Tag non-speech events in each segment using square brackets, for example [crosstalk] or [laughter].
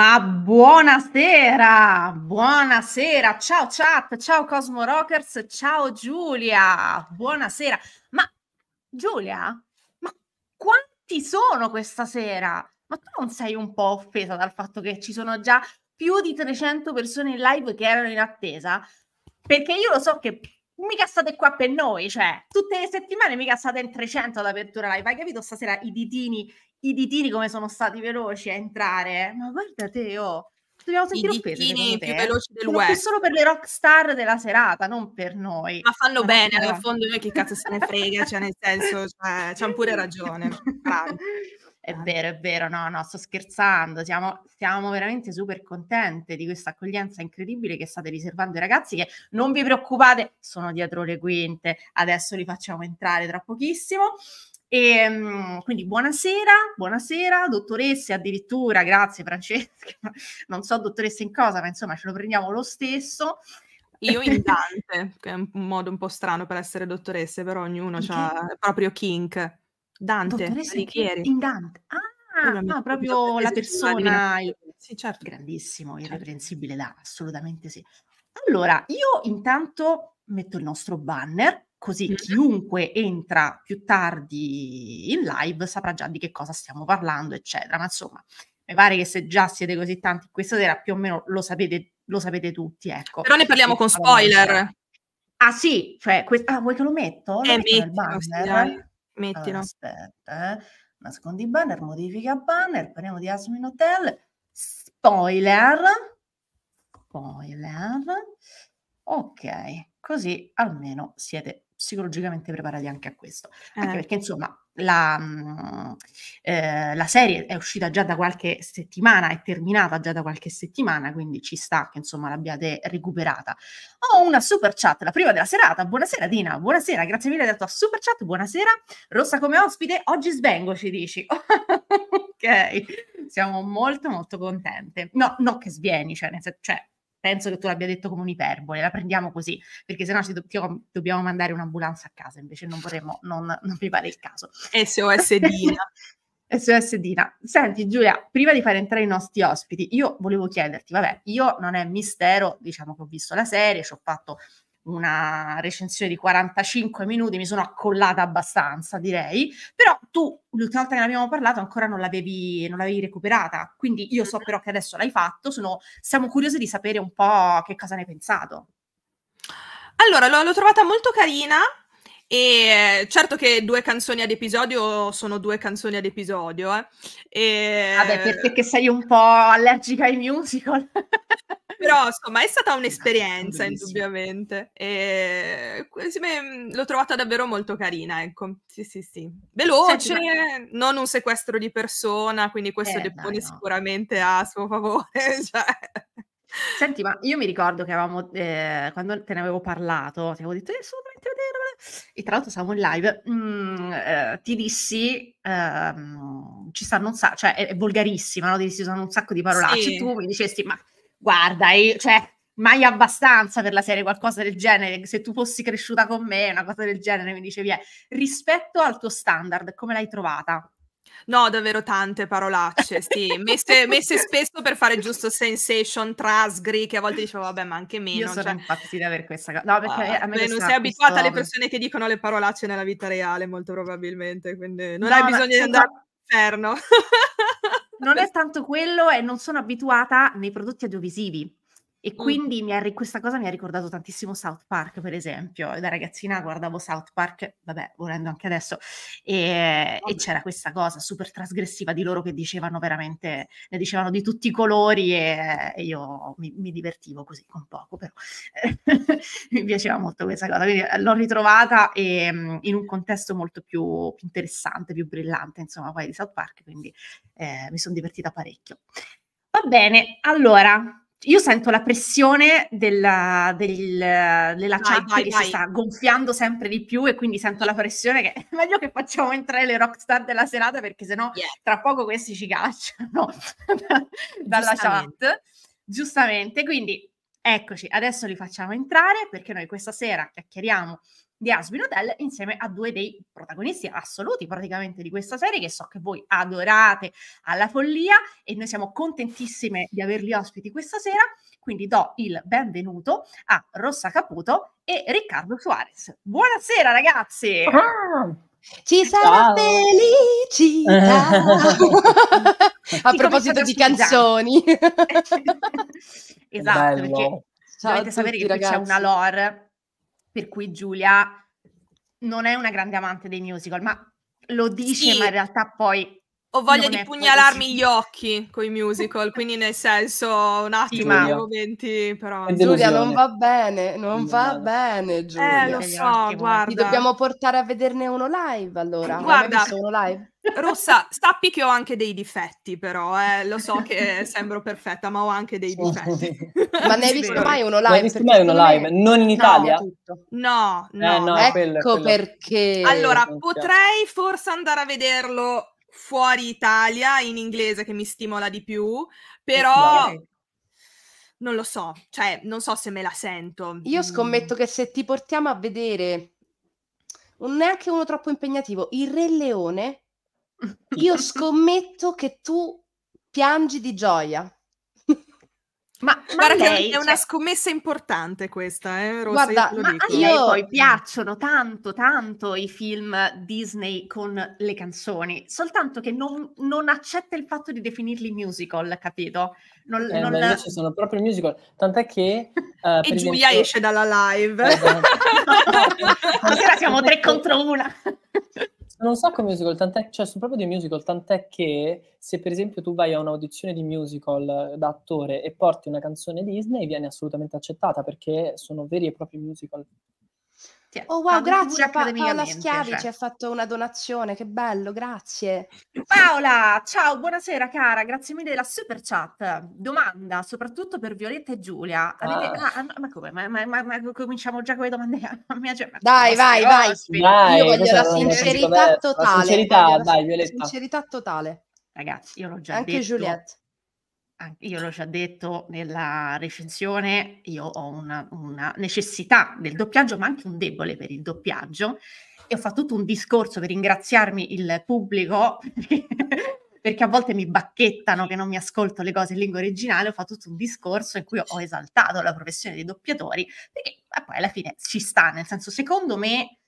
Ma buonasera, buonasera, ciao chat, ciao Cosmo Rockers, ciao Giulia, buonasera. Ma Giulia, ma quanti sono questa sera? Ma tu non sei un po' offesa dal fatto che ci sono già più di 300 persone in live che erano in attesa? Perché io lo so che mica state qua per noi, cioè tutte le settimane mica state in 300 ad apertura live, hai capito stasera i ditini, i ditini come sono stati veloci a entrare? Eh? Ma guarda te, oh, dobbiamo sentire I offese, più veloci del web. solo per le rockstar della serata, non per noi. Ma fanno Ma bene, al fondo noi eh, che cazzo se ne frega, cioè nel senso, cioè, c'hanno pure ragione. [laughs] bravo. È esatto. vero, è vero, no, no, sto scherzando, siamo, siamo veramente super contente di questa accoglienza incredibile che state riservando ai ragazzi che non vi preoccupate, sono dietro le quinte, adesso li facciamo entrare tra pochissimo. E, ehm, quindi buonasera, buonasera, dottoresse addirittura, grazie Francesca, [laughs] non so dottoresse in cosa, ma insomma ce lo prendiamo lo stesso. Io in Dante, [laughs] che è un modo un po' strano per essere dottoresse, però ognuno ha proprio kink. Dante, Dottoressa Alighieri. In Dante. Ah, ah proprio la persona. Sì, certo. Grandissimo, certo. irreprensibile là, assolutamente sì. Allora, io intanto metto il nostro banner, così mm chiunque entra più tardi in live saprà già di che cosa stiamo parlando, eccetera. Ma insomma, mi pare che se già siete così tanti questa sera più o meno lo sapete, lo sapete tutti, ecco. Però ne parliamo sì, con spoiler. Ah sì, cioè, quest- ah, vuoi che lo metto? Lo eh, metto metti, banner? Mettilo. Allora, aspetta, eh. nascondi banner, modifica banner, parliamo di Asmin Hotel, spoiler, spoiler, ok, così almeno siete psicologicamente preparati anche a questo, anche eh. perché insomma la, mhmm, eh, la, serie è uscita già da qualche settimana, è terminata già da qualche settimana, quindi ci sta che insomma l'abbiate recuperata. Ho una super chat, la prima della serata. Buonasera Dina, buonasera, grazie mille della tua super chat, buonasera. Rossa come ospite, oggi svengo ci dici. [laughs] ok, siamo molto molto contente. No, no che svieni, cioè, nel senso, cioè penso che tu l'abbia detto come un'iperbole, la prendiamo così, perché sennò ci do- do- dobbiamo mandare un'ambulanza a casa, invece non vorremmo, non, non mi pare il caso. SOS Dina. SOS [laughs] Dina. Senti Giulia, prima di far entrare i nostri ospiti, io volevo chiederti, vabbè, io non è mistero, diciamo che ho visto la serie, ci ho fatto una recensione di 45 minuti, mi sono accollata abbastanza, direi, però tu l'ultima volta che ne abbiamo parlato ancora non l'avevi, non l'avevi recuperata, quindi io so però che adesso l'hai fatto, sono, siamo curiosi di sapere un po' che cosa ne hai pensato. Allora, l'ho, l'ho trovata molto carina, e eh, certo che due canzoni ad episodio sono due canzoni ad episodio. Eh. E... Vabbè, perché sei un po' allergica ai musical. [laughs] Però insomma è stata un'esperienza, indubbiamente. E... L'ho trovata davvero molto carina, ecco. Sì, sì, sì. Veloce, Senti, ma... non un sequestro di persona, quindi questo eh, depone dai, no. sicuramente a suo favore. [laughs] Cioè... Senti, ma io mi ricordo che avevamo, eh, quando te ne avevo parlato, ti avevo detto, eh, sono e tra l'altro siamo in live, mh, mm, eh, ti dissi, ehm, ci stanno un sacco, cioè è, è volgarissima, no? ti dissi, sono un sacco di parolacce, sì. tu mi dicesti, ma guarda, io, cioè, mai abbastanza per la serie, qualcosa del genere, se tu fossi cresciuta con me, una cosa del genere, mi dicevi, eh, rispetto al tuo standard, come l'hai trovata? No, davvero tante parolacce, sì, messe, messe, spesso per fare giusto sensation, trasgri, che a volte dicevo, vabbè, ma anche meno. Io sono cioè... impazzita per questa cosa. No, perché ah, a me beh, non sei abituata questo... alle persone che dicono le parolacce nella vita reale, molto probabilmente, quindi non no, hai bisogno di andare all'inferno. non è [laughs] tanto quello e non sono abituata nei prodotti audiovisivi e quindi mm. ha, questa cosa mi ha ricordato tantissimo South Park, per esempio. Da ragazzina guardavo South Park, vabbè, volendo anche adesso, e, e c'era questa cosa super trasgressiva di loro che dicevano veramente, ne dicevano di tutti i colori e, e io mi, mi, divertivo così con poco, però [laughs] mi piaceva molto questa cosa. Quindi eh, l'ho ritrovata e, ehm, in un contesto molto più, più, interessante, più brillante, insomma, poi di South Park, quindi eh, mi sono divertita parecchio. Va bene, allora io sento la pressione della, del, della vai, chat vai, che vai. si sta gonfiando sempre di più e quindi sento la pressione che è meglio che facciamo entrare le rockstar della serata perché sennò yeah. tra poco questi ci cacciano [laughs] dalla chat. Giustamente, quindi eccoci, adesso li facciamo entrare perché noi questa sera chiacchieriamo di Asbin Hotel insieme a due dei protagonisti assoluti praticamente di questa serie che so che voi adorate alla follia e noi siamo contentissime di averli ospiti questa sera, quindi do il benvenuto a Rossa Caputo e Riccardo Suarez. Buonasera ragazzi! Ah, ci sarà Ciao. felicità! [laughs] a proposito di canzoni! [laughs] esatto, Bello. perché Ciao dovete sapere tutti, che c'è una lore per cui Giulia non è una grande amante dei musical, ma lo dice, sì. ma in realtà poi ho voglia non di pugnalarmi gli occhi con i musical, quindi nel senso un attimo, sì, momenti però... Giulia non va bene, non va bene eh, Giulia. Eh lo so, guarda. Ti dobbiamo portare a vederne uno live allora. Guarda, uno live? Rossa, sappi che ho anche dei difetti però, eh. lo so che sembro perfetta ma ho anche dei difetti. [laughs] ma ne hai visto mai uno live? Non hai visto mai uno live? Non in Italia? No, no. no. Eh, no ecco quello, quello. perché... Allora, potrei forse andare a vederlo fuori Italia in inglese che mi stimola di più, però non lo so, cioè non so se me la sento. Io scommetto mm. che se ti portiamo a vedere un, neanche uno troppo impegnativo, il Re Leone, io [laughs] scommetto che tu piangi di gioia. Ma, ma lei, è una cioè... scommessa importante questa, eh, Rosa, Guarda, io ma dico. a lei poi piacciono tanto, tanto i film Disney con le canzoni, soltanto che non, non accetta il fatto di definirli musical, capito? Non, eh, non... invece sono proprio musical, tant'è che... Uh, [laughs] e Giulia esempio... esce dalla live. Eh, allora [laughs] esatto. [laughs] siamo tre contro una. Sono un sacco musical, tant'è, cioè sono proprio dei musical, tant'è che se per esempio tu vai a un'audizione di musical eh, da attore e porti una canzone Disney viene assolutamente accettata perché sono veri e propri musical. Tiè, oh wow, grazie pa- Paola Schiavi cioè. ci ha fatto una donazione, che bello, grazie. Paola, ciao, buonasera cara, grazie mille della super chat. Domanda, soprattutto per Violetta e Giulia. Avete... Ah. Ah, ma come? Ma, ma, ma, ma, cominciamo già con le domande? [laughs] Dai, vai, vai. vai. Io voglio la sincerità totale. La sincerità, voglio dai, Violetta. Sincerità totale. Ragazzi, io l'ho già Anche detto. Anche Juliette io l'ho già detto nella recensione, io ho una, una, necessità del doppiaggio, ma anche un debole per il doppiaggio. E ho fatto tutto un discorso per ringraziarmi il pubblico, [laughs] perché a volte mi bacchettano che non mi ascolto le cose in lingua originale. Ho fatto tutto un discorso in cui ho esaltato la professione dei doppiatori, perché eh, poi alla fine ci sta, nel senso, secondo me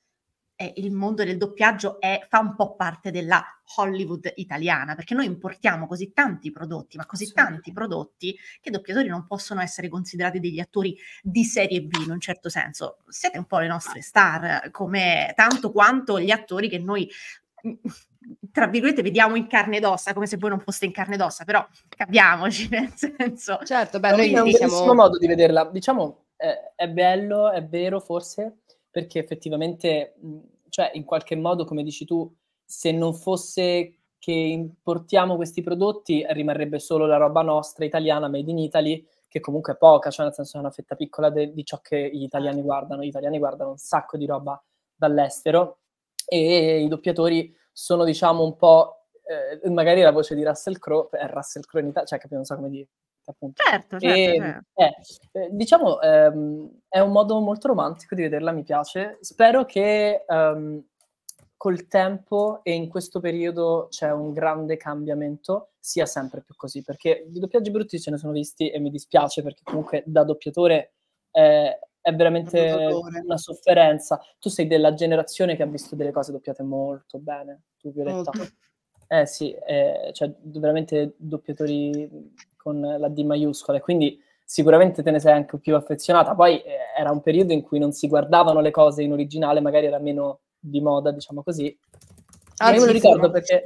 eh, il mondo del doppiaggio è, fa un po' parte della Hollywood italiana, perché noi importiamo così tanti prodotti, ma così tanti prodotti, che i doppiatori non possono essere considerati degli attori di serie B in un certo senso. Siete un po' le nostre star, come tanto quanto gli attori che noi [laughs] tra virgolette vediamo in carne ed ossa come se voi non foste in carne ed ossa però capiamoci [laughs] nel senso certo beh noi è un diciamo... modo di vederla diciamo eh, è bello è vero forse perché effettivamente mh, cioè in qualche modo, come dici tu, se non fosse che importiamo questi prodotti rimarrebbe solo la roba nostra italiana, made in Italy, che comunque è poca, cioè nel senso è una fetta piccola de- di ciò che gli italiani certo. guardano. Gli italiani guardano un sacco di roba dall'estero e i doppiatori sono diciamo un po' eh, magari la voce di Russell Crowe è Russell Crowe in Italia, cioè capito, non so come dire appunto. Certo, certo. E, ehm, certo. Eh, eh, diciamo, ehm, è un modo molto romantico di vederla, mi piace. Spero che ehm, col tempo e in questo periodo c'è un grande cambiamento, sia sempre più così, perché i doppiaggi brutti ce ne sono visti e mi dispiace perché comunque da doppiatore... Eh, è veramente una sofferenza. Tu sei della generazione che ha visto delle cose doppiate molto bene, tu Violetta. Oh. Eh sì, eh, cioè veramente doppiatori con la D maiuscola, e quindi sicuramente te ne sei anche più affezionata. Poi eh, era un periodo in cui non si guardavano le cose in originale, magari era meno di moda, diciamo così. Ah, io me lo ricordo perché...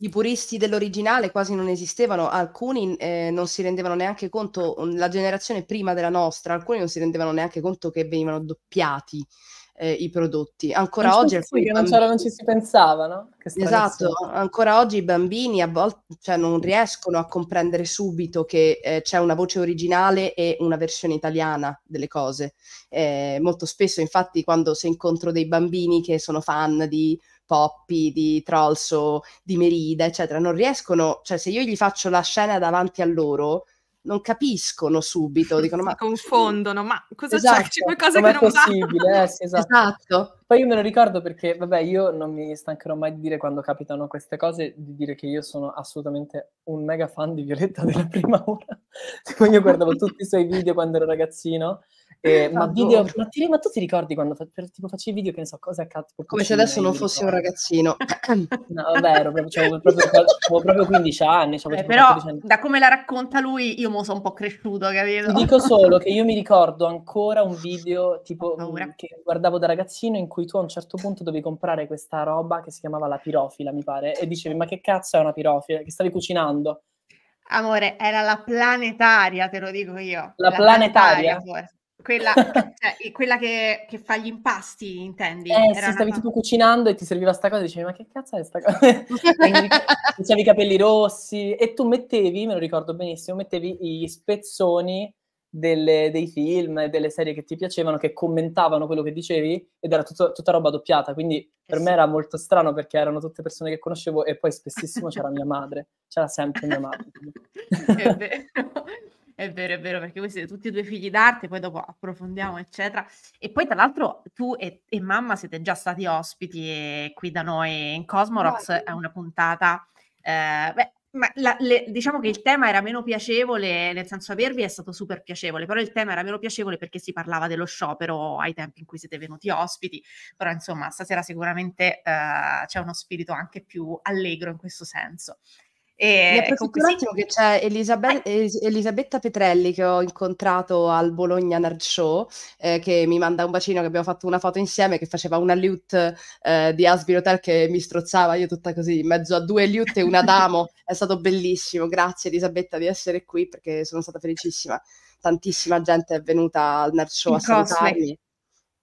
I puristi dell'originale quasi non esistevano, alcuni eh, non si rendevano neanche conto, la generazione prima della nostra, alcuni non si rendevano neanche conto che venivano doppiati eh, i prodotti. Ancora non oggi... Sì, bambini... non, non, ci si pensava, no? Esatto, ancora oggi i bambini a volte cioè, non riescono a comprendere subito che eh, c'è una voce originale e una versione italiana delle cose. Eh, molto spesso, infatti, quando se incontro dei bambini che sono fan di Poppy, di Trolso, di Merida, eccetera, non riescono, cioè se io gli faccio la scena davanti a loro non capiscono subito, [laughs] dicono ma... Si confondono, ma cosa esatto, c'è? C'è qualcosa che non possibile, va? Eh, sì, esatto. esatto. Poi io me lo ricordo perché, vabbè, io non mi stancherò mai di dire quando capitano queste cose, di dire che io sono assolutamente un mega fan di Violetta della prima ora. [laughs] io guardavo tutti i suoi video quando ero ragazzino eh, eh, ma, video, boh. ma, ti, ma, tu ti ricordi quando per, tipo, facevi video che ne so cosa cazzo? Come se adesso non fossi un ragazzino. [coughs] no, vero, cioè, avevo proprio, 15 anni. Cioè, eh, però, anni. da come la racconta lui, io mo sono un po' cresciuto, capito? dico solo che io mi ricordo ancora un video tipo mm, che guardavo da ragazzino in cui tu a un certo punto dovevi comprare questa roba che si chiamava la pirofila, mi pare, e dicevi ma che cazzo è una pirofila? Che stavi cucinando? Amore, era la planetaria, te lo dico io. La, la planetaria? planetaria quella, cioè, quella che, che, fa gli impasti, intendi? Eh, Era sì, stavi tipo cucinando e ti serviva sta cosa e dicevi, ma che cazzo è sta cosa? [laughs] Quindi, [laughs] i capelli rossi e tu mettevi, me lo ricordo benissimo, mettevi gli spezzoni delle, dei film e delle serie che ti piacevano, che commentavano quello che dicevi ed era tutto, tutta roba doppiata. Quindi eh per sì. me era molto strano perché erano tutte persone che conoscevo e poi [laughs] spessissimo c'era mia madre, c'era sempre mia madre. È vero, è vero, perché voi siete tutti e due figli d'arte, poi dopo approfondiamo, eccetera. E poi, tra l'altro, tu e, e mamma siete già stati ospiti eh, qui da noi in Cosmorox, è una puntata. Eh, beh, ma la, le, diciamo che il tema era meno piacevole, nel senso avervi è stato super piacevole, però il tema era meno piacevole perché si parlava dello sciopero ai tempi in cui siete venuti ospiti, però insomma stasera sicuramente eh, c'è uno spirito anche più allegro in questo senso. E Mi approfitto così... un che c'è Elisabeth, Elisabetta Petrelli che ho incontrato al Bologna Nerd Show, eh, che mi manda un bacino, che abbiamo fatto una foto insieme, che faceva una lute eh, di Asbin Hotel che mi strozzava, io tutta così, in mezzo a due lute e una damo, [laughs] è stato bellissimo, grazie Elisabetta di essere qui perché sono stata felicissima, tantissima gente è venuta al Nerd Show Il a salutarmi. Cosme.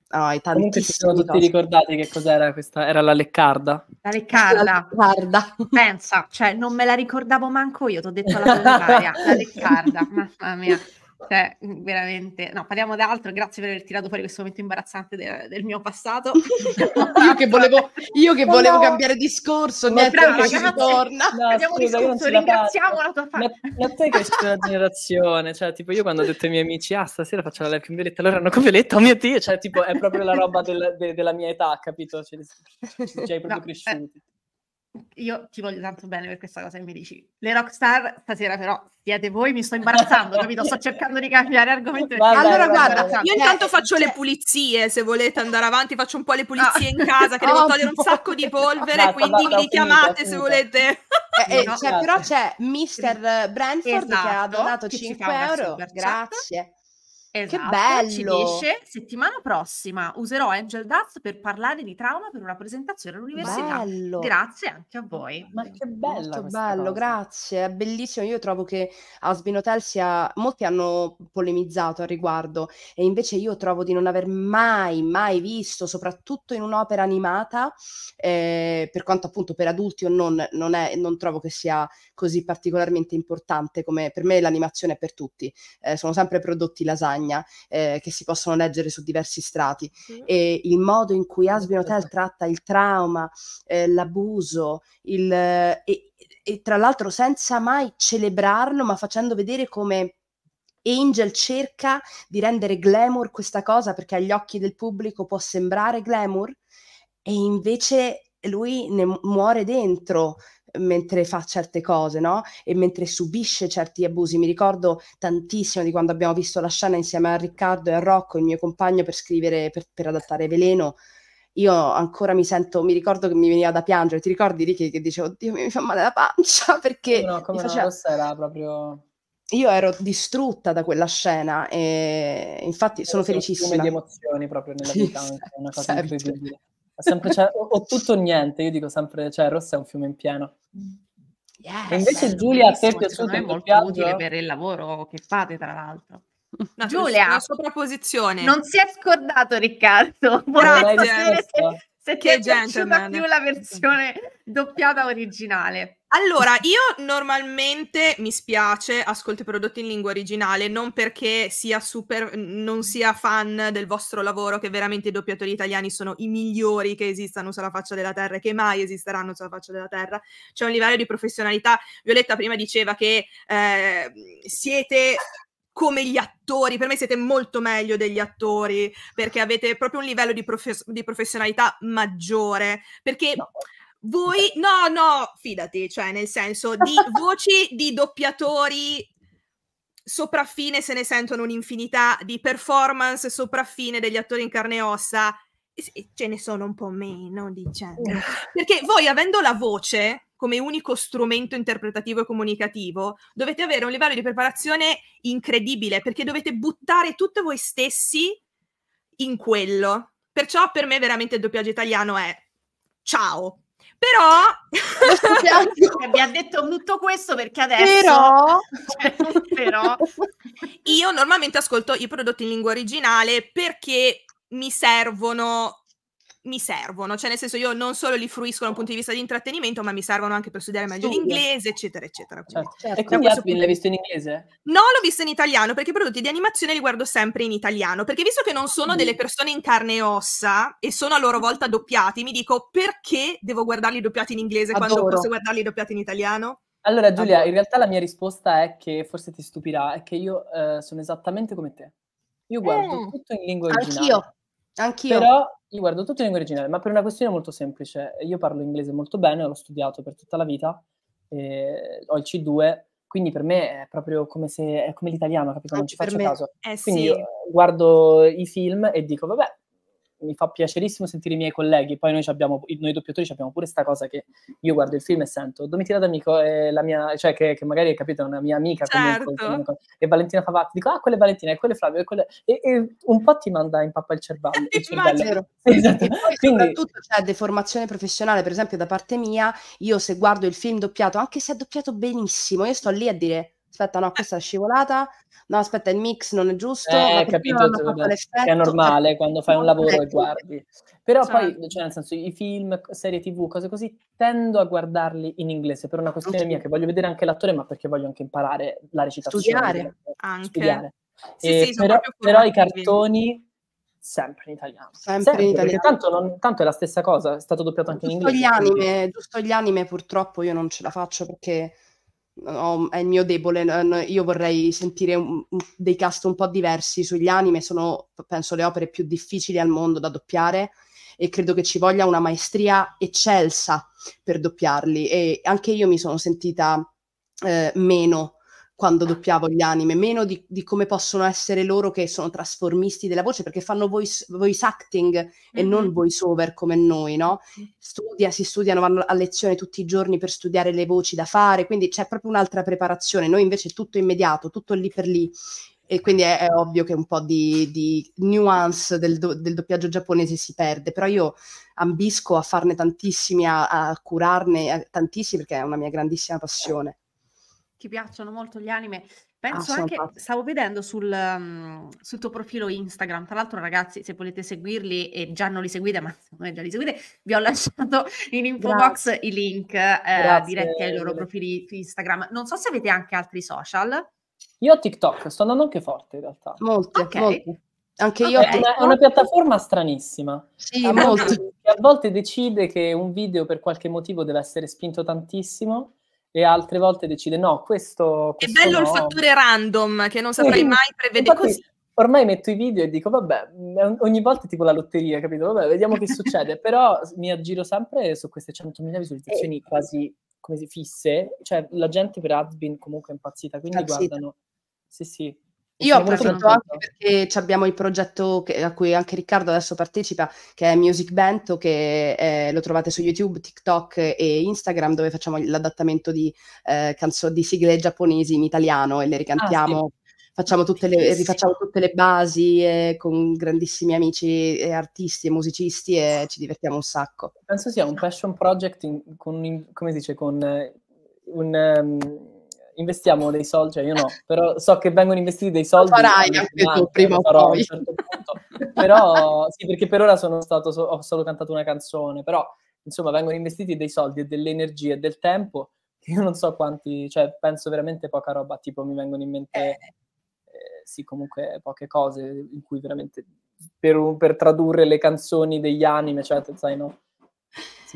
Oh, Comunque ci siamo tutti cose. ricordati che cos'era questa? Era la leccarda? La leccarda. La leccarda. Pensa, cioè non me la ricordavo manco io, ti ho detto la contraria, [laughs] la leccarda, mamma mia. Cioè, mhmm, veramente, no, parliamo d'altro. Grazie per aver tirato fuori questo momento imbarazzante de- del mio passato. [laughs] io che volevo, io che oh volevo no. cambiare discorso, no, niente, brava, ragazzi, torna. No, ringraziamo la tua famiglia. Ma, te che c'è una generazione, cioè, tipo, io quando ho detto ai miei amici, ah, stasera faccio la live con Violetta, loro hanno come Violetta, oh mio Dio, cioè, tipo, è proprio la roba del, de, della mia età, capito? Cioè, [laughs] ci hai proprio no, eh, cresciuti. Eh io ti voglio tanto bene per questa cosa e mi dici le rockstar stasera però siete voi mi sto imbarazzando capito sto cercando di cambiare argomento vabbè, allora vabbè, guarda vabbè. io intanto eh, faccio le cioè pulizie se volete andare avanti faccio un po' le ah. pulizie in casa che devo [laughs] oh, togliere un sacco di polvere quindi mi richiamate se volete eh, eh, cioè, cioè, c'è, però c'è Mr. Branford esatto, che ha esatto, donato 5 euro grazie Esatto, che bello! Ci esce settimana prossima. Userò Angel Dust per parlare di trauma per una presentazione all'università. Bello. Grazie anche a voi. Ma che bello! bello, cosa. grazie, è bellissimo. Io trovo che Asbin Hotel sia... Molti hanno polemizzato al riguardo e invece io trovo di non aver mai, mai visto, soprattutto in un'opera animata, eh, per quanto appunto per adulti o non, non, è, non trovo che sia così particolarmente importante come per me l'animazione è per tutti. Eh, sono sempre prodotti lasagne montagna eh, che si possono leggere su diversi strati mm. e il modo in cui Asbin Hotel tratta il trauma, eh, l'abuso, il, eh, e, e tra l'altro senza mai celebrarlo ma facendo vedere come Angel cerca di rendere glamour questa cosa perché agli occhi del pubblico può sembrare glamour e invece lui ne muore dentro mentre fa certe cose, no? E mentre subisce certi abusi. Mi ricordo tantissimo di quando abbiamo visto la scena insieme a Riccardo e a Rocco, il mio compagno, per scrivere, per, per adattare Veleno io ancora mi sento, mi ricordo che mi veniva da piangere, ti ricordi Ricky che dicevo, oddio mi fa male la pancia [laughs] perché... No, come faceva... no, questa era proprio... Io ero distrutta da quella scena e infatti sono felicissima. di emozioni proprio nella vita, sì, anche, una cosa [laughs] sempre. incredibile sempre, cioè, o, tutto o niente, io dico sempre, cioè Rossa è un fiume in pieno. Yes, e invece Giulia, a te è piaciuto è molto viaggio? utile per il lavoro che fate, tra l'altro. No, [laughs] Giulia, la sovrapposizione. Non si è scordato Riccardo. Grazie. Ah, se, se, ti è piaciuta più la versione doppiata originale. Allora, io normalmente mi spiace, ascolto i prodotti in lingua originale, non perché sia super, non sia fan del vostro lavoro, che veramente i doppiatori italiani sono i migliori che esistano sulla faccia della terra e che mai esisteranno sulla faccia della terra. C'è un livello di professionalità. Violetta prima diceva che eh, siete come gli attori, per me siete molto meglio degli attori perché avete proprio un livello di, profe- di professionalità maggiore, perché no. Voi, no, no, fidati, cioè nel senso di [laughs] voci di doppiatori sopraffine se ne sentono un'infinità, di performance sopraffine degli attori in carne e ossa, ce ne sono un po' meno, diciamo. Perché voi avendo la voce come unico strumento interpretativo e comunicativo, dovete avere un livello di preparazione incredibile, perché dovete buttare tutto voi stessi in quello. Perciò per me veramente il doppiaggio italiano è ciao, però vi [laughs] ha detto tutto questo perché adesso però... Cioè, [laughs] però... io normalmente ascolto i prodotti in lingua originale perché mi servono mi servono, cioè nel senso io non solo li fruisco dal punto di vista di intrattenimento, ma mi servono anche per studiare meglio Studia. l'inglese, eccetera, eccetera. Quindi, certo. Certo. E quindi l'hai visto in inglese? No, l'ho visto in italiano, perché i prodotti di animazione li guardo sempre in italiano, perché visto che non sono delle mm-hmm. persone in carne e ossa e sono a loro volta doppiati, mi dico perché devo guardarli doppiati in inglese Adoro. quando posso guardarli doppiati in italiano? Allora Giulia, Adoro. in realtà la mia risposta è che forse ti stupirà, è che io eh, sono esattamente come te. Io guardo eh, tutto in lingua originale. Anch'io. Anch'io. Però io guardo tutto in lingua originale, ma per una questione molto semplice. Io parlo inglese molto bene, l'ho studiato per tutta la vita, eh, ho il C2, quindi per me è proprio come, se, è come l'italiano, capito? Non Anche ci faccio me. caso. Eh, quindi sì. guardo i film e dico, vabbè, mi fa piacerissimo sentire i miei colleghi, poi noi, abbiamo, noi doppiatori abbiamo pure questa cosa che io guardo il film e sento Domitila D'Amico, eh, la mia, cioè che, che magari capito, è una mia amica certo. comunque, e Valentina Favatti, dico ah quella è Valentina, e quella è Flavio, quella... E, e, un po' ti manda in pappa il cervello. [laughs] il cervello. Esatto. E poi Quindi... soprattutto c'è deformazione professionale, per esempio da parte mia, io se guardo il film doppiato, anche se è doppiato benissimo, io sto lì a dire aspetta, no, questa è scivolata, no, aspetta, il mix non è giusto. Eh, capito, cioè, è normale quando fai un lavoro e eh, guardi. Però cioè, poi, esatto. cioè, nel senso, i film, serie tv, cose così, tendo a guardarli in inglese per una questione okay. mia che voglio vedere anche l'attore, ma perché voglio anche imparare la recitazione. Studiare, anche. Studiare. Sì, eh, sì, però, però i cartoni sempre in italiano. Sempre, sempre in italiano. Tanto, non, tanto, è la stessa cosa, è stato doppiato anche giusto in inglese. Gli anime, giusto gli anime purtroppo io non ce la faccio perché è il mio debole, io vorrei sentire un, dei cast un po' diversi sugli anime, sono penso le opere più difficili al mondo da doppiare e credo che ci voglia una maestria eccelsa per doppiarli e anche io mi sono sentita eh, meno quando doppiavo gli anime, meno di, di, come possono essere loro che sono trasformisti della voce perché fanno voice, voice acting mm-hmm. e non voice over come noi, no? Studia, si studiano, vanno a lezione tutti i giorni per studiare le voci da fare, quindi c'è proprio un'altra preparazione, noi invece tutto immediato, tutto lì per lì. E quindi è, è ovvio che un po' di, di nuance del, do, del, doppiaggio giapponese si perde, però io ambisco a farne tantissimi, a, a curarne eh, tantissimi perché è una mia grandissima passione. Ti piacciono molto gli anime? Ah, Penso anche, stavo vedendo sul, um, sul, tuo profilo Instagram, tra l'altro ragazzi se volete seguirli e già non li seguite, ma secondo me già li seguite, vi ho [laughs] lasciato in info box i link eh, diretti ai loro profili Instagram. Non so se avete anche altri social. Io ho TikTok, sto andando anche forte in realtà. Molte, okay. Molte. Anche io è una piattaforma stranissima. Sì, a, volte, a volte decide che un video per qualche motivo deve essere spinto tantissimo e altre volte decide no, questo... questo è bello no. il fattore random che non saprei sì. mai prevedere così. Ormai metto i video e dico, vabbè, mm, ogni volta è tipo la lotteria, capito? Vabbè, vediamo che succede, [laughs] però mi aggiro sempre su queste 100.000 visualizzazioni quasi come si fisse, cioè la gente per Adbin comunque è impazzita, quindi impazzita. guardano... Sì, sì, io approfitto anche perché abbiamo il progetto che, a cui anche Riccardo adesso partecipa, che è Music Bento, che eh, lo trovate su YouTube, TikTok e Instagram, dove facciamo l'adattamento di, eh, canzo- di sigle giapponesi in italiano e le ricantiamo. Ah, sì. tutte le, rifacciamo tutte le basi eh, con grandissimi amici e artisti e musicisti e ci divertiamo un sacco. Penso sia un passion project in, con, in, come si dice, con eh, un... Um investiamo dei soldi, cioè io no, però so che vengono investiti dei soldi. Lo farai anche tu prima o poi. Certo però sì, perché per ora sono stato ho solo cantato una canzone, però insomma vengono investiti dei soldi e delle energie e del tempo io non so quanti, cioè penso veramente poca roba, tipo mi vengono in mente Eh, eh sì, comunque poche cose in cui veramente per, per tradurre le canzoni degli anime, cioè sai no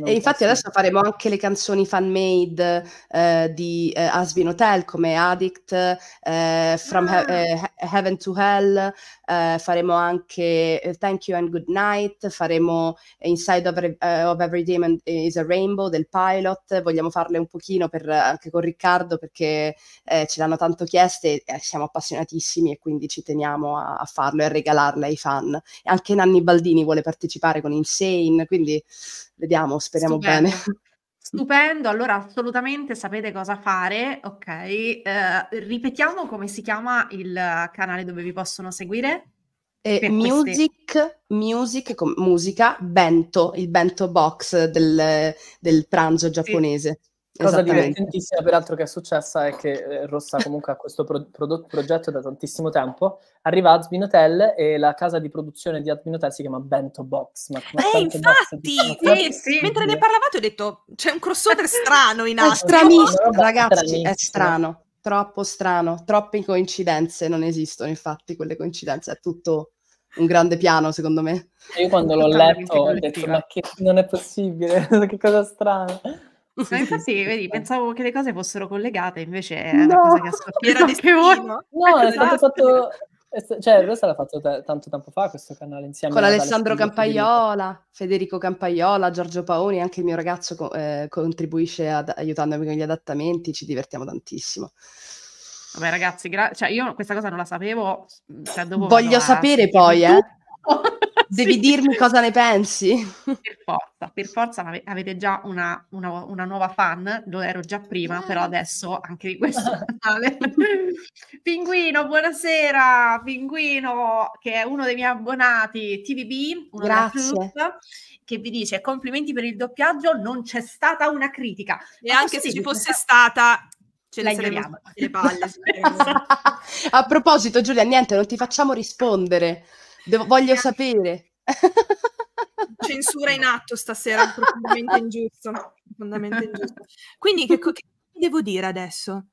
e infatti adesso faremo anche le canzoni fan-made eh, di eh, Asbin Hotel come Addict, eh, From ah. Eh, he- Heaven to Hell, eh, faremo anche eh, Thank You and Good Night, faremo Inside of, Re- of Every Demon is a Rainbow del pilot, vogliamo farle un pochino per, anche con Riccardo perché ce l'hanno tanto chieste e siamo appassionatissimi e quindi ci teniamo a, a farlo e a regalarle ai fan. Anche Nanni Baldini vuole partecipare con Insane, quindi vediamo, speriamo Stupendo. bene. Stupendo, allora assolutamente sapete cosa fare, ok? Eh, ripetiamo come si chiama il canale dove vi possono seguire? Eh, music, queste... music com- musica, bento, il bento box del, del pranzo giapponese. Sì cosa divertentissima peraltro che è successa è che eh, Rossa comunque ha questo pro- pro- progetto da tantissimo tempo arriva Admin Hotel e la casa di produzione di Admin Hotel si chiama Bento Box ma eh infatti sì, sì. mentre ne parlavate ho detto c'è un crossover [laughs] strano in atto è stranissimo ragazzi è strano troppo strano troppe coincidenze non esistono infatti quelle coincidenze è tutto un grande piano, secondo me. Io quando l'ho letto ho detto, ma che non è possibile, [laughs] che cosa strana. No, [laughs] infatti, vedi, pensavo che le cose fossero collegate, invece è no, una cosa che ha No, ecco, è stato fatto... Cioè, Rosa l'ha fatto t- cioè, tanto tempo fa questo canale insieme con Alessandro Campaiola, Federico Campaiola, Giorgio Paoni, anche il mio ragazzo co- eh, contribuisce ad- aiutandomi con gli adattamenti, ci divertiamo tantissimo. Vabbè ragazzi, gra- cioè, io questa cosa non la sapevo. Mm, cioè, Voglio sapere poi, eh devi sì. dirmi cosa ne pensi. Per forza, per forza avete già una, una, una nuova fan, lo ero già prima, però ah. adesso anche di questo [laughs] canale. Pinguino, buonasera, Pinguino, che è uno dei miei abbonati TVB, uno Grazie. Club, che vi dice complimenti per il doppiaggio, non c'è stata una critica. E Ma anche se ci fosse stata, ce la ignoriamo. Le palle. [laughs] A proposito, Giulia, niente, non ti facciamo rispondere. Devo, voglio cioè, sapere. [laughs] Censura in atto stasera, profondamente ingiusto. Profondamente ingiusto. Quindi che, che devo dire adesso?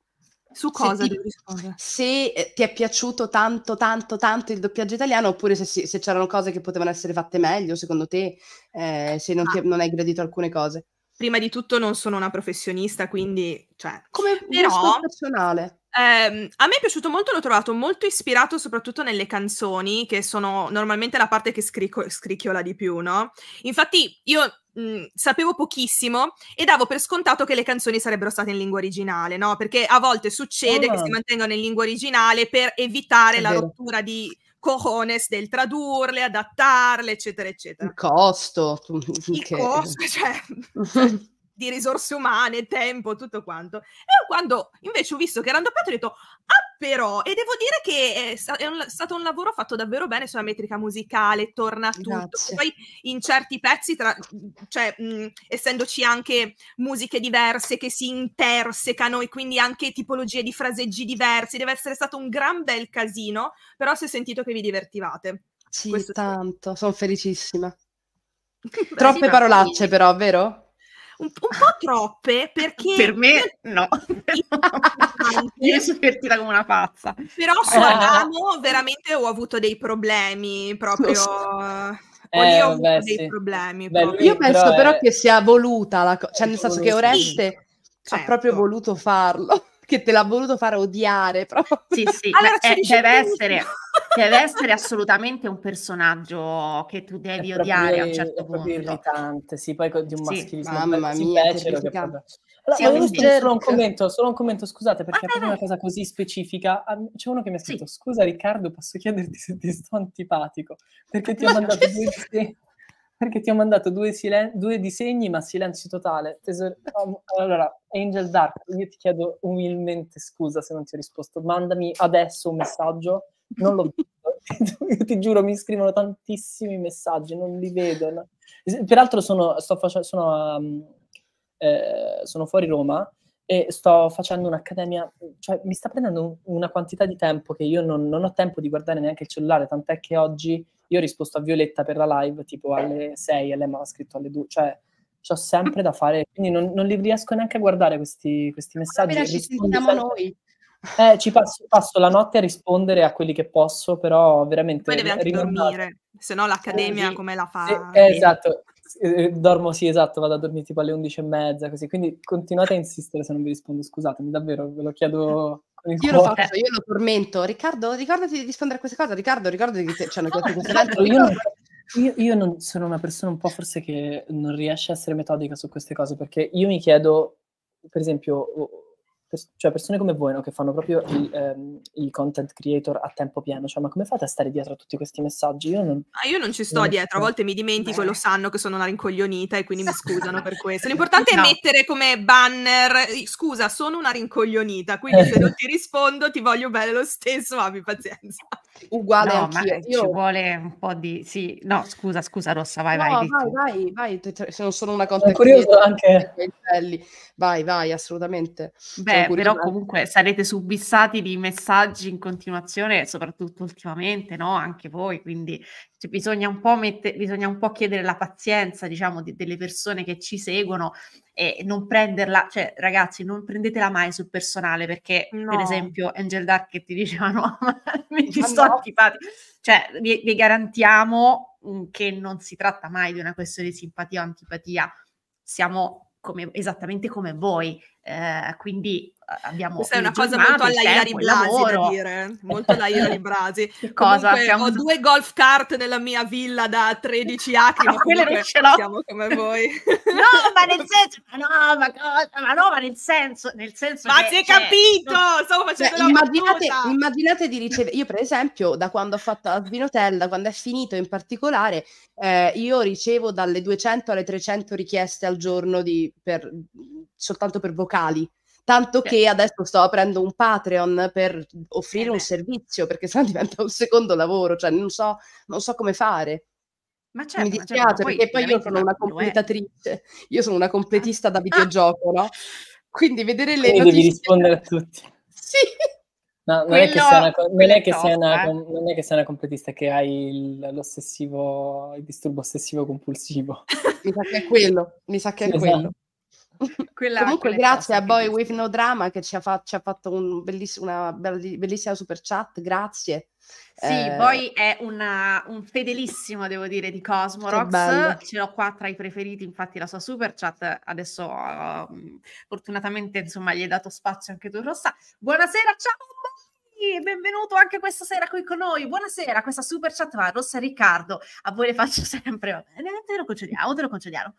Su cosa se ti, devo rispondere? Se eh, ti è piaciuto tanto, tanto, tanto il doppiaggio italiano, oppure se, se c'erano cose che potevano essere fatte meglio, secondo te, eh, se non, ah. ti, non hai gradito alcune cose prima di tutto non sono una professionista, quindi cioè, come però, personale. Eh, a me è piaciuto molto, l'ho trovato molto ispirato soprattutto nelle canzoni, che sono normalmente la parte che scrico- scricchiola di più, no? Infatti io mh, mhmm, sapevo pochissimo e davo per scontato che le canzoni sarebbero state in lingua originale, no? Perché a volte succede oh. che si ah. mantengano in lingua originale per evitare è la vero. rottura di cojones del tradurle, adattarle, eccetera, eccetera. Il costo. Il che... costo, [laughs] cioè... [laughs] di risorse umane, tempo, tutto quanto. E quando invece ho visto che era andoppiato ho detto, ah però, e devo dire che eh, è, è, un, è, stato un lavoro fatto davvero bene sulla metrica musicale, torna a tutto. Poi in certi pezzi, tra, mhmm, cioè, mh, mhmm, essendoci anche musiche diverse che si intersecano e quindi anche tipologie di fraseggi diversi, deve essere stato un gran bel casino, però si è sentito che vi divertivate. Sì, Questo tanto, sono felicissima. [laughs] Troppe parolacce però, vero? un, un po' troppe perché... per me no, [laughs] io sono divertita come una pazza. Però su eh. Adamo veramente ho avuto dei problemi proprio... Eh, io ho beh, dei sì. problemi. Beh, lui, io penso però, è... però, che sia voluta la cosa, cioè nel senso che Oreste sì, certo. ha proprio voluto farlo che te l'ha voluto fare odiare [laughs] proprio. Sì, sì, allora, è, deve, essere, deve essere assolutamente un personaggio che tu devi è odiare proprio, a un certo punto. irritante, sì, poi di un sì, maschilismo mamma mia, becero Allora, sì, solo, un commento, solo un commento, scusate, perché è una cosa così specifica. C'è uno che mi ha scritto: sì. Scusa, Riccardo, posso chiederti se ti sto antipatico? Perché ti ho mandato due perché ti ho mandato due, silen- due disegni ma silenzio totale. Tesor- um, allora, Angel Dark, io ti chiedo umilmente scusa se non ti ho risposto, mandami adesso un messaggio, non l'ho visto, [laughs] io ti giuro mi scrivono tantissimi messaggi, non li vedo. No? Peraltro sono, fac- sono, um, eh, sono, fuori Roma e sto facendo un'accademia, cioè mi sta prendendo un- una quantità di tempo che io non, non ho tempo di guardare neanche il cellulare, tant'è che oggi io ho risposto a Violetta per la live tipo alle 6 e lei mi aveva scritto alle 2. Cioè, ho sempre da fare, quindi non, non, li riesco neanche a guardare questi, questi messaggi. Appena ci sentiamo noi. Eh, ci passo, passo, la notte a rispondere a quelli che posso, però veramente... Poi devi anche rimandare. dormire, se no eh, l'accademia eh, sì. come la fa? Eh, esatto, eh, eh, dormo, sì, esatto, vado a dormire tipo alle 11 e mezza, così. Quindi continuate a insistere se non vi rispondo, scusatemi, davvero, ve lo chiedo io lo faccio, io lo tormento. Riccardo, ricordati di rispondere a queste cose. Riccardo, ricordati che ci cioè, hanno chiesto [laughs] queste cose. Io, io, io non sono una persona un po' forse che non riesce a essere metodica su queste cose perché io mi chiedo, per esempio, cioè persone come voi no, che fanno proprio i, ehm, i, content creator a tempo pieno, cioè ma come fate a stare dietro a tutti questi messaggi? Io non, ah, io non ci sto non dietro, a volte mi dimentico e lo sanno che sono una rincoglionita e quindi mi [laughs] scusano per questo. L'importante no. è mettere come banner, scusa, sono una rincoglionita, quindi se non ti [laughs] rispondo ti voglio bene lo stesso, abbi pazienza. Uguale no, ma eh, io. ci vuole un po' di... Sì, no, scusa, scusa Rossa, vai, no, vai. Vai, vai, vai, vai, se non sono una content creator... Sono curioso anche. [laughs] Vai, vai, assolutamente. Beh, però comunque sarete subissati di messaggi in continuazione, soprattutto ultimamente, no? Anche voi, quindi cioè, bisogna, un mette, bisogna, un po chiedere la pazienza, diciamo, di, delle persone che ci seguono e non prenderla, cioè ragazzi, non prendetela mai sul personale perché, no. per esempio, Angel Dark che ti dicevano, [laughs] ma mi ci sto no. antipati, cioè vi, vi garantiamo mm, che non si tratta mai di una questione di simpatia o antipatia, siamo come, esattamente come voi, eh, quindi abbiamo Questa è una cosa eh, molto alla Ira Blasi Brasi da dire, molto alla Ira Blasi cosa? Comunque, siamo... Ho due golf cart nella mia villa da 13 acri, ah, ma quelle non ce l'ho. siamo come voi. [laughs] no, ma nel senso, no, ma, ma, no, ma nel senso, nel senso Ma si è cioè, capito! Non... Stavo facendo Beh, la immaginate, immaginate di ricevere, io per esempio da quando ho fatto la Svinotella, quando è finito in particolare, eh, io ricevo dalle 200 alle 300 richieste al giorno di, per, soltanto per vocali locali. Tanto che adesso sto aprendo un Patreon per offrire eh un servizio, perché [laughs] sennò diventa un secondo lavoro, cioè non so, non so come fare. Ma certo, mi certo, dispiace certo, perché poi, poi io sono una completatrice, io sono una completista da ah. videogioco, no? [laughs] Quindi vedere le Quindi notizie... devi rispondere a tutti. Sì. non, è eh. non, è che sei una, completista che hai il, l'ossessivo, il disturbo ossessivo compulsivo. mi sa che è quello, mi sa che è esatto. quello. [laughs] Quella, Comunque grazie a Boy With No Drama che ci ha, fa- ci ha fatto un belliss- una belli- bellissima super chat, grazie. Sì, eh... poi è una, un fedelissimo, devo dire, di Cosmorox. Ce l'ho qua tra i preferiti, infatti, la sua super chat. Adesso, uh, mm, fortunatamente, insomma, gli hai dato spazio anche tu, Rossa. Buonasera, ciao benvenuto anche questa sera qui con noi. Buonasera, questa super chat va a Rossa Riccardo. A voi le faccio [laughs] sempre, va te lo concediamo, te lo concediamo.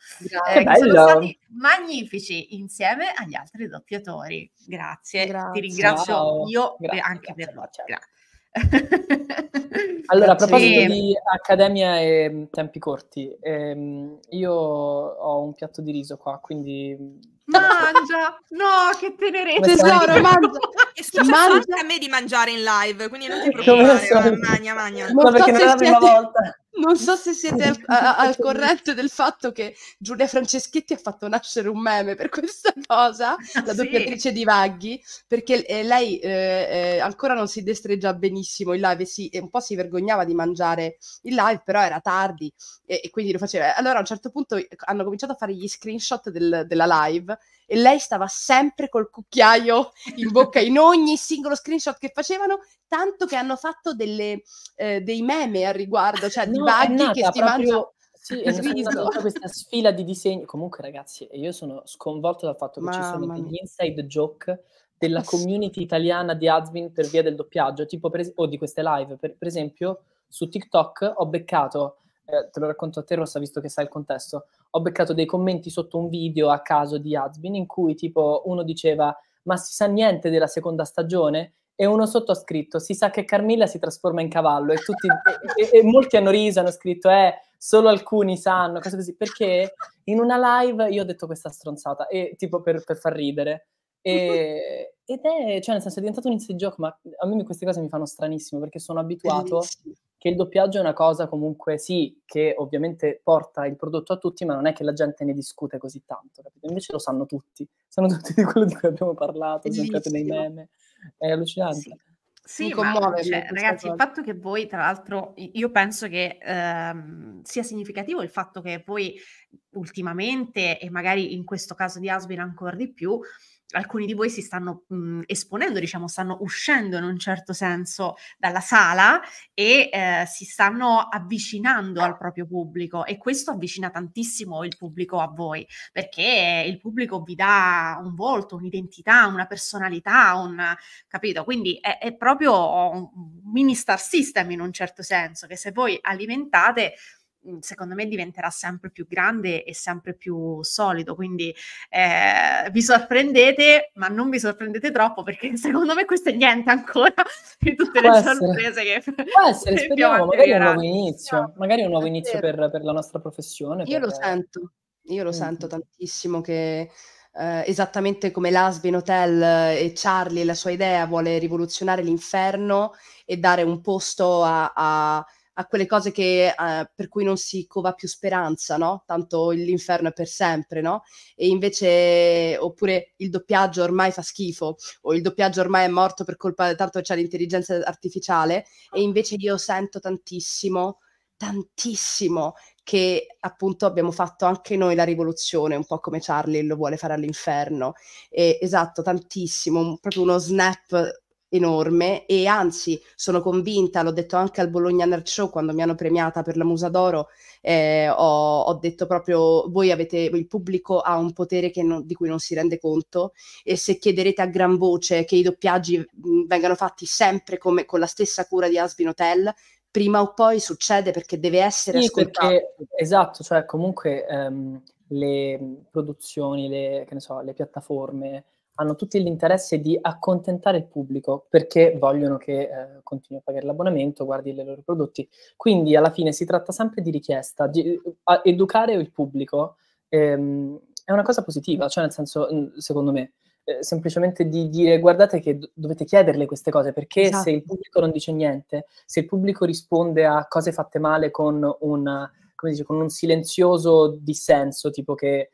Eh, sono stati magnifici insieme agli altri doppiatori. Grazie, grazie. ti ringrazio io grazie, anche grazie, per loro. Grazie. [laughs] allora, a proposito sì. di accademia e ehm, tempi corti, ehm, io ho un piatto di riso qua, quindi... Mangia! No, che tenerezza! Tesoro, mangia! E scusa, mangia. a me di mangiare in live, quindi non ti preoccupare, so. magna, magna. Ma perché non è la prima volta. Non so se siete al, a, al, corrente del fatto che Giulia Franceschetti ha fatto nascere un meme per questa [laughs] cosa, la doppiatrice sì. di Vaghi, perché eh, lei eh, eh ancora non si destreggia benissimo in live si, e un po' si vergognava di mangiare in live, però era tardi e, e, quindi lo faceva. Allora a un certo punto eh, hanno cominciato a fare gli screenshot del, della live e lei stava sempre col cucchiaio in bocca in ogni singolo screenshot che facevano, tanto che hanno fatto delle, eh, dei meme al riguardo, cioè no, di Buggy che si proprio... Sì, esatto, è questa sfila di disegni. Comunque, ragazzi, io sono sconvolto dal fatto che Mamma ci sono degli inside joke della community italiana di Admin per via del doppiaggio, tipo per, o di queste live. Per, per esempio, su TikTok ho beccato, eh, te lo racconto a te, Rossa, visto che sai il contesto, ho beccato dei commenti sotto un video a caso di Azbin in cui tipo uno diceva ma si sa niente della seconda stagione? E uno sotto ha scritto si sa che Carmilla si trasforma in cavallo e, tutti, e, e molti hanno riso, hanno scritto eh solo alcuni sanno, cose così, perché in una live io ho detto questa stronzata e tipo per, per far ridere e, ed è, cioè, nel senso, è diventato un inside joke, ma a me queste cose mi fanno stranissimo perché sono abituato Bellissimo. che il doppiaggio è una cosa comunque, sì, che ovviamente porta il prodotto a tutti, ma non è che la gente ne discute così tanto, capito? Invece lo sanno tutti, sanno tutti di quello di cui abbiamo parlato, cercate dei meme, è allucinante. Sì. Sì, ma, cioè, ragazzi, cosa. il fatto che voi, tra l'altro, io penso che ehm, sia significativo il fatto che voi ultimamente, e magari in questo caso di Asbin ancora di più, alcuni di voi si stanno mh, mhmm, esponendo, diciamo, stanno uscendo in un certo senso dalla sala e eh, si stanno avvicinando al proprio pubblico e questo avvicina tantissimo il pubblico a voi, perché il pubblico vi dà un volto, un'identità, una personalità, un capito? Quindi è, è proprio un mini star system in un certo senso che se voi alimentate Mhmm, secondo me diventerà sempre più grande e sempre più solido, quindi eh, vi sorprendete, ma non vi sorprendete troppo perché secondo me questo è niente ancora [laughs] di tutte Può le essere. che Può [laughs] essere, speriamo, magari un nuovo inizio, no, magari un nuovo inizio per, per, la nostra professione. Io per... lo sento, io lo mm. sento tantissimo che... Uh, esattamente come l'Asbin Hotel uh, e Charlie, la sua idea vuole rivoluzionare l'inferno e dare un posto a, a, a quelle cose che, eh, per cui non si cova più speranza, no? Tanto l'inferno è per sempre, no? E invece, oppure il doppiaggio ormai fa schifo, o il doppiaggio ormai è morto per colpa, tanto c'è l'intelligenza artificiale, e invece io sento tantissimo, tantissimo che appunto abbiamo fatto anche noi la rivoluzione, un po' come Charlie lo vuole fare all'inferno. E, esatto, tantissimo, proprio uno snap enorme e anzi sono convinta, l'ho detto anche al Bologna Nerd Show quando mi hanno premiata per la Musa d'Oro, eh, ho, ho, detto proprio voi avete, il pubblico ha un potere non, di cui non si rende conto e se chiederete a gran voce che i doppiaggi mm, vengano fatti sempre come, con la stessa cura di Asbin Hotel, prima o poi succede perché deve essere sì, ascoltato. Perché, esatto, cioè comunque... Um, le produzioni, le, so, le piattaforme, hanno tutti l'interesse di accontentare il pubblico perché vogliono che eh, continui a pagare l'abbonamento, guardi i loro prodotti. Quindi alla fine si tratta sempre di richiesta, di, a, educare il pubblico ehm, è una cosa positiva, cioè nel senso, secondo me, eh, semplicemente di dire guardate che do- dovete chiederle queste cose perché esatto. se il pubblico non dice niente, se il pubblico risponde a cose fatte male con, una, dice, con un silenzioso dissenso, tipo che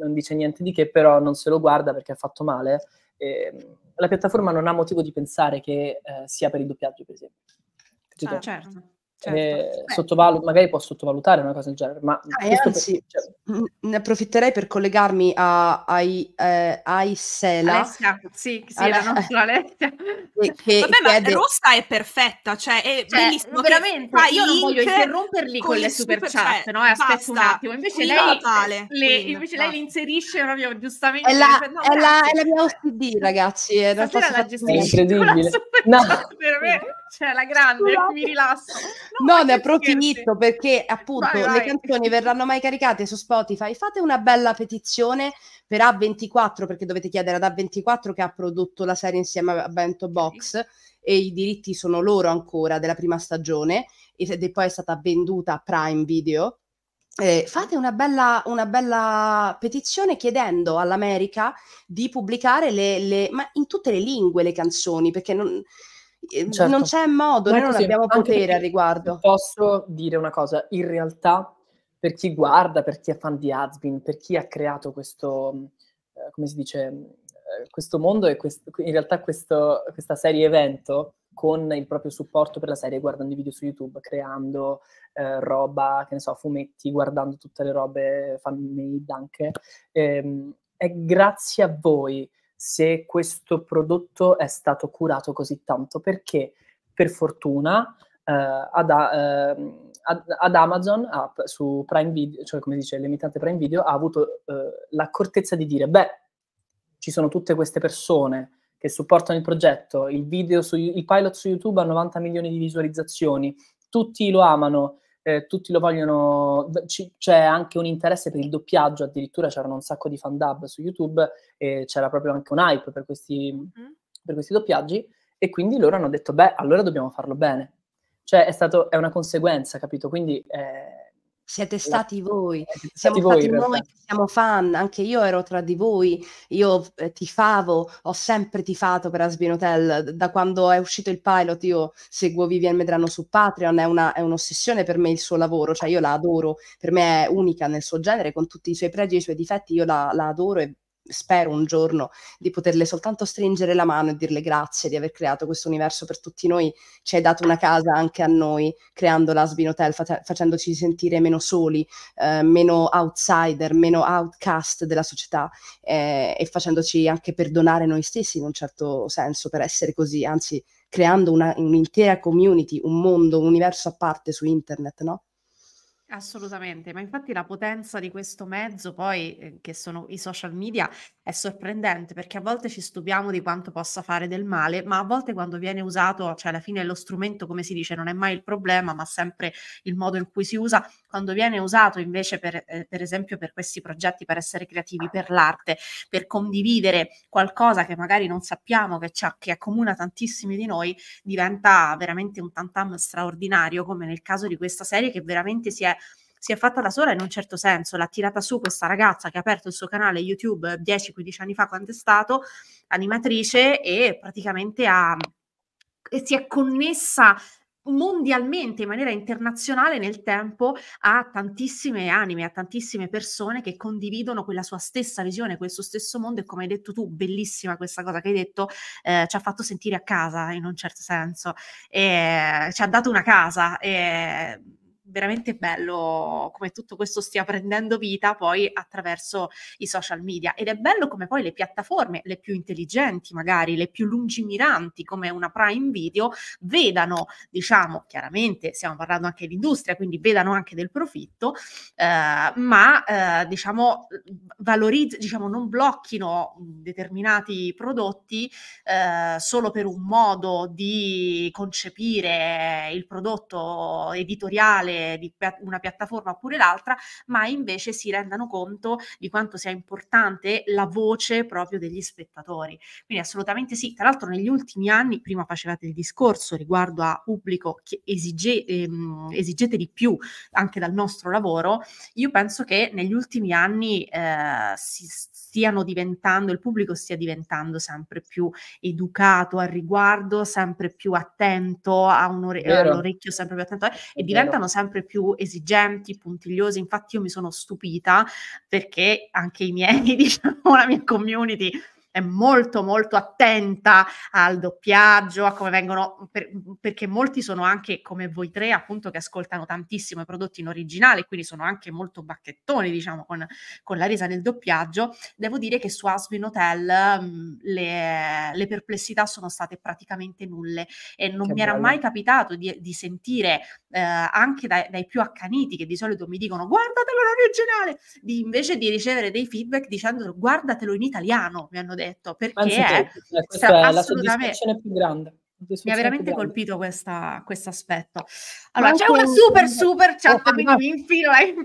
non dice niente di che, però non se lo guarda perché ha fatto male. Eh, la piattaforma non ha motivo di pensare che eh, sia per il doppiaggio, per esempio. Ah, certo. Certo. Eh, magari può sottovalutare una cosa del genere, ma ah, anzi, per... cioè... ne approfitterei per collegarmi a, ai, eh, ai Sela. Alessia, sì, sì Ale- la nostra Alessia. Che, che, Vabbè, ma chiede... Rossa è perfetta, cioè è cioè, bellissimo. Veramente, che... io non voglio interromperli con, con le super, chat, cioè, chat no? Eh, aspetta basta, un attimo, invece lei, totale, le, invece lei li inserisce proprio giustamente. È la, è la, è la mia OCD, ragazzi, È, non posso la È incredibile. No. Chat, veramente cioè la grande, Scusate. mi rilasso. No, no ne approfitto perché appunto vai, vai. le canzoni verranno mai caricate su Spotify. Fate una bella petizione per A24 perché dovete chiedere ad A24 che ha prodotto la serie insieme a Bento Box okay. e i diritti sono loro ancora della prima stagione ed è poi è stata venduta a Prime Video. Eh, fate una bella, una bella, petizione chiedendo all'America di pubblicare le, le, ma in tutte le lingue le canzoni, perché non, Ehm, certo. Non c'è modo, noi non così, abbiamo potere al riguardo. Posso dire una cosa, in realtà per chi guarda, per chi è fan di Asbin, per chi ha creato questo, eh, come si dice, mm, eh, questo mondo e questo, in realtà questo, questa serie evento con il proprio supporto per la serie, guardando i video su YouTube, creando eh, roba, che ne so, fumetti, guardando tutte le robe fan made anche, ehm, è grazie a voi se questo prodotto è stato curato così tanto, perché per fortuna eh, ad, eh, ad, ad, Amazon ha, su Prime Video, cioè come dice l'emittente Prime Video, ha avuto eh, l'accortezza di dire, beh, ci sono tutte queste persone che supportano il progetto, il, video su, il pilot su YouTube ha 90 milioni di visualizzazioni, tutti lo amano, eh, tutti lo vogliono, c- c'è anche un interesse per il doppiaggio, addirittura c'erano un sacco di fan dub su YouTube e c'era proprio anche un hype per questi, mm. per questi doppiaggi e quindi loro hanno detto, beh, allora dobbiamo farlo bene. Cioè è, stato, è una conseguenza, capito? Quindi... Eh, Esatto. siete stati voi, siamo stati voi, noi che siamo fan, anche io ero tra di voi, io eh, tifavo, ho sempre tifato per Asbin Hotel, da quando è uscito il pilot io seguo Vivian Medrano su Patreon, è, una, è un'ossessione per me il suo lavoro, cioè io la adoro, per me è unica nel suo genere, con tutti i suoi pregi e i suoi difetti, io la, la adoro e spero un giorno di poterle soltanto stringere la mano e dirle grazie di aver creato questo universo per tutti noi, ci hai dato una casa anche a noi, creando l'Asbin Hotel, fa- facendoci sentire meno soli, eh, meno outsider, meno outcast della società eh, e facendoci anche perdonare noi stessi in un certo senso per essere così, anzi creando una, un'intera community, un mondo, un universo a parte su internet, no? Assolutamente, ma infatti la potenza di questo mezzo, poi eh, che sono i social media, è sorprendente perché a volte ci stupiamo di quanto possa fare del male, ma a volte quando viene usato, cioè alla fine lo strumento, come si dice, non è mai il problema, ma sempre il modo in cui si usa, quando viene usato invece per, eh, per esempio per questi progetti, per essere creativi, per l'arte, per condividere qualcosa che magari non sappiamo che, che accomuna tantissimi di noi, diventa veramente un tantam straordinario, come nel caso di questa serie che veramente si è si è fatta da sola in un certo senso, l'ha tirata su questa ragazza che ha aperto il suo canale YouTube 10-15 anni fa quando è stato, animatrice e praticamente ha, e si è connessa mondialmente in maniera internazionale nel tempo a tantissime anime, a tantissime persone che condividono quella sua stessa visione, questo stesso mondo e come hai detto tu, bellissima questa cosa che hai detto, eh, ci ha fatto sentire a casa in un certo senso, e, ci ha dato una casa. E, veramente bello come tutto questo stia prendendo vita poi attraverso i social media ed è bello come poi le piattaforme, le più intelligenti magari, le più lungimiranti come una Prime Video, vedano, diciamo, chiaramente stiamo parlando anche di industria, quindi vedano anche del profitto, eh, ma eh, diciamo, valorizz- diciamo non blocchino determinati prodotti eh, solo per un modo di concepire il prodotto editoriale eh, di una piattaforma oppure l'altra, ma invece si rendano conto di quanto sia importante la voce proprio degli spettatori. Quindi assolutamente sì, tra l'altro negli ultimi anni, prima facevate il discorso riguardo a pubblico che esige, ehm, esigete di più anche dal nostro lavoro, io penso che negli ultimi anni eh, si stiano diventando, il pubblico stia diventando sempre più educato al riguardo, sempre più attento, a un ore- all'orecchio sempre più attento eh, e diventano sempre sempre più esigenti, puntigliosi. Infatti io mi sono stupita perché anche i miei, [laughs] diciamo, la mia community è molto molto attenta al doppiaggio, a come vengono, per, perché molti sono anche come voi tre appunto che ascoltano tantissimo i prodotti in originale, quindi sono anche molto bacchettoni diciamo con, con la resa del doppiaggio. Devo dire che su Asbin Hotel mm, le, le, perplessità sono state praticamente nulle e non che mi bello. era mai capitato di, di sentire eh, anche dai, dai più accaniti che di solito mi dicono guardatelo in originale, di, invece di ricevere dei feedback dicendo guardatelo in italiano, mi hanno detto detto, perché Anzi, è, questa è assolutamente... la più grande. Mi ha veramente colpito questo aspetto. Allora, Manco... c'è una super super chat, oh, quindi mi infilo, la eh, infilo. Eh.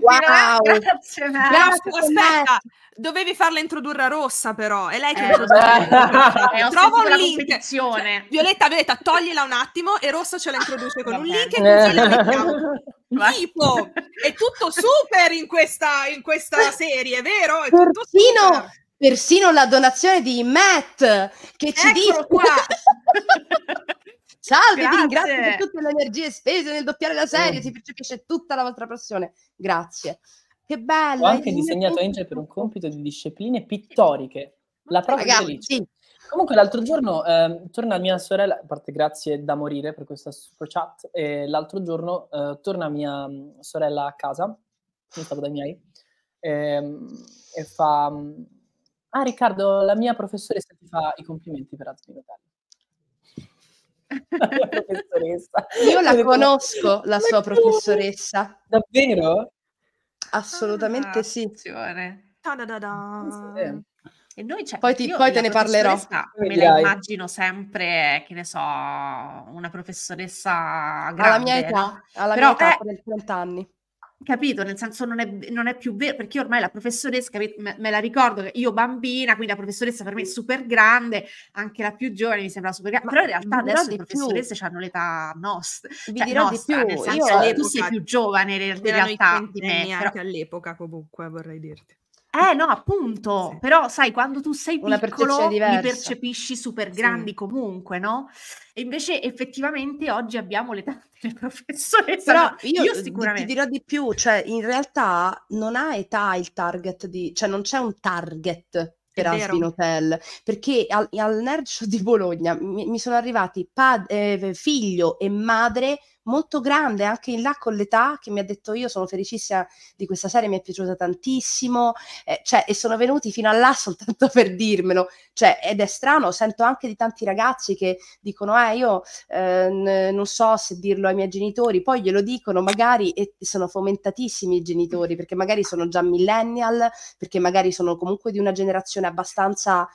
Wow. Grazie, Grazie Aspetta, dovevi farla introdurre a Rossa però, è lei che eh, introduce. Eh, Trova un link. Cioè, Violetta, Violetta, toglila un attimo e Rossa ce la introduce con un link e così la mettiamo. [laughs] Tipo, è tutto super in questa, in questa [laughs] serie, vero? È tutto Perfino, super persino la donazione di Matt che ci dice [laughs] Salve, grazie. ringrazio per tutte le energie spese nel doppiare la serie, mm. si percepisce tutta la vostra passione. Grazie. Che bello. Ho anche disegnato Angel per un compito di discipline pittoriche. La propria Ragazzi, sì. Comunque l'altro giorno eh, torna mia sorella, a parte grazie da morire per questa super chat, e l'altro giorno eh, torna mia mm, sorella a casa, io stavo dai miei, e, ehm, e fa mm, Ah, Riccardo, la mia professoressa ti fa i complimenti per Azmi La Io la conosco, la sua professoressa. Davvero? Assolutamente sì. Attenzione. e noi c'è, poi, ti, poi te ne parlerò. Me la immagino sempre, che ne so, una professoressa grande. Alla mia età, alla Però, mia età, eh, 30 anni capito, nel senso non è, non è più vero, perché io ormai la professoressa, capito, me, me, la ricordo, io bambina, quindi la professoressa per me è super grande, anche la più giovane mi sembra super grande, Ma però in realtà adesso le professoresse hanno l'età nostra, vi cioè nostra, più. nel senso io tu sei più giovane in realtà di me. Però... all'epoca comunque, vorrei dirti. Eh no, appunto, sì. però sai, quando tu sei Una piccolo li percepisci super grandi sì. comunque, no? E invece effettivamente oggi abbiamo l'età del professore. Però no, io, io eh, sicuramente... Ti, dirò di più, cioè in realtà non ha età il target di... cioè non c'è un target per Asbin Hotel, perché al, al Nerd Show di Bologna mi, mi sono arrivati pad- eh, figlio e madre molto grande anche in là con l'età che mi ha detto io sono felicissima di questa serie, mi è piaciuta tantissimo, eh, cioè, e sono venuti fino a là [laughs] soltanto per dirmelo, cioè, ed è strano, sento anche di tanti ragazzi che dicono eh io eh, non so se dirlo ai miei genitori, poi glielo dicono magari e sono fomentatissimi i genitori perché magari sono già millennial, perché magari sono comunque di una generazione abbastanza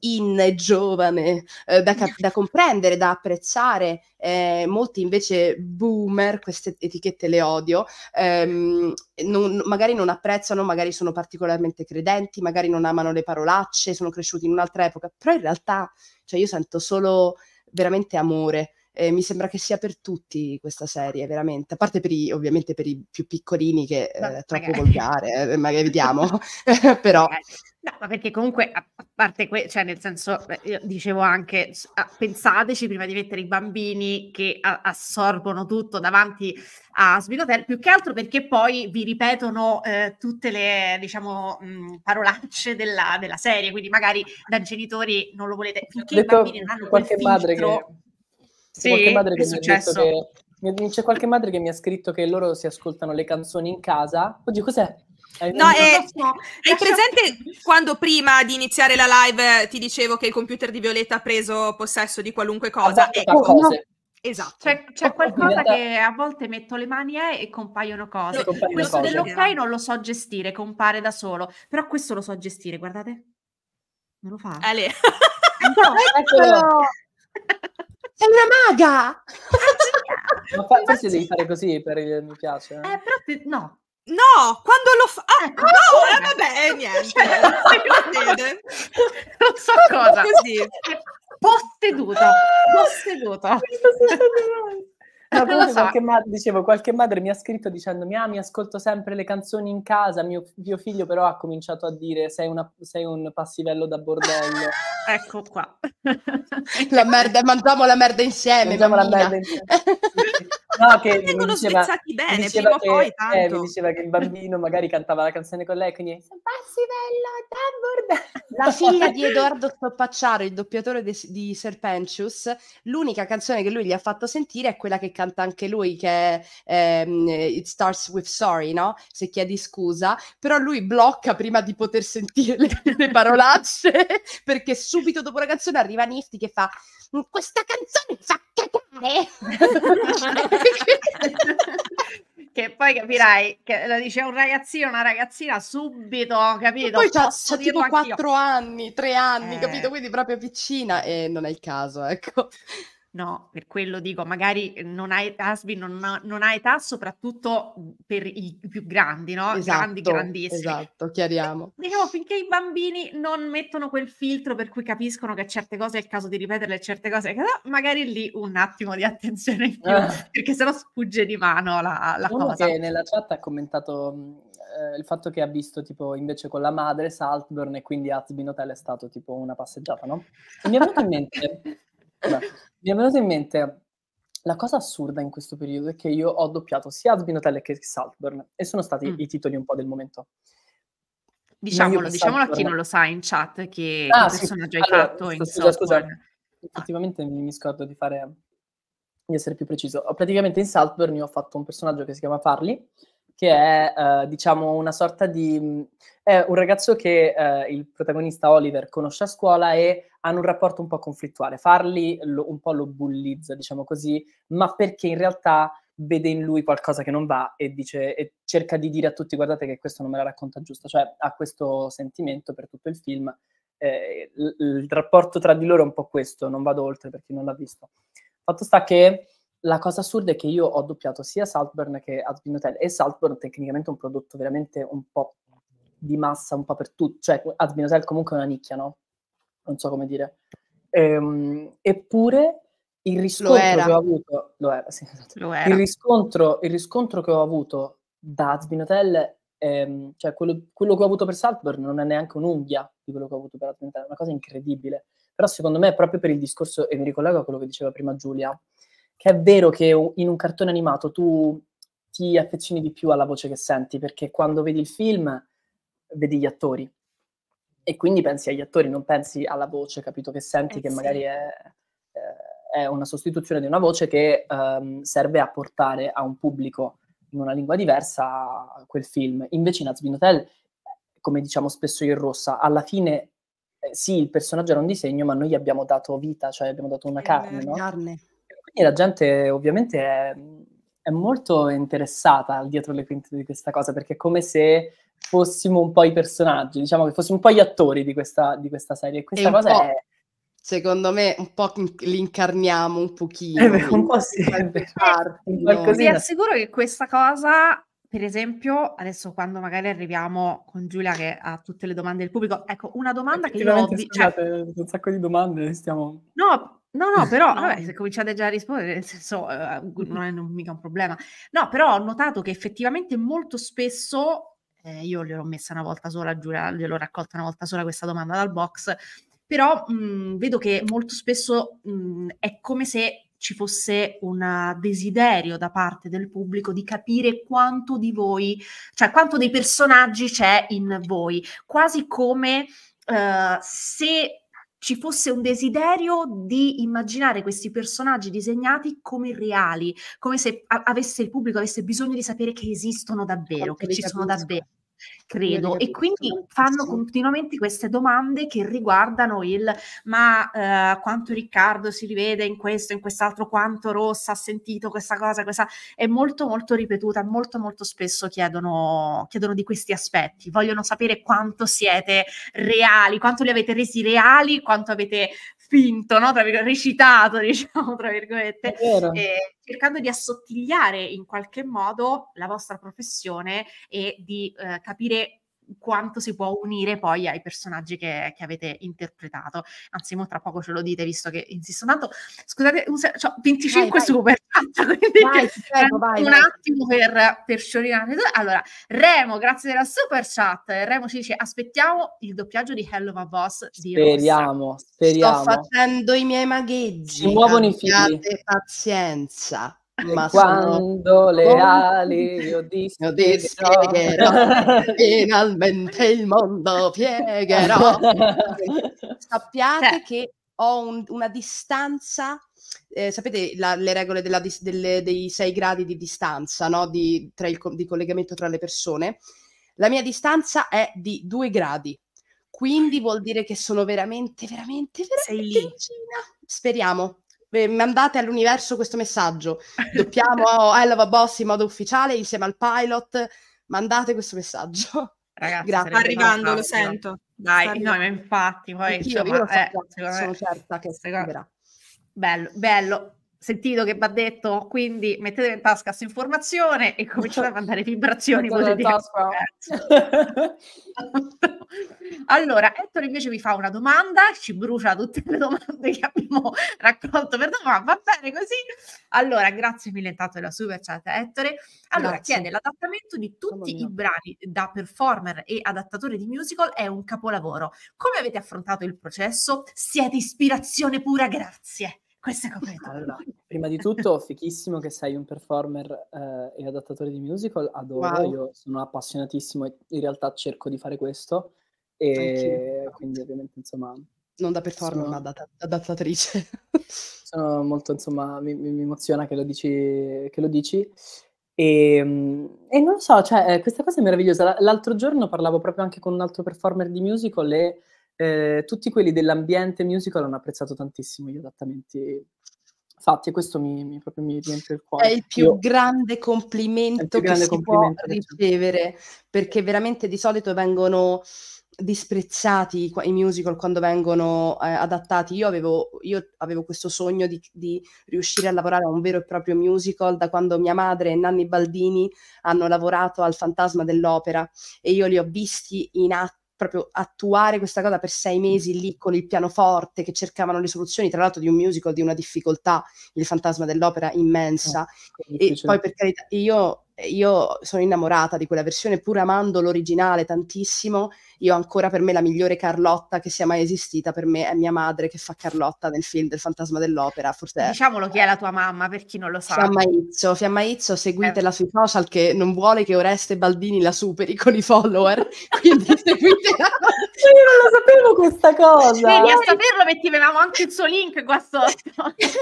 in giovane eh, da, cap- da, comprendere, da apprezzare. Eh, molti invece boomer, queste etichette le odio, ehm, non, magari non apprezzano, magari sono particolarmente credenti, magari non amano le parolacce, sono cresciuti in un'altra epoca, però in realtà cioè, io sento solo veramente amore eh, mi sembra che sia per tutti questa serie, veramente, a parte per i, ovviamente per i più piccolini che eh, è troppo magari. volgare, eh, magari vediamo, [laughs] [laughs] però... No, ma perché comunque, a parte questo, cioè nel senso, io dicevo anche, pensateci prima di mettere i bambini che a- assorbono tutto davanti a Sbigotel, più che altro perché poi vi ripetono eh, tutte le, diciamo, mh, mm, parolacce della, della, serie, quindi magari da genitori non lo volete, finché Detto i bambini non hanno quel filtro... Madre che sì, qualche madre che mi ha detto che c'è qualche madre che mi ha scritto che loro si ascoltano le canzoni in casa. Oggi cos'è? no, è, eh, no, presente quando prima di iniziare la live eh, ti dicevo che il computer di Violetta ha preso possesso di qualunque cosa? E, oh, cose. Esatto. C'è, c'è qualcosa che a volte metto le mani eh, e compaiono cose. Compaiono questo cose. dell'ok non lo so gestire, compare da solo. Però questo lo so gestire, guardate. Me lo fa. Ale. No, ecco. È una maga! [laughs] Ma fa- forse devi fare così per il mi piace. Eh, eh però no. No, quando lo fa... Ah, ah no, eh, vabbè, eh, cioè, niente. [laughs] non so cosa. Così. Posseduta. Ah! Posseduta. No, [laughs] comunque so. qualche, madre, dicevo, qualche madre mi ha scritto dicendomi ah mi ascolto sempre le canzoni in casa, mio, mio figlio però ha cominciato a dire sei, una, sei un passivello da bordello. [laughs] ecco qua. la merda, mangiamo la merda insieme. Mangiamo la merda insieme. [laughs] no, che vengono diceva, spezzati bene, prima o poi eh, tanto. Eh, mi diceva che il bambino magari cantava la canzone con lei, quindi Passi bello, La figlia di [laughs] Edoardo Stoppacciaro il doppiatore de, di Serpentius, l'unica canzone che lui gli ha fatto sentire è quella che canta anche lui, che è ehm, It Starts With Sorry, no? Se chiedi scusa, però lui blocca prima di poter sentire le, le parolacce, [laughs] perché subito dopo la canzone arriva Nifty che fa questa canzone fa cacca eh. [laughs] che poi capirai che lo dice un ragazzino, una ragazzina subito, capito? poi c'ha, c'ha tipo quattro anni, tre anni, eh. capito? Quindi proprio piccina e non è il caso, ecco. No, per quello dico, magari ehm, non hai, Asbi non ha, non ha età soprattutto mhmm, per i più grandi, no? Esatto, grandi, grandissimi. Esatto, chiariamo. Diciamo, finché i bambini non mettono quel filtro per cui capiscono che certe cose è il caso di ripeterle certe cose, ah, magari lì un attimo di attenzione in più, ah. perché sennò sfugge di mano la, la diciamo cosa. Che nella chat ha commentato mhmm, eh, il fatto che ha visto tipo invece con la madre Saltburn e quindi Asbi Hotel è stato tipo una passeggiata, no? E mi è venuto in mente... [laughs] Beh, [laughs] mi è venuto in mente la cosa assurda in questo periodo è che io ho doppiato sia Asbinotel che Saltburn e sono stati mm. i titoli un po' del momento. Diciamolo, diciamolo a chi non lo sa in chat che ah, sì. personaggio hai allora, fatto in scusa, scusa. Effettivamente ah. mi scordo di, fare, di essere più preciso. Praticamente in Saltburn io ho fatto un personaggio che si chiama Farley che è eh, diciamo una sorta di... Mm, è un ragazzo che eh, il protagonista Oliver conosce a scuola e hanno un rapporto un po' conflittuale. Farli lo, un po' lo bullizza, diciamo così, ma perché in realtà vede in lui qualcosa che non va e, dice, e cerca di dire a tutti guardate che questo non me la racconta giusta, cioè ha questo sentimento per tutto il film. Eh, il, il rapporto tra di loro è un po' questo, non vado oltre per chi non l'ha visto. Fatto sta che la cosa assurda è che io ho doppiato sia Saltburn che Asbin Hotel e Saltburn tecnicamente è un prodotto veramente un po' di massa, un po' per tutti, cioè Asbin Hotel comunque è una nicchia, no? Non so come dire. Ehm, eppure il riscontro che ho avuto, era, sì, esatto. il, riscontro, il riscontro, che ho avuto da Asbin Hotel, ehm, cioè quello, quello, che ho avuto per Saltburn non è neanche un'unghia di quello che ho avuto per Asbin Hotel, è una cosa incredibile. Però secondo me è proprio per il discorso, e mi ricollego a quello che diceva prima Giulia, che è vero che in un cartone animato tu ti affezioni di più alla voce che senti, perché quando vedi il film vedi gli attori e quindi pensi agli attori, non pensi alla voce, capito, che senti, eh, che sì. magari è, eh, è, una sostituzione di una voce che um, serve a portare a un pubblico in una lingua diversa quel film. Invece in Azbin Hotel, eh, come diciamo spesso io in rossa, alla fine eh, sì, il personaggio era un disegno, ma noi gli abbiamo dato vita, cioè abbiamo dato una carne, no? carne. Quindi la gente ovviamente è, è molto interessata dietro le quinte di questa cosa, perché è come se fossimo un po' i personaggi, diciamo che fossimo un po' gli attori di questa, di questa serie. E questa e cosa è... Secondo me un po' li incarniamo un pochino. È vero, un po' sì, è vero. [laughs] Vi sì, assicuro che questa cosa, per esempio, adesso quando magari arriviamo con Giulia che ha tutte le domande del pubblico, ecco, una domanda che io ho... Scusate, cioè... un sacco di domande, stiamo... No, No, no, però [laughs] no. Vabbè, se cominciate già a rispondere, nel senso, uh, non è non, mica un problema. No, però ho notato che effettivamente molto spesso, eh, io gliel'ho messa una volta sola, giura, gliel'ho raccolta una volta sola questa domanda dal box, però mh, mm, vedo che molto spesso mh, mm, è come se ci fosse un desiderio da parte del pubblico di capire quanto di voi, cioè quanto dei personaggi c'è in voi, quasi come uh, se ci fosse un desiderio di immaginare questi personaggi disegnati come reali, come se avesse, il pubblico avesse bisogno di sapere che esistono davvero, che ci capisco. sono davvero credo. E quindi fanno continuamente queste domande che riguardano il ma eh, quanto Riccardo si rivede in questo, in quest'altro, quanto Rossa ha sentito questa cosa, questa è molto molto ripetuta, molto molto spesso chiedono, chiedono di questi aspetti, vogliono sapere quanto siete reali, quanto li avete resi reali, quanto avete spinto, no? tra recitato, [laughs] diciamo, tra virgolette, eh, cercando di assottigliare in qualche modo la vostra professione e di eh, capire quanto si può unire poi ai personaggi che, che avete interpretato. Anzi, mo tra poco ce lo dite, visto che insisto tanto. Scusate, un se- cioè, 25 vai, super chat, [laughs] quindi vai, prego, vai, un vai. attimo per, per sciorinare. Allora, Remo, grazie della super chat. Remo ci dice, aspettiamo il doppiaggio di Hello of Boss di Speriamo, Rossa. speriamo. Sto facendo i miei magheggi. Si muovono i figli. Pazienza. Ma quando sono... le ali [laughs] io dispiegherò, dispiegherò finalmente il mondo piegherò. [laughs] Cioè Sappiate eh. che ho un, una distanza eh, sapete la, le regole della, delle, dei sei gradi di distanza no? di, tra il, di collegamento tra le persone, la mia distanza è di due gradi, quindi vuol dire che sono veramente, veramente, veramente Sei lì. vicina. Speriamo mandate all'universo questo messaggio. [laughs] Doppiamo a I Love a Boss in modo ufficiale insieme al pilot. Mandate questo messaggio. Ragazzi, Grazie. arrivando, lo sento. Dai, no, infatti, poi, insomma, io, io lo so, eh, sono certa che seguirà. Bello, bello sentito che va detto, quindi mettete in tasca questa informazione e cominciate a mandare vibrazioni. [laughs] allora, Ettore invece mi fa una domanda, ci brucia tutte le domande che abbiamo [laughs] raccolto per domanda, va bene così? Allora, grazie mille intanto della super chat Ettore. Allora, grazie. chiede, l'adattamento di tutti oh, i brani da performer e adattatore di musical è un capolavoro. Come avete affrontato il processo? Siete ispirazione pura, grazie questo è [laughs] completa. Allora, prima di tutto, fichissimo che sei un performer eh, e adattatore di musical, adoro, wow. io sono appassionatissimo e in realtà cerco di fare questo. E Anch'io. quindi ovviamente, insomma... Non da performer, sono... ma da adattatrice. [laughs] sono molto, insomma, mi, mi, emoziona che lo dici. Che lo dici. E, ehm, e, non so, cioè, eh, questa cosa è meravigliosa. L'altro giorno parlavo proprio anche con un altro performer di musical e eh, tutti quelli dell'ambiente musical hanno apprezzato tantissimo gli adattamenti fatti e questo mi, mi, proprio mi riempie il cuore. È il più Io, grande complimento più grande che si può certo. ricevere, perché veramente di solito vengono disprezzati i musical quando vengono eh, adattati. Io avevo, io avevo, questo sogno di, di, riuscire a lavorare a un vero e proprio musical da quando mia madre e Nanni Baldini hanno lavorato al Fantasma dell'Opera e io li ho visti in atto proprio attuare questa cosa per sei mesi lì con il pianoforte che cercavano le soluzioni, tra l'altro di un musical di una difficoltà, il fantasma dell'opera immensa. Eh, e poi per carità, io io sono innamorata di quella versione, pur amando l'originale tantissimo, io ancora per me la migliore Carlotta che sia mai esistita per me è mia madre che fa Carlotta nel film del Fantasma dell'Opera, forse Diciamolo chi è la tua mamma per chi non lo sa. Fiamma Izzo, Fiamma Izzo seguitela eh. sui social che non vuole che Oreste Baldini la superi con i follower, quindi [laughs] seguitela. io non lo sapevo questa cosa. Vieni a saperlo mettevamo anche il suo link qua sotto. [laughs] Ieri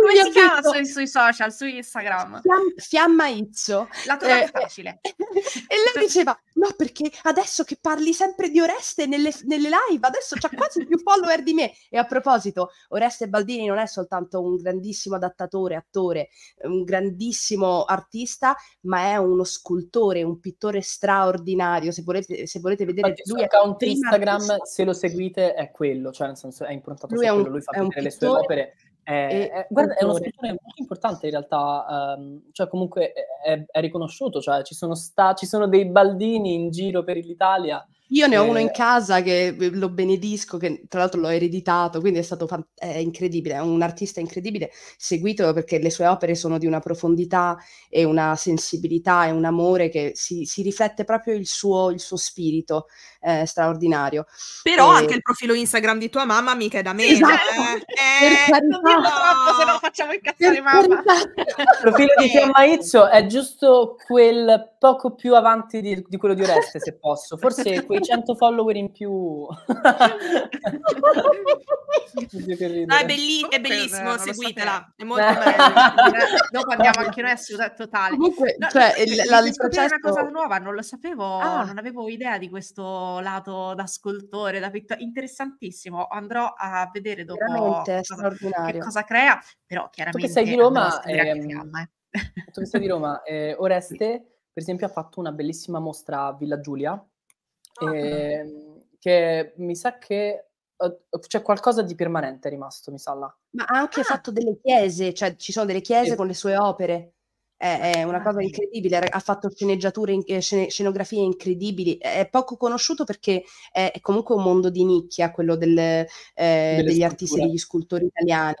Come mi si chiama sui, sui, social, su Instagram? Fiamma, Fiamma Izzo la eh, trova eh, facile. [laughs] E lei diceva, no perché adesso che parli sempre di Oreste nelle, nelle live, adesso c'ha quasi più follower di me. E a proposito, Oreste Baldini non è soltanto un grandissimo adattatore, attore, un grandissimo artista, ma è uno scultore, un pittore straordinario. Se volete, se volete vedere Infatti, lui account Instagram, artista. se lo seguite, è quello, cioè nel senso è improntato lui su quello, un, lui fa vedere un le sue opere eh, eh, eh, guarda, è uno scrittore molto importante in realtà, um, cioè comunque eh, è, è riconosciuto, cioè ci sono, sta, ci sono, dei baldini in giro per l'Italia io ne ho uno eh. in casa che eh, lo benedisco, che tra l'altro l'ho ereditato, quindi è stato fan- è incredibile, è un artista incredibile, seguito perché le sue opere sono di una profondità e una sensibilità e un amore che si, si riflette proprio il suo, il suo spirito eh, straordinario. Però e... anche il profilo Instagram di tua mamma mica è da me. Esatto. Eh, eh, non dirlo troppo, se no facciamo incazzare mamma. il profilo di Fiamma Izzo è giusto quel poco più avanti di, di quello di Oreste, se posso. Forse [laughs] quei 100 follower in più. [laughs] no, è, belli- è eh, bellissimo, eh, seguitela. È molto eh. bello. [laughs] Dopo andiamo anche noi a Ciudad Totale. Comunque, no, cioè, il, la, il processo... una cosa nuova, non lo sapevo, ah. non avevo idea di questo lato da scultore, da pittore. Interessantissimo, andrò a vedere dopo Veramente cosa, che cosa crea. Però chiaramente... Tu che sei di Roma... Ehm, eh. tu che sei di Roma, eh, Oreste... Sì per esempio ha fatto una bellissima mostra a Villa Giulia, oh. eh, che mi sa che eh, c'è qualcosa di permanente rimasto, mi sa là. Ma ha anche ah. fatto delle chiese, cioè ci sono delle chiese sì. con le sue opere. È, è, una ah, cosa incredibile, ha fatto sceneggiature, in, eh, scen- scenografie incredibili, è poco conosciuto perché è, è comunque un mondo di nicchia, quello del, eh, degli sculture. artisti e degli scultori italiani.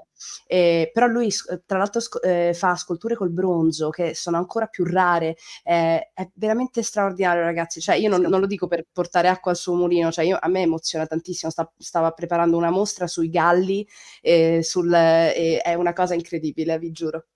Eh, però lui tra l'altro eh, fa sculture col bronzo che sono ancora più rare, eh, è veramente straordinario ragazzi, cioè io non, non, lo dico per portare acqua al suo mulino, cioè io, a me emoziona tantissimo, Sta, stava preparando una mostra sui galli, eh, sul, eh, è una cosa incredibile, vi giuro.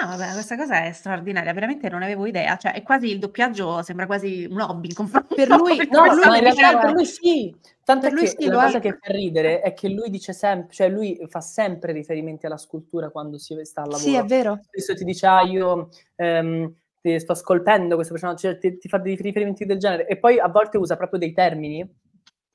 No, vabbè, questa cosa è straordinaria, veramente non avevo idea, cioè è quasi il doppiaggio, sembra quasi un hobby confronto. Per lui, [laughs] no, per lui, ma in per lui sì, tanto lui che sì, la cosa è... che fa ridere è che lui dice sempre, cioè lui fa sempre riferimenti alla scultura quando si sta al lavoro. Sì, è vero. Spesso ti dice, ah, io ehm, ti sto scolpendo questo personaggio, cioè, ti, ti, fa dei riferimenti del genere. E poi a volte usa proprio dei termini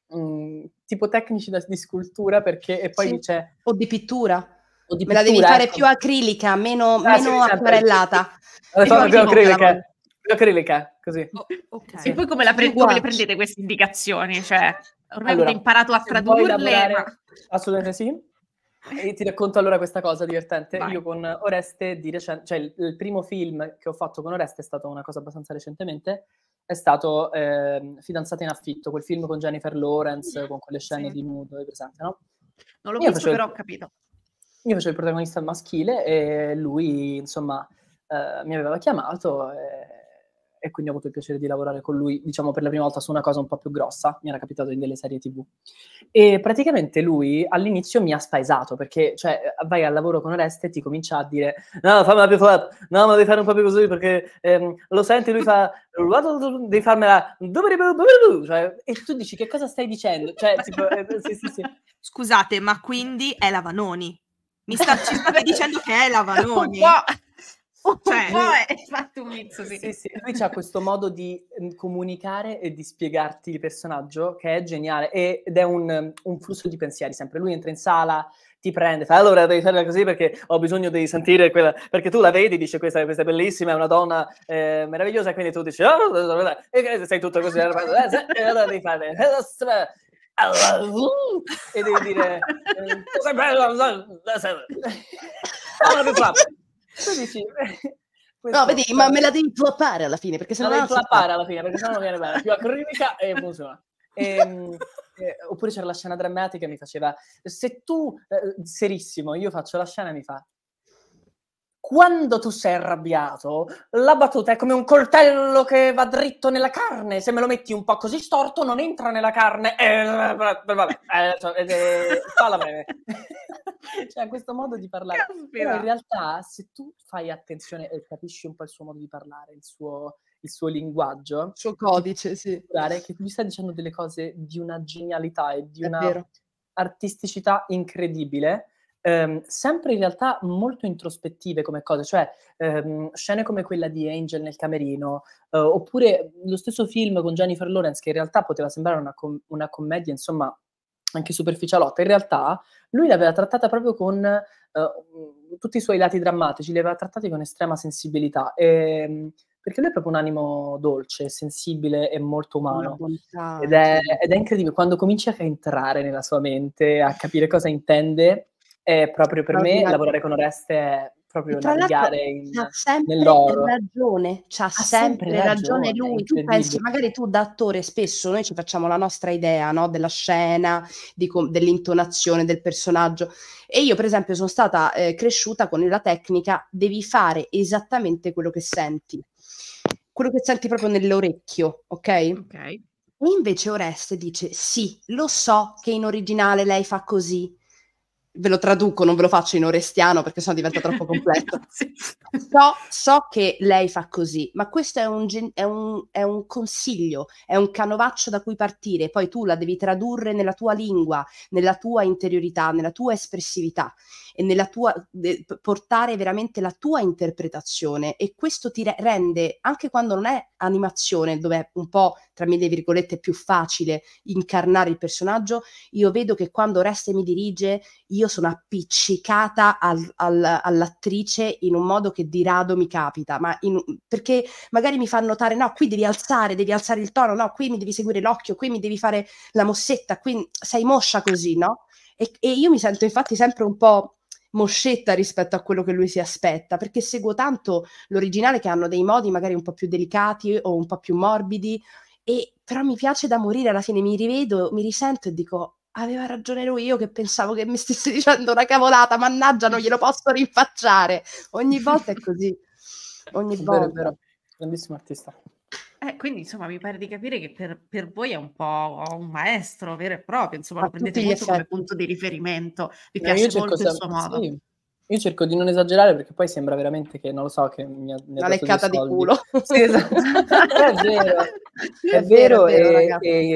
mh, mm, tipo tecnici da, di scultura perché, e poi sì. dice... O di pittura di Me la devi fare ecco. più acrilica, meno, ah, meno esatto. acquerellata. Eh, la fare più acrilica. Più acrilica, così. Oh, okay. E poi come, pre- come, le prendete queste indicazioni? Cioè, ormai allora, avete imparato a tradurle. Ma... Assolutamente sì. E ti racconto allora questa cosa divertente. Vai. Io con Oreste di recente, cioè il, il, primo film che ho fatto con Oreste è stato una cosa abbastanza recentemente, è stato eh, Fidanzata in affitto, quel film con Jennifer Lawrence, con quelle scene sì. di nudo, presente, no? Non l'ho Io visto, facevo... però ho capito. Io facevo il protagonista maschile e lui, insomma, eh, mi aveva chiamato e, e, quindi ho avuto il piacere di lavorare con lui, diciamo, per la prima volta su una cosa un po' più grossa. Mi era capitato in delle serie TV. E praticamente lui all'inizio mi ha spaesato perché, cioè, vai al lavoro con Oreste e ti comincia a dire no, fammela più flat, no, ma devi fare un po' più così perché ehm, lo senti, lui fa [laughs] devi farmela cioè, e tu dici che cosa stai dicendo? Cioè, tipo, eh, sì, sì, sì. Scusate, ma quindi è la Vanoni? Mi sta, ci state dicendo che è Lavanoni. Un cioè, po' è fatto un mix, sì. sì, sì. Lui ha questo modo di comunicare e di spiegarti il personaggio che è geniale ed è un, un flusso di pensieri sempre. Lui entra in sala, ti prende, fa allora devi farla così perché ho bisogno di sentire quella, perché tu la vedi, dice questa, questa è bellissima, è una donna eh, meravigliosa, quindi tu dici, oh, sei tutto così, e allora devi fare, e devi dire sei eh, bello Paolo tu dici eh, no vedi ma me la devi flappare alla fine perché se no la devi flappare alla fine perché sennò non viene bene più acrilica e funziona e, ehm, eh, oppure c'era la scena drammatica mi faceva se tu eh, eh, serissimo io faccio la scena e mi fa quando tu sei arrabbiato, la battuta è come un coltello che va dritto nella carne. Se me lo metti un po' così storto, non entra nella carne. Eh, vabbè, eh, eh, falla bene. [laughs] cioè, questo modo di parlare. in realtà, se tu fai attenzione e capisci un po' il suo modo di parlare, il suo, il suo linguaggio, il suo codice, sì. Che tu gli stai dicendo delle cose di una genialità e di una artisticità incredibile ehm, sempre in realtà molto introspettive come cose, cioè ehm, scene come quella di Angel nel camerino, eh, oppure lo stesso film con Jennifer Lawrence che in realtà poteva sembrare una, com- una commedia, insomma, anche superficialotta, in realtà lui l'aveva trattata proprio con eh, tutti i suoi lati drammatici, li aveva trattati con estrema sensibilità, e, ehm, perché lui è proprio un animo dolce, sensibile e molto umano. ed, è, ed è, incredibile, quando cominci a entrare nella sua mente, a capire cosa intende, e proprio per me lavorare con Oreste è proprio tra navigare in, c'ha sempre nell'oro. ragione, c'ha, sempre, sempre ragione, ragione lui. Tu pensi, magari tu da attore spesso noi ci facciamo la nostra idea no? della scena, com- dell'intonazione, del personaggio. E io, per esempio, sono stata eh, cresciuta con la tecnica devi fare esattamente quello che senti, quello che senti proprio nell'orecchio, ok? Ok. invece Oreste dice: Sì, lo so che in originale lei fa così, ve lo traduco, non ve lo faccio in orestiano perché sennò diventa troppo completo. [laughs] so, so, che lei fa così, ma questo è un, gen- è, un, è un, consiglio, è un canovaccio da cui partire, poi tu la devi tradurre nella tua lingua, nella tua interiorità, nella tua espressività e nella tua de- portare veramente la tua interpretazione e questo ti re- rende anche quando non è animazione, dove è un po' tra mille virgolette più facile incarnare il personaggio, io vedo che quando Oreste mi dirige io io sono appiccicata al, al, all'attrice in un modo che di rado mi capita, ma in, perché magari mi fa notare no, qui devi alzare, devi alzare il tono, no, qui mi devi seguire l'occhio, qui mi devi fare la mossetta, qui sei moscia così, no? e, e io mi sento infatti sempre un po' moscetta rispetto a quello che lui si aspetta, perché seguo tanto l'originale che hanno dei modi magari un po' più delicati o un po' più morbidi, e, però mi piace da morire alla fine, mi rivedo, mi risento e dico aveva ragione lui io che pensavo che mi stesse [laughs] dicendo una cavolata, mannaggia, non glielo posso rinfacciare. Ogni volta è così. Ogni volta. Vero, vero. Grandissimo artista. Eh, quindi insomma mi pare di capire che per, per, voi è un po' un maestro vero e proprio, insomma A lo prendete molto come punto di riferimento, vi no, piace molto il suo modo. Sì. Io cerco di non esagerare perché poi sembra veramente che, non lo so, che mi ha Una leccata di culo. [laughs] Sì, esatto. [laughs] è vero, è, vero, è vero e, e,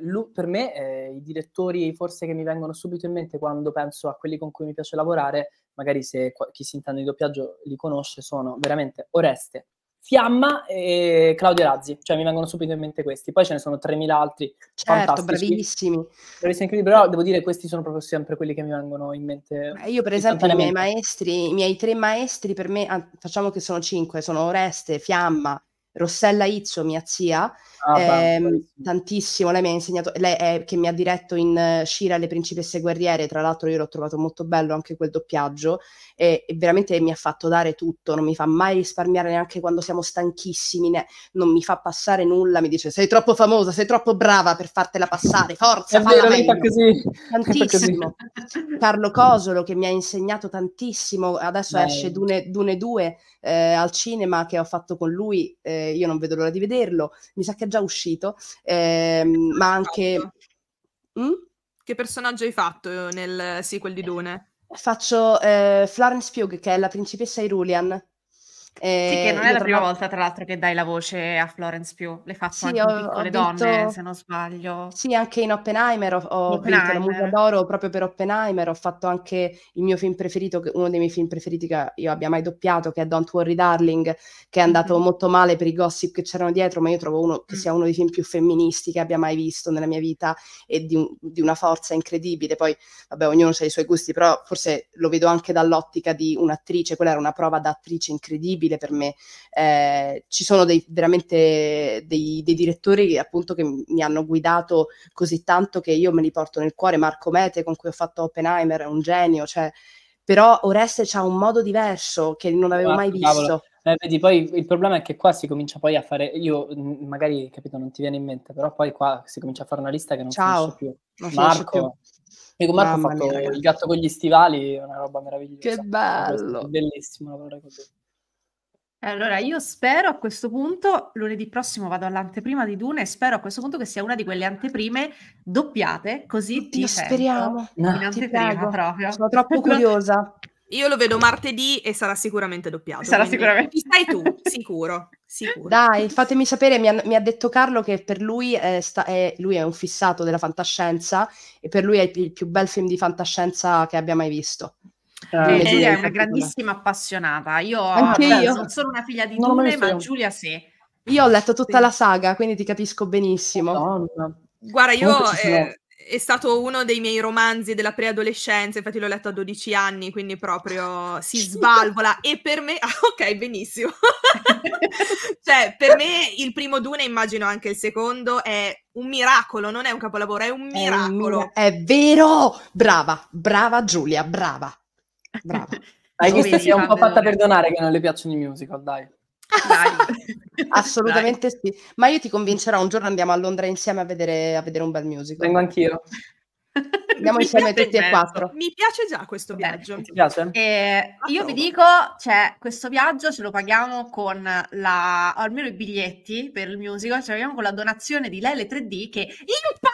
eh, per me eh, i direttori forse che mi vengono subito in mente quando penso a quelli con cui mi piace lavorare, magari se chi si intende di doppiaggio li conosce, sono veramente Oreste, Fiamma e Claudio Razzi, cioè mi vengono subito in mente questi, poi ce ne sono 3.000 altri. Certo, bravissimi. Bravissimi, però devo dire questi sono proprio sempre quelli che mi vengono in mente. Beh, io per esempio i miei maestri, i miei tre maestri per me, ah, facciamo che sono cinque, sono Oreste, Fiamma, Rossella Izzo, mia zia, ah, ehm, tantissimo, lei mi ha insegnato, lei è, che mi ha diretto in uh, eh, Shira Le principesse guerriere, tra l'altro io l'ho trovato molto bello anche quel doppiaggio e, e veramente mi ha fatto dare tutto, non mi fa mai risparmiare neanche quando siamo stanchissimi, né, non mi fa passare nulla, mi dice sei troppo famosa, sei troppo brava per fartela passare, forza, è falla meglio. Così. [laughs] Carlo Cosolo che mi ha insegnato tantissimo, adesso Beh. esce Dune, Dune 2 eh, al cinema che ho fatto con lui. Eh, io non vedo l'ora di vederlo, mi sa che è già uscito, ehm, ma anche... Mm? Che personaggio hai fatto nel sequel di eh, Dune? Faccio eh, Florence Pugh, che è la principessa Irulian, eh, sì, che eh, non è la prima trovo... volta, tra l'altro, che dai la voce a Florence più L'hai fatto sì, anche ho, Piccole ho Donne, se non sbaglio. Sì, anche in Oppenheimer ho, ho Oppenheimer. vinto la Musa d'Oro proprio per Oppenheimer. Ho fatto anche il mio film preferito, uno dei miei film preferiti che io abbia mai doppiato, che è Don't Worry Darling, che è andato mm molto male per i gossip che c'erano dietro, ma io trovo uno, che mm. sia uno dei film più femministi che abbia mai visto nella mia vita e di, un, di una forza incredibile. Poi, vabbè, ognuno ha i suoi gusti, però forse lo vedo anche dall'ottica di un'attrice. Quella era una prova da attrice incredibile ineccepibile per me. Eh, ci sono dei, veramente dei, dei, direttori appunto che mi hanno guidato così tanto che io me li porto nel cuore. Marco Mete, con cui ho fatto Oppenheimer, è un genio, cioè, però Oreste ha un modo diverso che non avevo ah, mai cavolo. visto. Eh, vedi, poi il problema è che qua si comincia poi a fare, io mm, magari capito non ti viene in mente, però poi qua si comincia a fare una lista che non Ciao. più. Non Marco, io con Marco Mamma fatto mia, il gatto con gli stivali, una roba meravigliosa. Che bello! Bellissimo lavorare così. Allora, io spero a questo punto, lunedì prossimo vado all'anteprima di Dune e spero a questo punto che sia una di quelle anteprime doppiate, così ti speriamo. No, in anteprima proprio. Sono troppo [laughs] curiosa. Io lo vedo martedì e sarà sicuramente doppiato. Sarà sicuramente. Ci stai tu, sicuro, sicuro. Dai, fatemi sapere, mi ha, mi ha detto Carlo che per lui è, sta, è, lui è un fissato della fantascienza e per lui è il, il più bel film di fantascienza che abbia mai visto. Eh, eh, Giulia è una grandissima appassionata. Io, Anche io. non sono una figlia di Dune, ma Giulia sì. Io ho letto tutta sì. la saga, quindi ti capisco benissimo. Madonna. Guarda, io eh, è stato uno dei miei romanzi della preadolescenza, infatti l'ho letto a 12 anni, quindi proprio si [laughs] svalvola e per me ah, ok, benissimo. [laughs] cioè, per me il primo Dune, immagino anche il secondo, è un miracolo, non è un capolavoro, è un miracolo. È, un... è vero! Brava, brava Giulia, brava. Brava. Hai visto, si è un po' fatta perdonare che non le piacciono i musical, dai. Dai. [laughs] Assolutamente dai. sì. Ma io ti convincerò, un giorno andiamo a Londra insieme a vedere, a vedere un bel musical. Vengo anch'io. [laughs] Andiamo insieme tutti e quattro. Mi piace già questo viaggio. Ti Eh, io vi dico, cioè, questo viaggio ce lo paghiamo con la, almeno i biglietti per il musical, ce lo paghiamo con la donazione di Lele 3D che in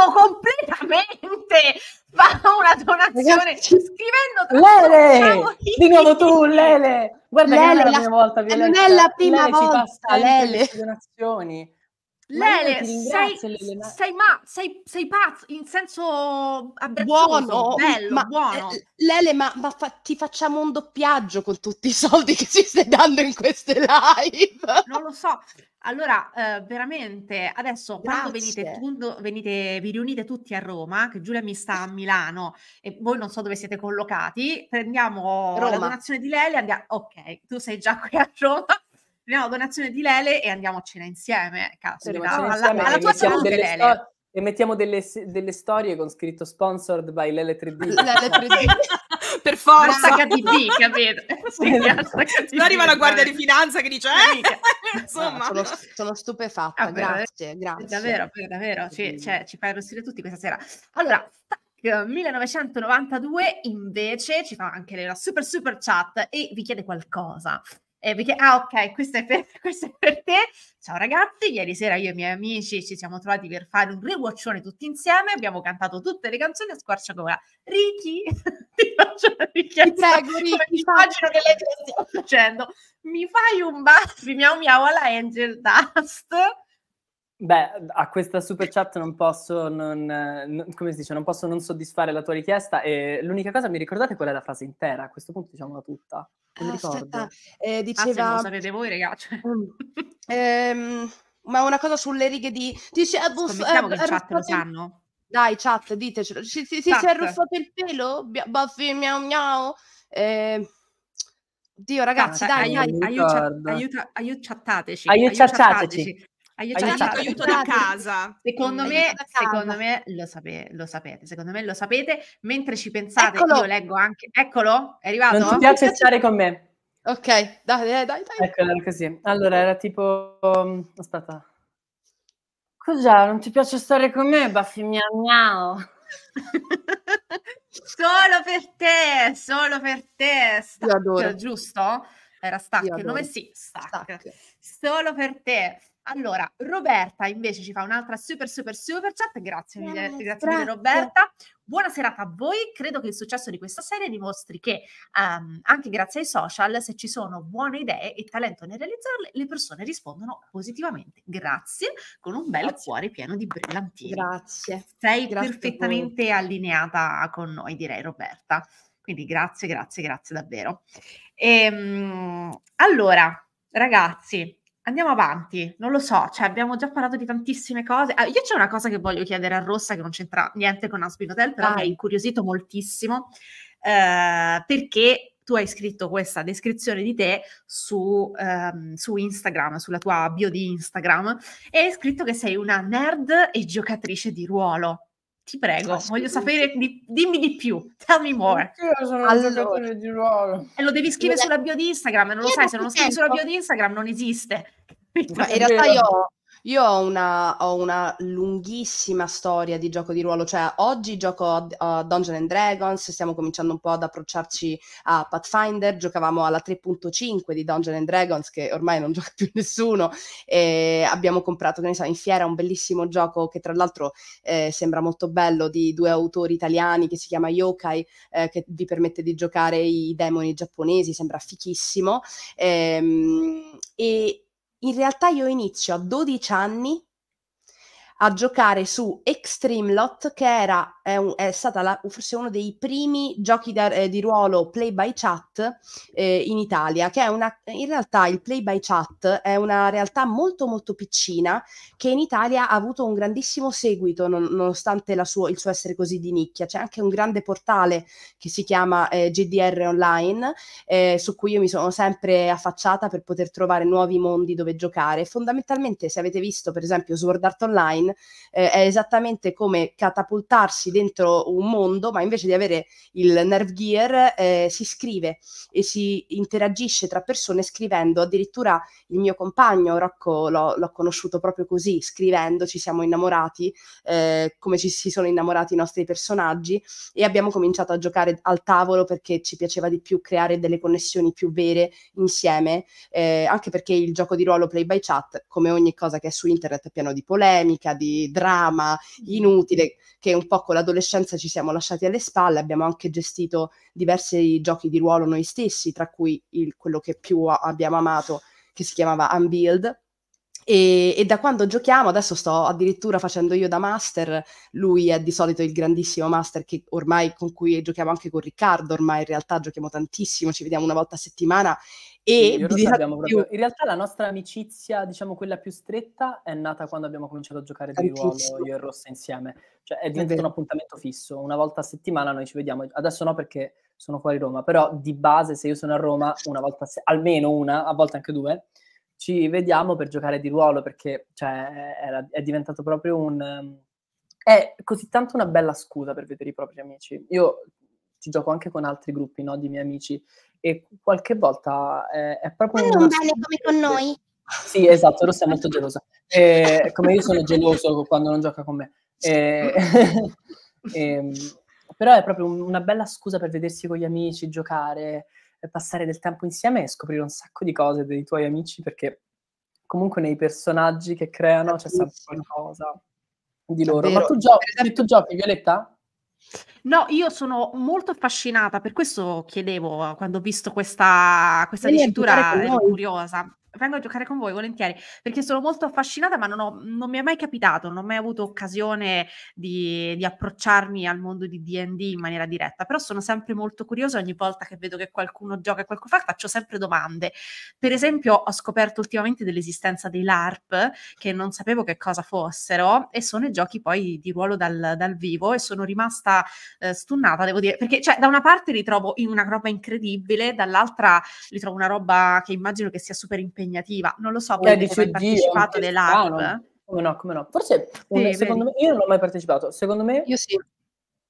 completamente [laughs] fa una donazione Ragazzi, scrivendo Lele diciamo, di nuovo tu Lele guarda Lele, che non è la, la prima volta Lele, non è la prima Lele volta Lele donazioni Lele, sei, Lele. Sei, ma, sei, sei, pazzo, in senso buono, oh, bello, ma, buono. Eh, Lele, ma, ma fa, ti facciamo un doppiaggio con tutti i soldi che ci stai dando in queste live? Non lo so. Allora, eh, veramente, adesso Grazie. quando venite, tu, venite, vi riunite tutti a Roma, che Giulia mi sta a Milano e voi non so dove siete collocati, prendiamo Roma. la donazione di Lele e andiamo... Ok, tu sei già qui a Roma prendiamo donazione di Lele e andiamo a cena insieme. Caspita, alla, insieme alla tua salute, Lele. Sto- e mettiamo delle, delle, storie con scritto sponsored by Lele3D. [laughs] Lele3D. [laughs] per forza. HTV, capito? [laughs] Sì, HTV. arriva la guardia di finanza che dice, eh? Insomma. No, sono, sono, stupefatta, ah, grazie, grazie. Davvero, davvero, ci, cioè, ci fai arrossire tutti questa sera. Allora, 1992 invece ci fa anche la super super chat e vi chiede qualcosa eh, perché, ah ok, questo è, per, [laughs] questo è, per, te. Ciao ragazzi, ieri sera io e i miei amici ci siamo trovati per fare un rewatchone tutti insieme, abbiamo cantato tutte le canzoni a squarciagola. Ricky, [laughs] ti faccio una richiesta, ti prego, Ricky, immagino che lei te lo stia facendo. Mi fai un baffo, miau miau alla Angel Dust? Beh, a questa super chat non posso non, eh, come si dice, non posso non soddisfare la tua richiesta e l'unica cosa mi ricordate qual è la frase intera? A questo punto diciamola tutta. Non ah, Aspetta, eh, ah, diceva... Ah, non sapete voi ragazzi. Cioè. [laughs] Mm. ehm, ma una cosa sulle righe di... Dice, ah, eh, buff, Scommettiamo eh, che in chat lo sanno. Dai chat, ditecelo. Si, si, si, si è arruffato il pelo? Baffi, miau miau. Eh... Dio ragazzi, ah, dai, dai, aiutateci. Aiutateci. Ah, aiuto, aiuto da casa. Secondo, mm. aiuto me, da casa. secondo me lo, sape- lo, sapete, secondo me lo sapete. Mentre ci pensate, Eccolo. io leggo anche... Eccolo, è arrivato? Non ti piace stare con me. Ok, dai, dai, dai. Ecco, così. Allora, era tipo... Mm, aspetta. Cos'è? Non ti piace stare con me, baffi mia miau? [laughs] solo per te, solo per te. Stack, giusto? Era stack, il nome sì, stack. stack. Solo per te. Allora, Roberta invece ci fa un'altra super super super chat, grazie mille, grazie, grazie mille Roberta. Buona serata a voi, credo che il successo di questa serie dimostri che um, anche grazie ai social, se ci sono buone idee e talento nel realizzarle, le persone rispondono positivamente. Grazie, con un bel grazie. cuore pieno di brillantini. Grazie. Sei grazie perfettamente allineata con noi, direi Roberta. Quindi grazie, grazie, grazie davvero. E, ehm, allora, ragazzi, andiamo avanti, non lo so, cioè abbiamo già parlato di tantissime cose. Ah, io c'è una cosa che voglio chiedere a Rossa che non c'entra niente con Aspin Hotel, però ah. mi ha incuriosito moltissimo eh, perché tu hai scritto questa descrizione di te su, ehm, su, Instagram, sulla tua bio di Instagram, e hai scritto che sei una nerd e giocatrice di ruolo. Ti prego, Ascolta. Ah, voglio sapere, di, dimmi di più, tell me more. Io sono allora. di ruolo. E lo devi scrivere sulla bio di Instagram, non lo io eh, sai, se non lo scrivi sulla bio di Instagram non esiste. Ma [laughs] in realtà io io ho una, ho una, lunghissima storia di gioco di ruolo, cioè oggi gioco a, a Dungeons and Dragons, stiamo cominciando un po' ad approcciarci a Pathfinder, giocavamo alla 3.5 di Dungeons and Dragons che ormai non [laughs] gioca più nessuno e abbiamo comprato, che ne so, in fiera un bellissimo gioco che tra l'altro eh, sembra molto bello di due autori italiani che si chiama Yokai eh, che vi permette di giocare i demoni giapponesi, sembra fichissimo ehm, e in realtà io inizio a 12 anni a giocare su Extreme Lot che era è, un, è stata la, forse uno dei primi giochi da, eh, di ruolo play by chat eh, in Italia, che è una, in realtà il play by chat è una realtà molto molto piccina che in Italia ha avuto un grandissimo seguito non, nonostante suo, il suo essere così di nicchia. C'è anche un grande portale che si chiama eh, GDR Online, eh, su cui io mi sono sempre affacciata per poter trovare nuovi mondi dove giocare. Fondamentalmente, se avete visto per esempio Sword Art Online, eh, è esattamente come catapultarsi dentro un mondo, ma invece di avere il nerve gear eh, si scrive e si interagisce tra persone scrivendo. Addirittura il mio compagno Rocco l'ho, l'ho conosciuto proprio così, scrivendo, ci siamo innamorati, eh, come ci si sono innamorati i nostri personaggi e abbiamo cominciato a giocare al tavolo perché ci piaceva di più creare delle connessioni più vere insieme, eh, anche perché il gioco di ruolo play by chat, come ogni cosa che è su internet, è pieno di polemica, di drama mm-hmm. inutile, che un po' con la l'adolescenza ci siamo lasciati alle spalle, abbiamo anche gestito diversi giochi di ruolo noi stessi, tra cui il, quello che più abbiamo amato, che si chiamava Unbuild. E, e, da quando giochiamo, adesso sto addirittura facendo io da master, lui è di solito il grandissimo master che ormai con cui giochiamo anche con Riccardo, ormai in realtà giochiamo tantissimo, ci vediamo una volta a settimana e sì, vi proprio... In realtà la nostra amicizia, diciamo quella più stretta, è nata quando abbiamo cominciato a giocare di ruolo io e Rossa insieme. Cioè è diventato un appuntamento fisso, una volta a settimana noi ci vediamo. Adesso no perché sono fuori Roma, però di base se io sono a Roma, una volta se... almeno una, a volte anche due, ci vediamo per giocare di ruolo perché cioè, era, è diventato proprio un... È così tanto una bella scusa per vedere i propri amici. Io ci gioco anche con altri gruppi no, di miei amici e qualche volta è, eh, è proprio... Ma non vale come con noi? Sì, esatto, Rossa è molto gelosa. E, come io sono geloso quando non gioca con me. E, [laughs] e, ehm, però è proprio una bella scusa per vedersi con gli amici, giocare, eh, passare del tempo insieme e scoprire un sacco di cose dei tuoi amici perché comunque nei personaggi che creano c'è sempre qualcosa di loro. Ma tu giochi, tu giochi Violetta? No, io sono molto affascinata, per questo chiedevo quando ho visto questa, questa dicitura, ero curiosa vengo a giocare con voi volentieri perché sono molto affascinata, ma non, ho, non mi è mai capitato, non ho mai avuto occasione di, di approcciarmi al mondo di DD in maniera diretta. Però sono sempre molto curiosa ogni volta che vedo che qualcuno gioca e qualcuno fa, faccio sempre domande. Per esempio, ho scoperto ultimamente dell'esistenza dei LARP che non sapevo che cosa fossero, e sono i giochi poi di ruolo dal, dal vivo e sono rimasta eh, stunnata, devo dire, perché cioè, da una parte li trovo in una roba incredibile, dall'altra li trovo una roba che immagino che sia super impegnativa impegnativa. Non lo so, voi eh, avete mai partecipato alle live? Strano. Come no, come no. Forse, un, secondo me, io non ho mai partecipato. Secondo me... Io sì.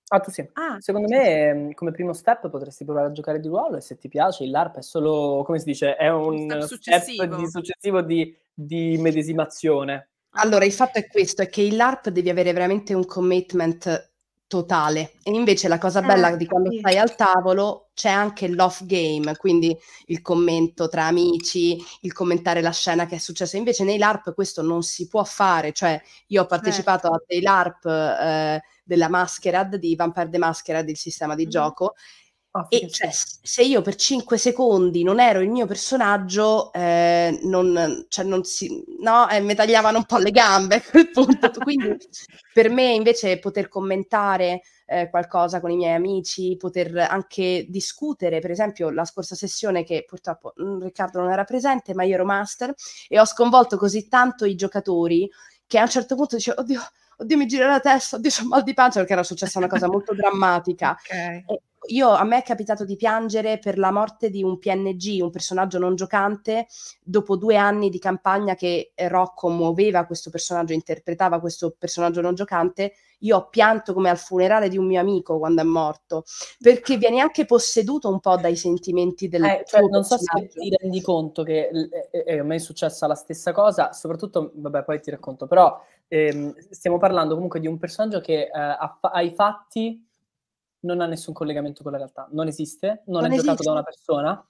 Ah, tu sì. Ah, Secondo sì, me, sì. Ehm, come primo step, potresti provare a giocare di ruolo e se ti piace, il l'ARP è solo, come si dice, è un step successivo, step di, successivo di, di, medesimazione. Allora, il fatto è questo, è che il l'ARP devi avere veramente un commitment totale. E invece la cosa bella ah, di quando stai al tavolo c'è anche l'off game, quindi il commento tra amici, il commentare la scena che è successa. Invece nei LARP questo non si può fare, cioè io ho partecipato eh. a dei LARP eh, della Masquerade di Vampire the Masquerade, il sistema di mm-hmm. gioco, Oh, e cioè, se io per 5 secondi non ero il mio personaggio, eh, non, cioè, non si, no, eh, mi tagliavano un po' le gambe a quel punto. Quindi [laughs] per me invece poter commentare eh, qualcosa con i miei amici, poter anche discutere, per esempio la scorsa sessione che purtroppo mm, Riccardo non era presente, ma io ero master e ho sconvolto così tanto i giocatori che a un certo punto dicevo, oddio, oddio mi gira la testa, oddio ho mal di pancia, perché era successa una cosa molto drammatica. [laughs] Okay. Io, a me è capitato di piangere per la morte di un PNG, un personaggio non giocante, dopo due anni di campagna che Rocco muoveva questo personaggio, interpretava questo personaggio non giocante, io ho pianto come al funerale di un mio amico quando è morto, perché vieni anche posseduto un po' dai sentimenti del eh, cioè, non so se ti rendi conto che eh, eh, eh, a me è successa la stessa cosa, soprattutto, vabbè, poi ti racconto, però ehm, stiamo parlando comunque di un personaggio che eh, ha, ai fatti non ha nessun collegamento con la realtà, non esiste, non, non è esiste. giocato da una persona,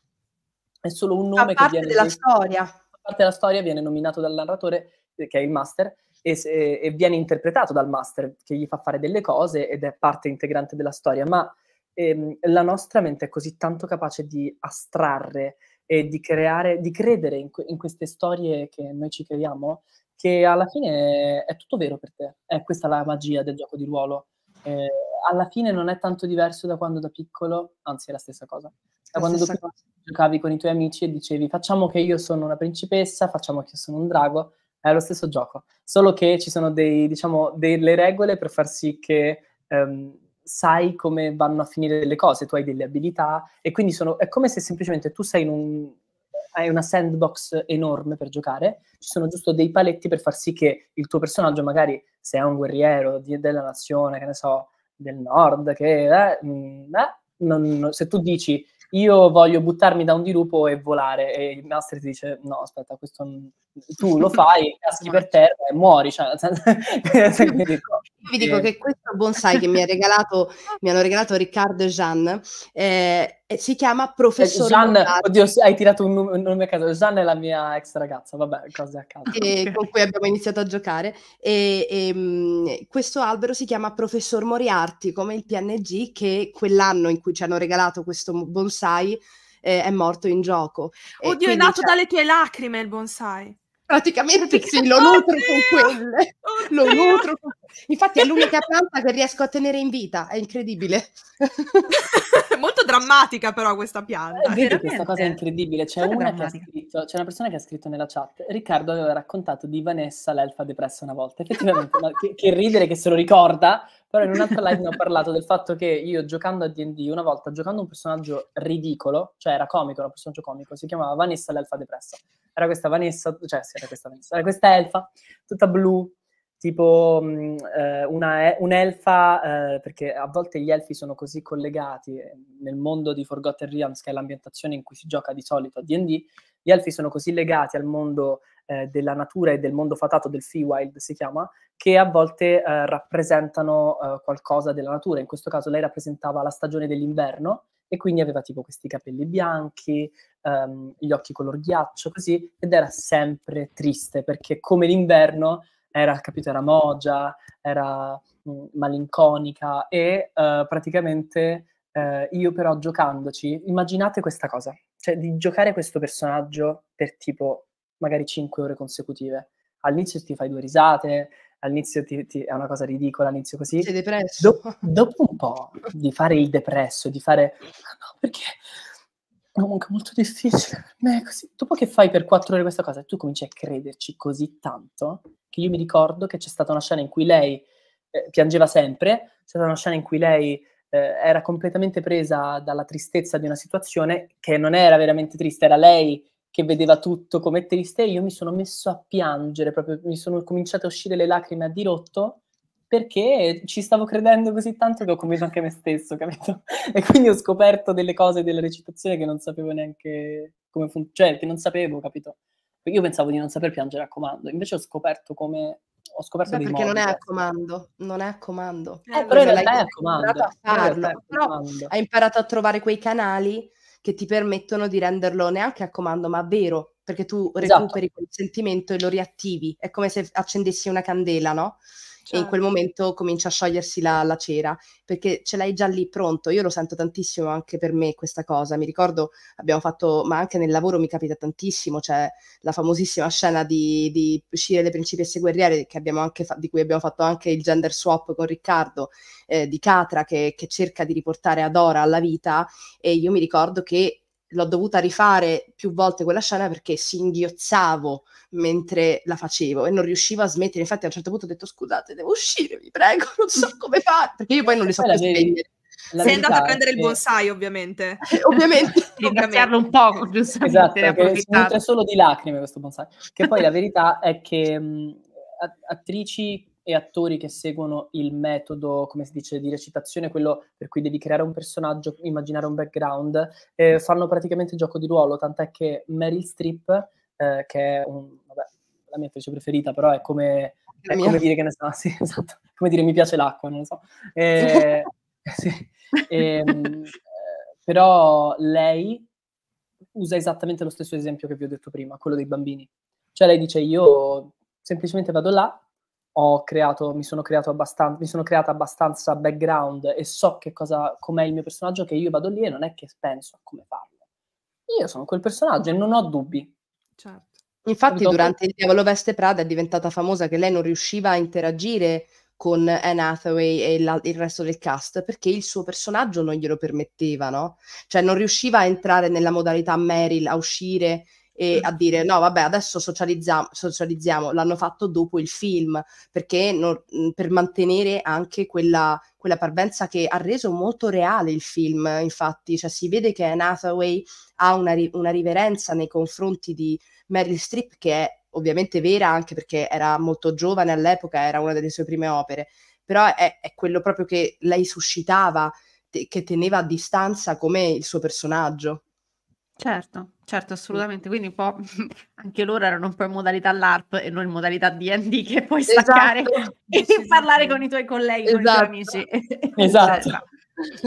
è solo un nome che viene... della storia. parte della storia viene nominato dal narratore, eh, che è il master, e, e, viene interpretato dal master, che gli fa fare delle cose ed è parte integrante della storia, ma ehm, la nostra mente è così tanto capace di astrarre e di creare, di credere in, in queste storie che noi ci creiamo, che alla fine è tutto vero per te. È questa la magia del gioco di ruolo. Eh, alla fine non è tanto diverso da quando da piccolo, anzi è la stessa cosa. Da la quando da piccolo giocavi con i tuoi amici e dicevi facciamo che io sono una principessa, facciamo che io sono un drago, è lo stesso gioco, solo che ci sono dei, diciamo, delle regole per far sì che ehm, sai come vanno a finire le cose, tu hai delle abilità e quindi sono, è come se semplicemente tu sei in un, hai una sandbox enorme per giocare, ci sono giusto dei paletti per far sì che il tuo personaggio, magari se è un guerriero di, della nazione, che ne so, del nord, che eh, mm, eh, non, se tu dici io voglio buttarmi da un dirupo e volare e il master ti dice no aspetta questo tu lo fai, caschi per terra e muori. Cioè, [laughs] Vi dico eh. che questo bonsai che mi, ha regalato, mi hanno regalato Riccardo e Jean eh, si chiama Professor Jean, Oddio, hai tirato un nome, un nome a caso. Jean è la mia ex ragazza, vabbè, cose a caso. Okay. Eh, con cui abbiamo iniziato a giocare. E, e, mm, questo albero si chiama Professor Moriarty, come il PNG che quell'anno in cui ci hanno regalato questo bonsai eh, è morto in gioco. Oddio, è nato c'è... dalle tue lacrime il bonsai praticamente sì, lo nutro con quelle. Lo nutro con... Infatti è l'unica [laughs] pianta che riesco a tenere in vita, è incredibile. [laughs] Molto drammatica però questa pianta. Eh, vedi questa cosa incredibile, c'è Molto una, scritto, c'è una persona che ha scritto nella chat, Riccardo aveva raccontato di Vanessa l'elfa depressa una volta, effettivamente, ma che, che ridere che se lo ricorda, però in un'altra live ne ho parlato del fatto che io giocando a D&D una volta, giocando un personaggio ridicolo, cioè era comico, era un personaggio comico, si chiamava Vanessa l'elfa depressa era questa Vanessa, cioè sì, era questa Vanessa, era questa elfa, tutta blu, tipo um, una, un'elfa, uh, perché a volte gli elfi sono così collegati eh, nel mondo di Forgotten Realms, che è l'ambientazione in cui si gioca di solito a D&D, gli elfi sono così legati al mondo uh, della natura e del mondo fatato del Feywild, si chiama, che a volte uh, rappresentano qualcosa della natura. In questo caso lei rappresentava la stagione dell'inverno, e quindi aveva tipo questi capelli bianchi, um, gli occhi color ghiaccio, così, ed era sempre triste perché come l'inverno era, capito, era mogia, era mh, mm, malinconica e uh, praticamente uh, io però giocandoci, immaginate questa cosa, cioè di giocare questo personaggio per tipo magari 5 ore consecutive. All'inizio ti fai due risate, all'inizio ti, ti, è una cosa ridicola, all'inizio così. Sei depresso. Do, dopo un po' di fare il depresso, di fare ah, no, perché è comunque molto difficile per me, così. Dopo che fai per quattro ore questa cosa, tu cominci a crederci così tanto che io mi ricordo che c'è stata una scena in cui lei eh, piangeva sempre, c'è stata una scena in cui lei eh, era completamente presa dalla tristezza di una situazione che non era veramente triste, era lei che vedeva tutto come triste, e io mi sono messo a piangere, proprio mi sono cominciate a uscire le lacrime a dirotto perché ci stavo credendo così tanto che ho convinto anche me stesso, capito? [laughs] E quindi ho scoperto delle cose della recitazione che non sapevo neanche come funzionava, cioè che non sapevo, capito? io pensavo di non saper piangere a comando, invece ho scoperto come ho scoperto Beh, perché modi, non è a ecco. comando, non è a comando. Eh, eh, però in è a comando. però hai imparato a trovare quei canali che ti permettono di renderlo neanche a comando, ma vero, perché tu esatto. recuperi esatto. quel sentimento e lo riattivi. È come se accendessi una candela, no? certo. e in quel certo. momento comincia a sciogliersi la, la, cera, perché ce l'hai già lì pronto. Io lo sento tantissimo anche per me questa cosa. Mi ricordo, abbiamo fatto, ma anche nel lavoro mi capita tantissimo, cioè la famosissima scena di, di uscire le principesse guerriere fa- di cui abbiamo fatto anche il gender swap con Riccardo, eh, di Catra che, che cerca di riportare Adora alla vita e io mi ricordo che l'ho dovuta rifare più volte quella scena perché singhiozzavo mentre la facevo e non riuscivo a smettere. Infatti, a un certo punto ho detto: Scusate, devo uscire, vi prego, non so [laughs] come fare. Perché io poi non li so più spegnere. La Sei andata a prendere che... il bonsai, ovviamente. [laughs] Eh, [laughs] ovviamente. Ringraziarlo un po', giustamente. Esatto, ne che è solo di lacrime questo bonsai. Che poi la verità è che mh, attrici e attori che seguono il metodo, come si dice, di recitazione, quello per cui devi creare un personaggio, immaginare un background, eh, fanno praticamente gioco di ruolo, tant'è che Meryl Streep, eh, che è un, vabbè, la mia attrice preferita, però è come, è come dire che ne so, [laughs] sì, esatto, come dire mi piace l'acqua, non lo so. [laughs] Ehm, eh, sì, però lei usa esattamente lo stesso esempio che vi ho detto prima, quello dei bambini. Cioè lei dice io semplicemente vado là, ho creato, mi, sono abbastan- mi sono creata abbastanza background e so che cosa, com'è il mio personaggio, che io vado lì e non è che penso a come farlo. Io sono quel personaggio e non ho dubbi. Certo. Infatti, durante il Diavolo Veste Prada è diventata famosa che lei non riusciva a interagire con Anne Hathaway e la, il resto del cast perché il suo personaggio non glielo permetteva, no? Cioè, non riusciva a entrare nella modalità Meryl, a uscire e mm. a dire no vabbè adesso socializziamo, socializziamo. l'hanno fatto dopo il film perché non, mm, per mantenere anche quella, quella parvenza che ha reso molto reale il film infatti cioè, si vede che Anne Hathaway ha una, una riverenza nei confronti di Meryl Streep che è ovviamente vera anche perché era molto giovane all'epoca era una delle sue prime opere però è, è quello proprio che lei suscitava che teneva a distanza come il suo personaggio Certo, certo, assolutamente. Quindi un po' [laughs] anche loro erano un po' in modalità LARP e non in modalità D&D che puoi esatto. staccare [laughs] e sì, parlare sì. con i tuoi colleghi, esatto. con i tuoi esatto. amici. Esatto. [laughs] Esatto.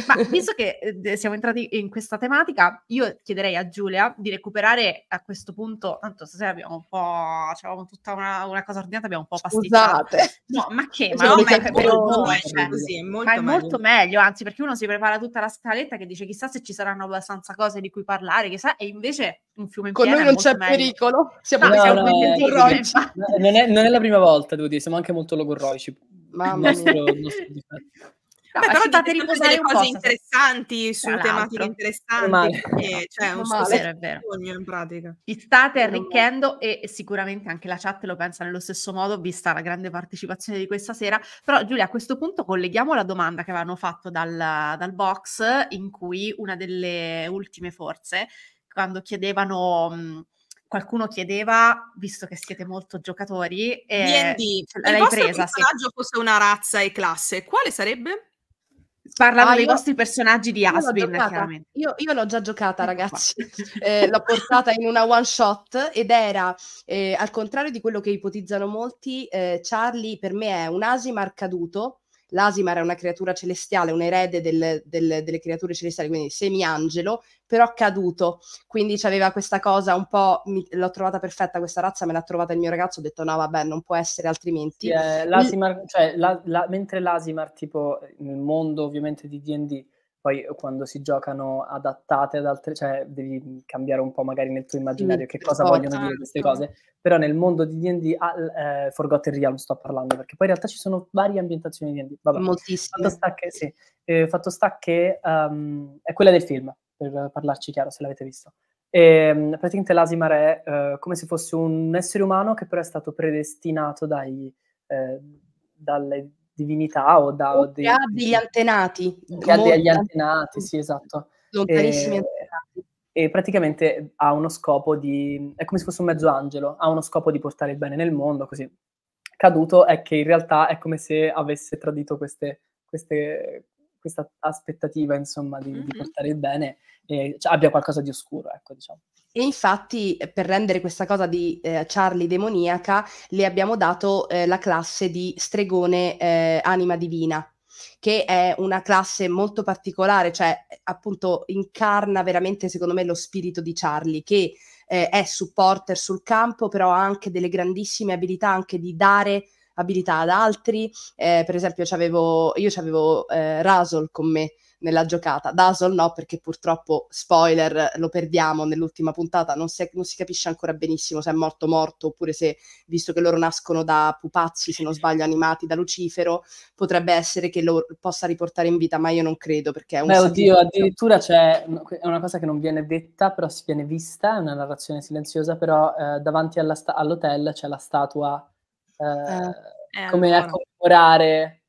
Ma visto che ehm, siamo entrati in questa tematica, io chiederei a Giulia di recuperare a questo punto, tanto stasera abbiamo un po', cioè, avevamo tutta una, una, cosa ordinata, abbiamo un po' pasticciato. Scusate. No, ma che? Ma no, è, molto, cioè. meglio, sì, molto ma è molto meglio, anzi perché uno si prepara tutta la scaletta che dice chissà se ci saranno abbastanza cose di cui parlare, chissà, e invece un fiume in Con noi non c'è meglio. pericolo, siamo, no, siamo no, eh, non, è, non, è, la prima volta, devo dire, siamo anche molto logorroici. Mamma mia. Il nostro, il Beh, però date riposare delle cose interessanti su tematiche interessanti, perché, cioè [laughs] un sogno in pratica. Vi state arricchendo e sicuramente anche la chat lo pensa nello stesso modo, vista la grande partecipazione di questa sera. Però Giulia, a questo punto colleghiamo la domanda che avevano fatto dal, dal box, in cui una delle ultime forze, quando chiedevano... qualcuno chiedeva, visto che siete molto giocatori, e eh, D&D. l'hai presa. Se il personaggio sì. fosse una razza e classe, quale sarebbe? Parlano ah, dei io, vostri personaggi di Asbin, Io, io, l'ho già giocata, ecco ragazzi. eh, l'ho portata in una one shot ed era, eh, al contrario di quello che ipotizzano molti, eh, Charlie per me è un Asimar caduto l'asima era una creatura celestiale, un erede del, del, delle creature celestiali, quindi semiangelo, però caduto. Quindi c'aveva questa cosa un po', mi, l'ho trovata perfetta questa razza, me l'ha trovata il mio ragazzo, ho detto no vabbè non può essere altrimenti. Sì, eh, l'asimar, cioè, la, la, mentre l'Asimar tipo eh, nel mondo ovviamente di D&D poi eh, quando si giocano adattate ad altre, cioè devi cambiare un po' magari nel tuo immaginario sì, che cosa oh, vogliono tanto. dire queste esatto. cose, però nel mondo di D&D, ah, eh, Forgotten Realm sto parlando, perché poi in realtà ci sono varie ambientazioni di D&D, vabbè. Moltissime. Fatto sta che, sì, eh, fatto sta che um, è quella del film, per parlarci chiaro se l'avete visto. E, ehm, praticamente l'Asimar è eh, come se fosse un essere umano che però è stato predestinato dai, eh, dalle divinità o da... O dei, ha degli antenati. Che ha degli antenati, sì, esatto. Lontanissimi e, antenati. E praticamente ha uno scopo di... è come se fosse un mezzo angelo, ha uno scopo di portare il bene nel mondo, così. Caduto è che in realtà è come se avesse tradito queste, queste, questa aspettativa, insomma, di, mm-hmm. di portare il bene e cioè, abbia qualcosa di oscuro, ecco, diciamo. E infatti, eh, per rendere questa cosa di eh, Charlie demoniaca, le abbiamo dato eh, la classe di stregone eh, anima divina, che è una classe molto particolare, cioè eh, appunto incarna veramente, secondo me, lo spirito di Charlie, che eh, è supporter sul campo, però ha anche delle grandissime abilità anche di dare abilità ad altri. per esempio, io avevo eh, Rasol con me nella giocata. Dasol no, perché purtroppo, spoiler, lo perdiamo nell'ultima puntata, non si, non si capisce ancora benissimo se è morto morto oppure se, visto che loro nascono da pupazzi, se non sbaglio, animati da Lucifero, potrebbe essere che lo possa riportare in vita, ma io non credo perché è un... Beh, oddio, addirittura c'è è una cosa che non viene detta, però si viene vista, è una narrazione silenziosa, però eh, davanti sta- all'hotel c'è la statua eh, eh, come allora. a commemorare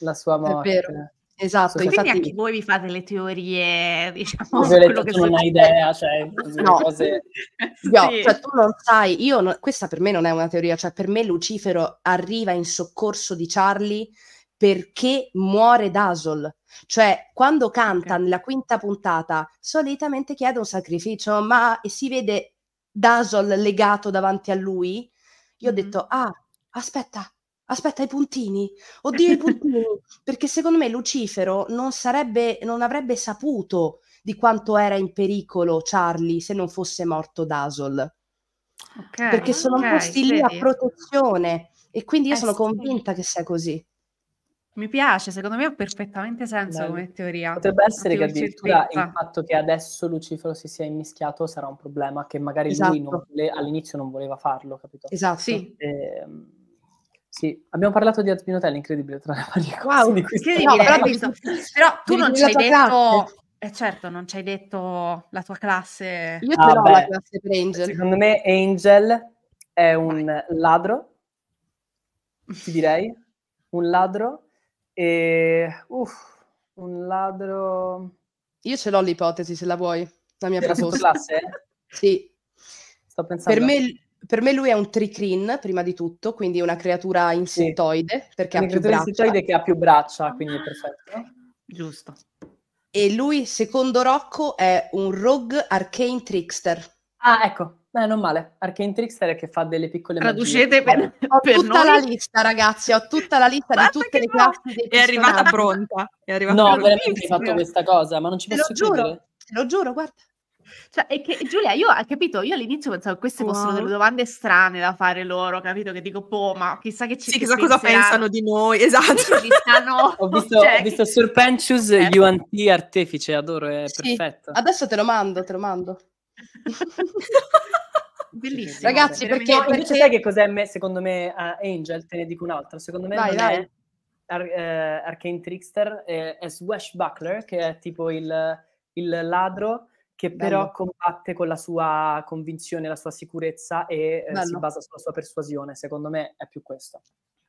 la sua morte. È vero. Esatto, cioè, Quindi infatti... anche voi vi fate le teorie, [laughs] diciamo, Così quello che non hai idea, cioè, [laughs] no. cose... [laughs] no, sì. cioè, tu non sai, io no... questa per me non è una teoria, cioè per me Lucifero arriva in soccorso di Charlie perché muore Dazzle. Cioè, quando canta okay. nella quinta puntata, solitamente chiede un sacrificio, ma e si vede Dazzle legato davanti a lui. Io mm-hmm. ho detto, ah, aspetta, Aspetta, i puntini. Oddio, i [laughs] puntini. Perché secondo me Lucifero non, sarebbe, non avrebbe saputo di quanto era in pericolo Charlie se non fosse morto Dazzle. Okay, perché sono okay, posti lì a protezione e quindi io eh, sono sì. convinta che sia così. Mi piace, secondo me ha perfettamente senso Beh, come teoria. Potrebbe essere che addirittura il fatto che adesso Lucifero si sia immischiato sarà un problema che magari esatto. lui non esatto. vole- all'inizio non voleva farlo, capito? Esatto. Sì. E, ehm, sì, abbiamo parlato di Adminotel, incredibile, tra le [laughs] varie wow, cose. incredibile, però, visto, però tu non ci hai detto... Eh certo, non ci hai detto la tua classe. Io ah, però la classe per Angel. Secondo me Angel è un Vai. ladro, ti [laughs] direi, un ladro e... Uff, un ladro... Io ce l'ho l'ipotesi, se la vuoi, la mia proposta. classe? sì. Sto pensando... Per me per me lui è un tricrin prima di tutto, quindi una creatura insettoide, sì. perché una ha più braccia. insettoide che ha più braccia, quindi è perfetto. Giusto. E lui, secondo Rocco, è un rogue arcane trickster. Ah, ecco, Beh, non male. Arcane Trickster è che fa delle piccole Traducete magie. per, ho [laughs] tutta noi. la lista, ragazzi. Ho tutta la lista Guarda di tutte le classi. È arrivata pronta. È arrivata no, veramente hai fatto questa cosa, ma non ci Te posso credere. Te lo giuro, guarda. Cioè, è che Giulia, io ho capito, io all'inizio pensavo che queste wow. fossero delle domande strane da fare loro, capito? Che dico, boh, ma chissà che ci Sì, chissà penseranno. cosa pensano di noi, [laughs] esatto. stanno, [laughs] ho visto, [laughs] cioè, ho visto che... Surpenchus certo. Eh. UNT artefice, adoro, è sì. perfetto. Adesso te lo mando, te lo mando. Bellissimo. Ragazzi, perché, no, invece sai che cos'è me, secondo me uh, Angel, te ne dico un'altra, secondo me vai, non vai. è Ar- uh, Arcane Trickster, è, è Swashbuckler, che è tipo il, il ladro che Bello. però combatte con la sua convinzione, la sua sicurezza e eh, si basa sulla sua persuasione. Secondo me è più questo.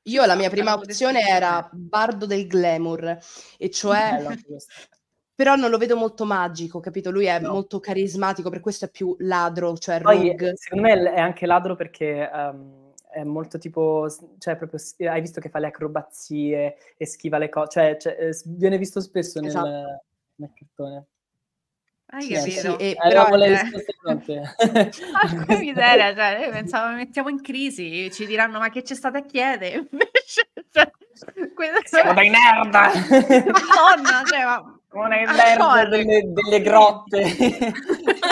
Io la mia prima opzione era Bardo del Glamour, e cioè... però non lo vedo molto magico, capito? Lui è no. molto carismatico, per questo è più ladro, cioè Poi, eh, Secondo me è anche ladro perché... Um è molto tipo, cioè proprio, hai visto che fa le acrobazie e schiva le cose, cioè, cioè, viene visto spesso nel, esatto. nel cartone. Ah, sì, sì, e però, eh, [laughs] Porca miseria, cioè, noi pensavo mettiamo in crisi, ci diranno ma che c'è state a chiedere? [laughs] Invece, cioè, questa... Siamo dei nerd! [laughs] Madonna, cioè, ma... Una nerd delle, delle, grotte.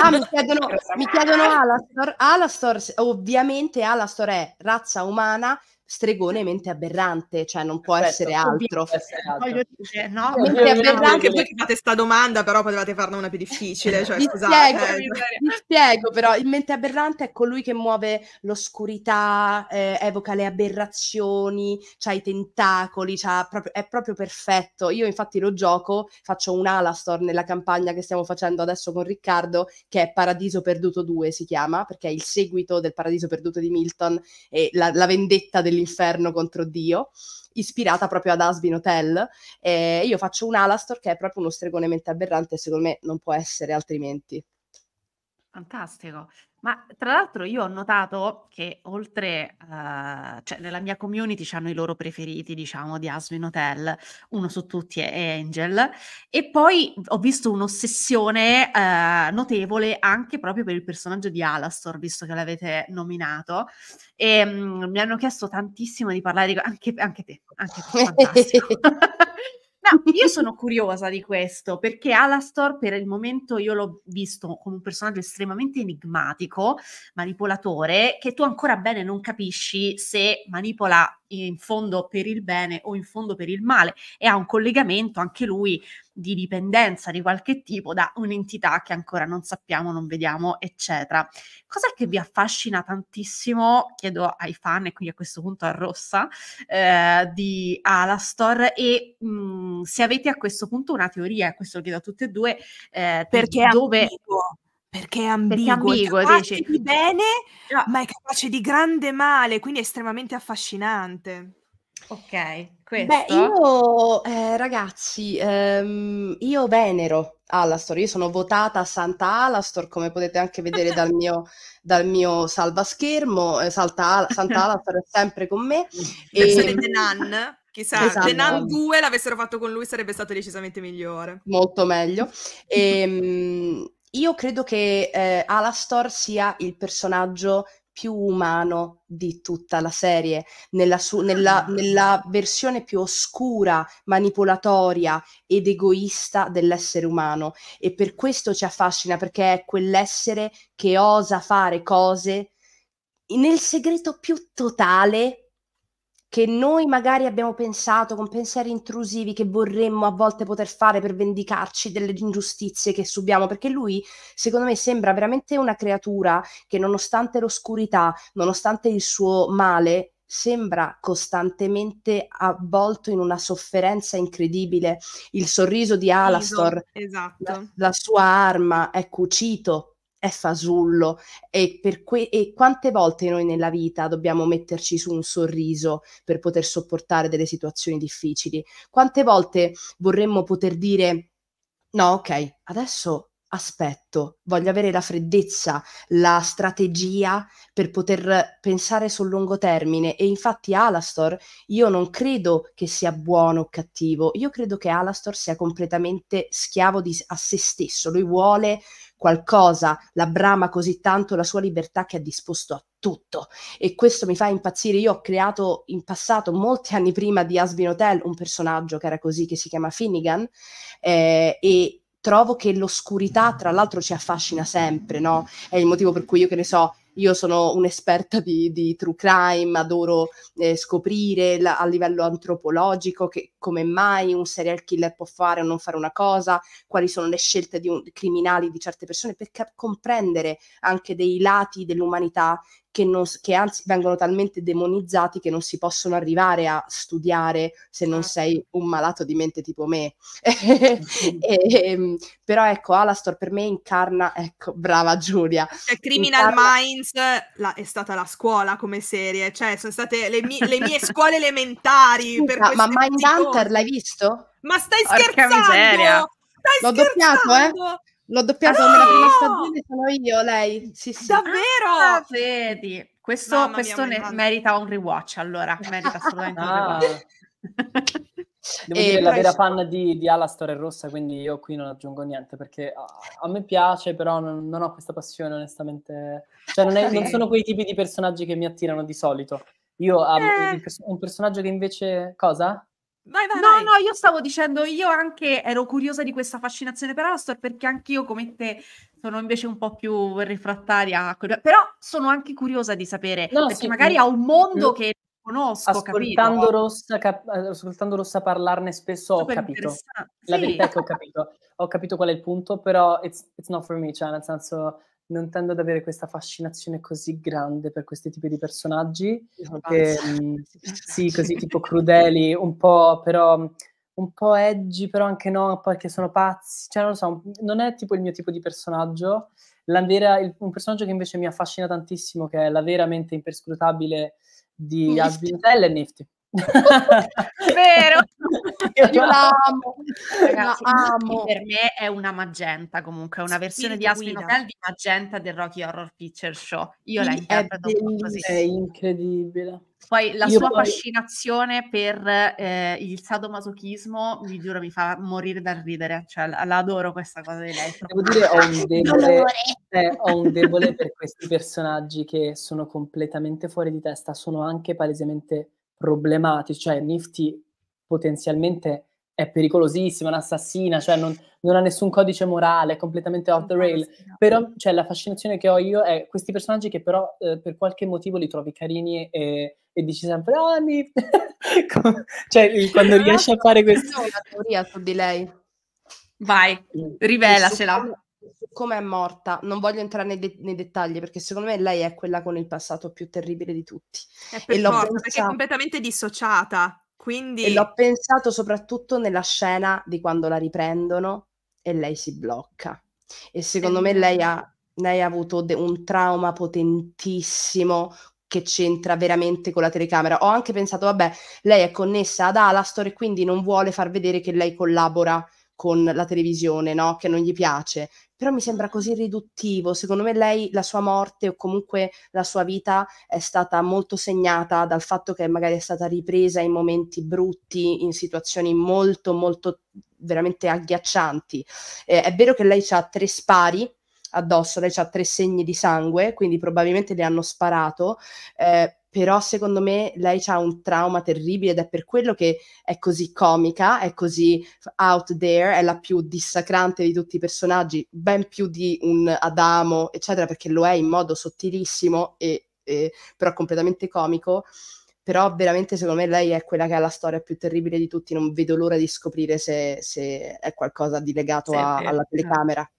Ah, mi chiedono, mi chiedono Alastor. Alastor, ovviamente Alastor è razza umana, stregone mente aberrante, cioè non può Perfetto, essere altro. Essere altro. Dire, no, Anche voi che fate questa domanda, però potevate farne una più difficile. Cioè, vi, scusate, spiego, eh. vi cioè. spiego, però il mente aberrante è colui che muove l'oscurità, eh, evoca le aberrazioni, ha i tentacoli, proprio, è proprio perfetto. Io infatti lo gioco, faccio un Alastor nella campagna che stiamo facendo adesso con Riccardo, che è Paradiso Perduto 2 si chiama, perché è il seguito del Paradiso Perduto di Milton e la, la vendetta del dell'inferno contro Dio, ispirata proprio ad Asbin Hotel. E io faccio un Alastor che è proprio uno stregone mente aberrante, secondo me non può essere altrimenti. Fantastico. Ma tra l'altro io ho notato che oltre, ehm, cioè nella mia community c'hanno i loro preferiti, diciamo, di Aswin Hotel, uno su tutti è Angel, e poi ho visto un'ossessione eh, notevole anche proprio per il personaggio di Alastor, visto che l'avete nominato, e ehm, mh, mi hanno chiesto tantissimo di parlare di... Anche, anche te, anche te, fantastico. [laughs] [laughs] No, io sono curiosa di questo perché Alastor per il momento io l'ho visto come un personaggio estremamente enigmatico, manipolatore, che tu ancora bene non capisci se manipola in fondo per il bene o in fondo per il male e ha un collegamento anche lui di dipendenza di qualche tipo da un'entità che ancora non sappiamo, non vediamo, eccetera. Cos'è che vi affascina tantissimo, chiedo ai fan e quindi a questo punto a Rossa, eh, di Alastor e mh, mm, se avete a questo punto una teoria, questo lo chiedo a tutte e due, eh, perché dove... Ambiguo perché è ambiguo, perché è capace dici. di bene, ma è capace di grande male, quindi è estremamente affascinante. Ok, questo. Beh, io, eh, ragazzi, ehm, io venero Alastor, io sono votata a Santa Alastor, come potete anche vedere dal mio, [laughs] dal mio salvaschermo, eh, Santa, Santa Alastor è sempre con me. [laughs] e... Sarebbe Nan, chissà, esatto. Nan 2 l'avessero fatto con lui sarebbe stato decisamente migliore. Molto meglio. [laughs] E, ehm, io credo che eh, Alastor sia il personaggio più umano di tutta la serie, nella, su- nella, ah. nella, versione più oscura, manipolatoria ed egoista dell'essere umano. E per questo ci affascina, perché è quell'essere che osa fare cose nel segreto più totale che noi magari abbiamo pensato con pensieri intrusivi che vorremmo a volte poter fare per vendicarci delle ingiustizie che subiamo, perché lui secondo me sembra veramente una creatura che nonostante l'oscurità, nonostante il suo male, sembra costantemente avvolto in una sofferenza incredibile. Il sorriso di Alastor, esatto. la, la sua arma, è cucito è fasullo e, que- e quante volte noi nella vita dobbiamo metterci su un sorriso per poter sopportare delle situazioni difficili? Quante volte vorremmo poter dire no, ok, adesso aspetto, voglio avere la freddezza, la strategia per poter pensare sul lungo termine e infatti Alastor io non credo che sia buono o cattivo, io credo che Alastor sia completamente schiavo di, a se stesso, lui vuole qualcosa la brama così tanto la sua libertà che è disposto a tutto e questo mi fa impazzire. Io ho creato in passato, molti anni prima di Asbin Hotel, un personaggio che era così, che si chiama Finnegan eh, e trovo che l'oscurità, tra l'altro, ci affascina sempre, no? È il motivo per cui io, che ne so, io sono un'esperta di, di true crime, adoro eh, scoprire la, a livello antropologico che, come mai un serial killer può fare o non fare una cosa, quali sono le scelte di un, criminali di certe persone, per cap- comprendere anche dei lati dell'umanità che, non, che, anzi vengono talmente demonizzati che non si possono arrivare a studiare se non ah. sei un malato di mente tipo me. [laughs] e, ehm, però ecco, Alastor per me incarna, ecco, brava Giulia. Cioè, Criminal incarna, Friends la, è stata la scuola come serie, cioè sono state le, mie, le mie [laughs] scuole elementari. Scusa, ma Mindhunter l'hai visto? Ma stai Orca scherzando! Miseria. Stai L'ho scherzando! doppiato, eh? L'ho doppiato ah, nella prima stagione, sono io, lei. Sì, sì. Davvero? Ah, vedi, questo, questo mia, merita un rewatch, allora. Merita assolutamente ah. un rewatch. [laughs] Devo e dire la vera fan di, di Alastor è rossa, quindi io qui non aggiungo niente perché a, a me piace, però non, non, ho questa passione onestamente. Cioè non, è, [laughs] non, sono quei tipi di personaggi che mi attirano di solito. Io ho eh. un personaggio che invece... Cosa? Vai, vai, no, vai. no, io stavo dicendo, io anche ero curiosa di questa fascinazione per Alastor perché anch'io come te sono invece un po' più refrattaria, però sono anche curiosa di sapere, no, perché sì, magari mm. ha un mondo mm. che conosco, ascoltando Rossa, cap- eh, ascoltando Rossa parlarne spesso Super ho capito. La verità sì. è che ho capito. ho capito qual è il punto, però it's, it's not for me, cioè nel senso non tendo ad avere questa fascinazione così grande per questi tipi di personaggi, che, mh, mm, sì, così tipo [laughs] crudeli, un po' però mm, un po' edgy, però anche no, perché sono pazzi, cioè non lo so, mm, non è tipo il mio tipo di personaggio. La vera, il, un personaggio che invece mi affascina tantissimo, che è la veramente imperscrutabile di Asbitel e Nifty. [laughs] Vero, io, io la amo. Ragazzi, amo. Per me è una magenta comunque, una versione Spirito di Aspen Hotel di magenta del Rocky Horror Picture Show. Io la interpreto così. È incredibile. Poi la Io sua poi... fascinazione per eh, il sadomasochismo, vi giuro, mi fa morire dal ridere, cioè la, adoro questa cosa di lei. Devo dire, ho un, [laughs] debole, eh, ho un debole per questi personaggi che sono completamente fuori di testa, sono anche palesemente problematici, cioè Nifty potenzialmente è pericolosissima, è un'assassina, cioè non, non, ha nessun codice morale, è completamente off the rail. Però cioè, la fascinazione che ho io è questi personaggi che però eh, per qualche motivo li trovi carini e, e dici sempre oh, mi... [laughs] cioè [laughs] quando riesci a fare questo... Ho una teoria su di lei. Vai, mm. rivelacela. Come è morta, non voglio entrare nei, de- nei, dettagli perché secondo me lei è quella con il passato più terribile di tutti. È per e forza, pensato... perché è completamente dissociata quindi... E l'ho pensato soprattutto nella scena di quando la riprendono e lei si blocca. E secondo e... me lei ha, lei ha avuto de- un trauma potentissimo che c'entra veramente con la telecamera. Ho anche pensato, vabbè, lei è connessa ad Alastor e quindi non vuole far vedere che lei collabora con la televisione, no? Che non gli piace però mi sembra così riduttivo. Secondo me lei, la sua morte o comunque la sua vita è stata molto segnata dal fatto che magari è stata ripresa in momenti brutti, in situazioni molto, molto veramente agghiaccianti. Eh, è vero che lei ha tre spari addosso, lei ha tre segni di sangue, quindi probabilmente le hanno sparato. Eh, però secondo me lei ha un trauma terribile ed è per quello che è così comica, è così out there, è la più dissacrante di tutti i personaggi, ben più di un Adamo, eccetera, perché lo è in modo sottilissimo e, e però completamente comico. Però veramente secondo me lei è quella che ha la storia più terribile di tutti, non vedo l'ora di scoprire se, se è qualcosa di legato sì, a, alla esatto. telecamera.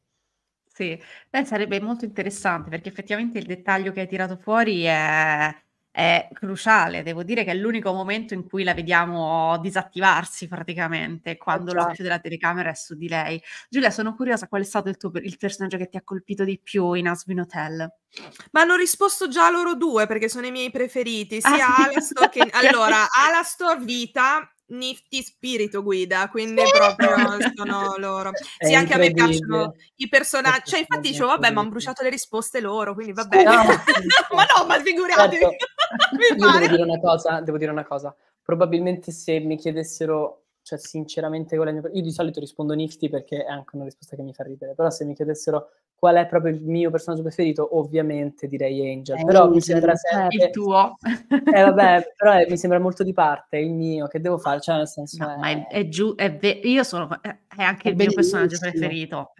Sì, Beh, sarebbe molto interessante perché effettivamente il dettaglio che hai tirato fuori è è cruciale. Devo dire che è l'unico momento in cui la vediamo disattivarsi praticamente, eh, quando esatto. l'occhio della telecamera è su di lei. Giulia, sono curiosa qual è stato il tuo il personaggio che ti ha colpito di più in Asbin Hotel. Ma hanno risposto già loro due perché sono i miei preferiti, sia ah, Alastor che... [laughs] Allora, Alastor vita Nifty Spirito Guida, quindi proprio [laughs] sono loro. Sì, anche a me piacciono i personaggi. Ecco, cioè, infatti dicevo, vabbè, ma hanno bruciato le risposte loro, quindi vabbè. No, ma [laughs] no, ma figuratevi. Certo. [laughs] devo dire una cosa, devo dire una cosa. Probabilmente se mi chiedessero cioè sinceramente con la mia... Io di solito rispondo Nifty perché è anche una risposta che mi fa ridere, però se mi chiedessero Qual è proprio il mio personaggio preferito? Ovviamente direi Angel, però Angel, mi sembra sempre... Eh, il tuo. eh vabbè, però è, mi sembra molto di parte, il mio, che devo fare? Cioè nel senso... No, è... ma è, è giù, è ve- io sono... è anche è il bellissimo. mio personaggio preferito.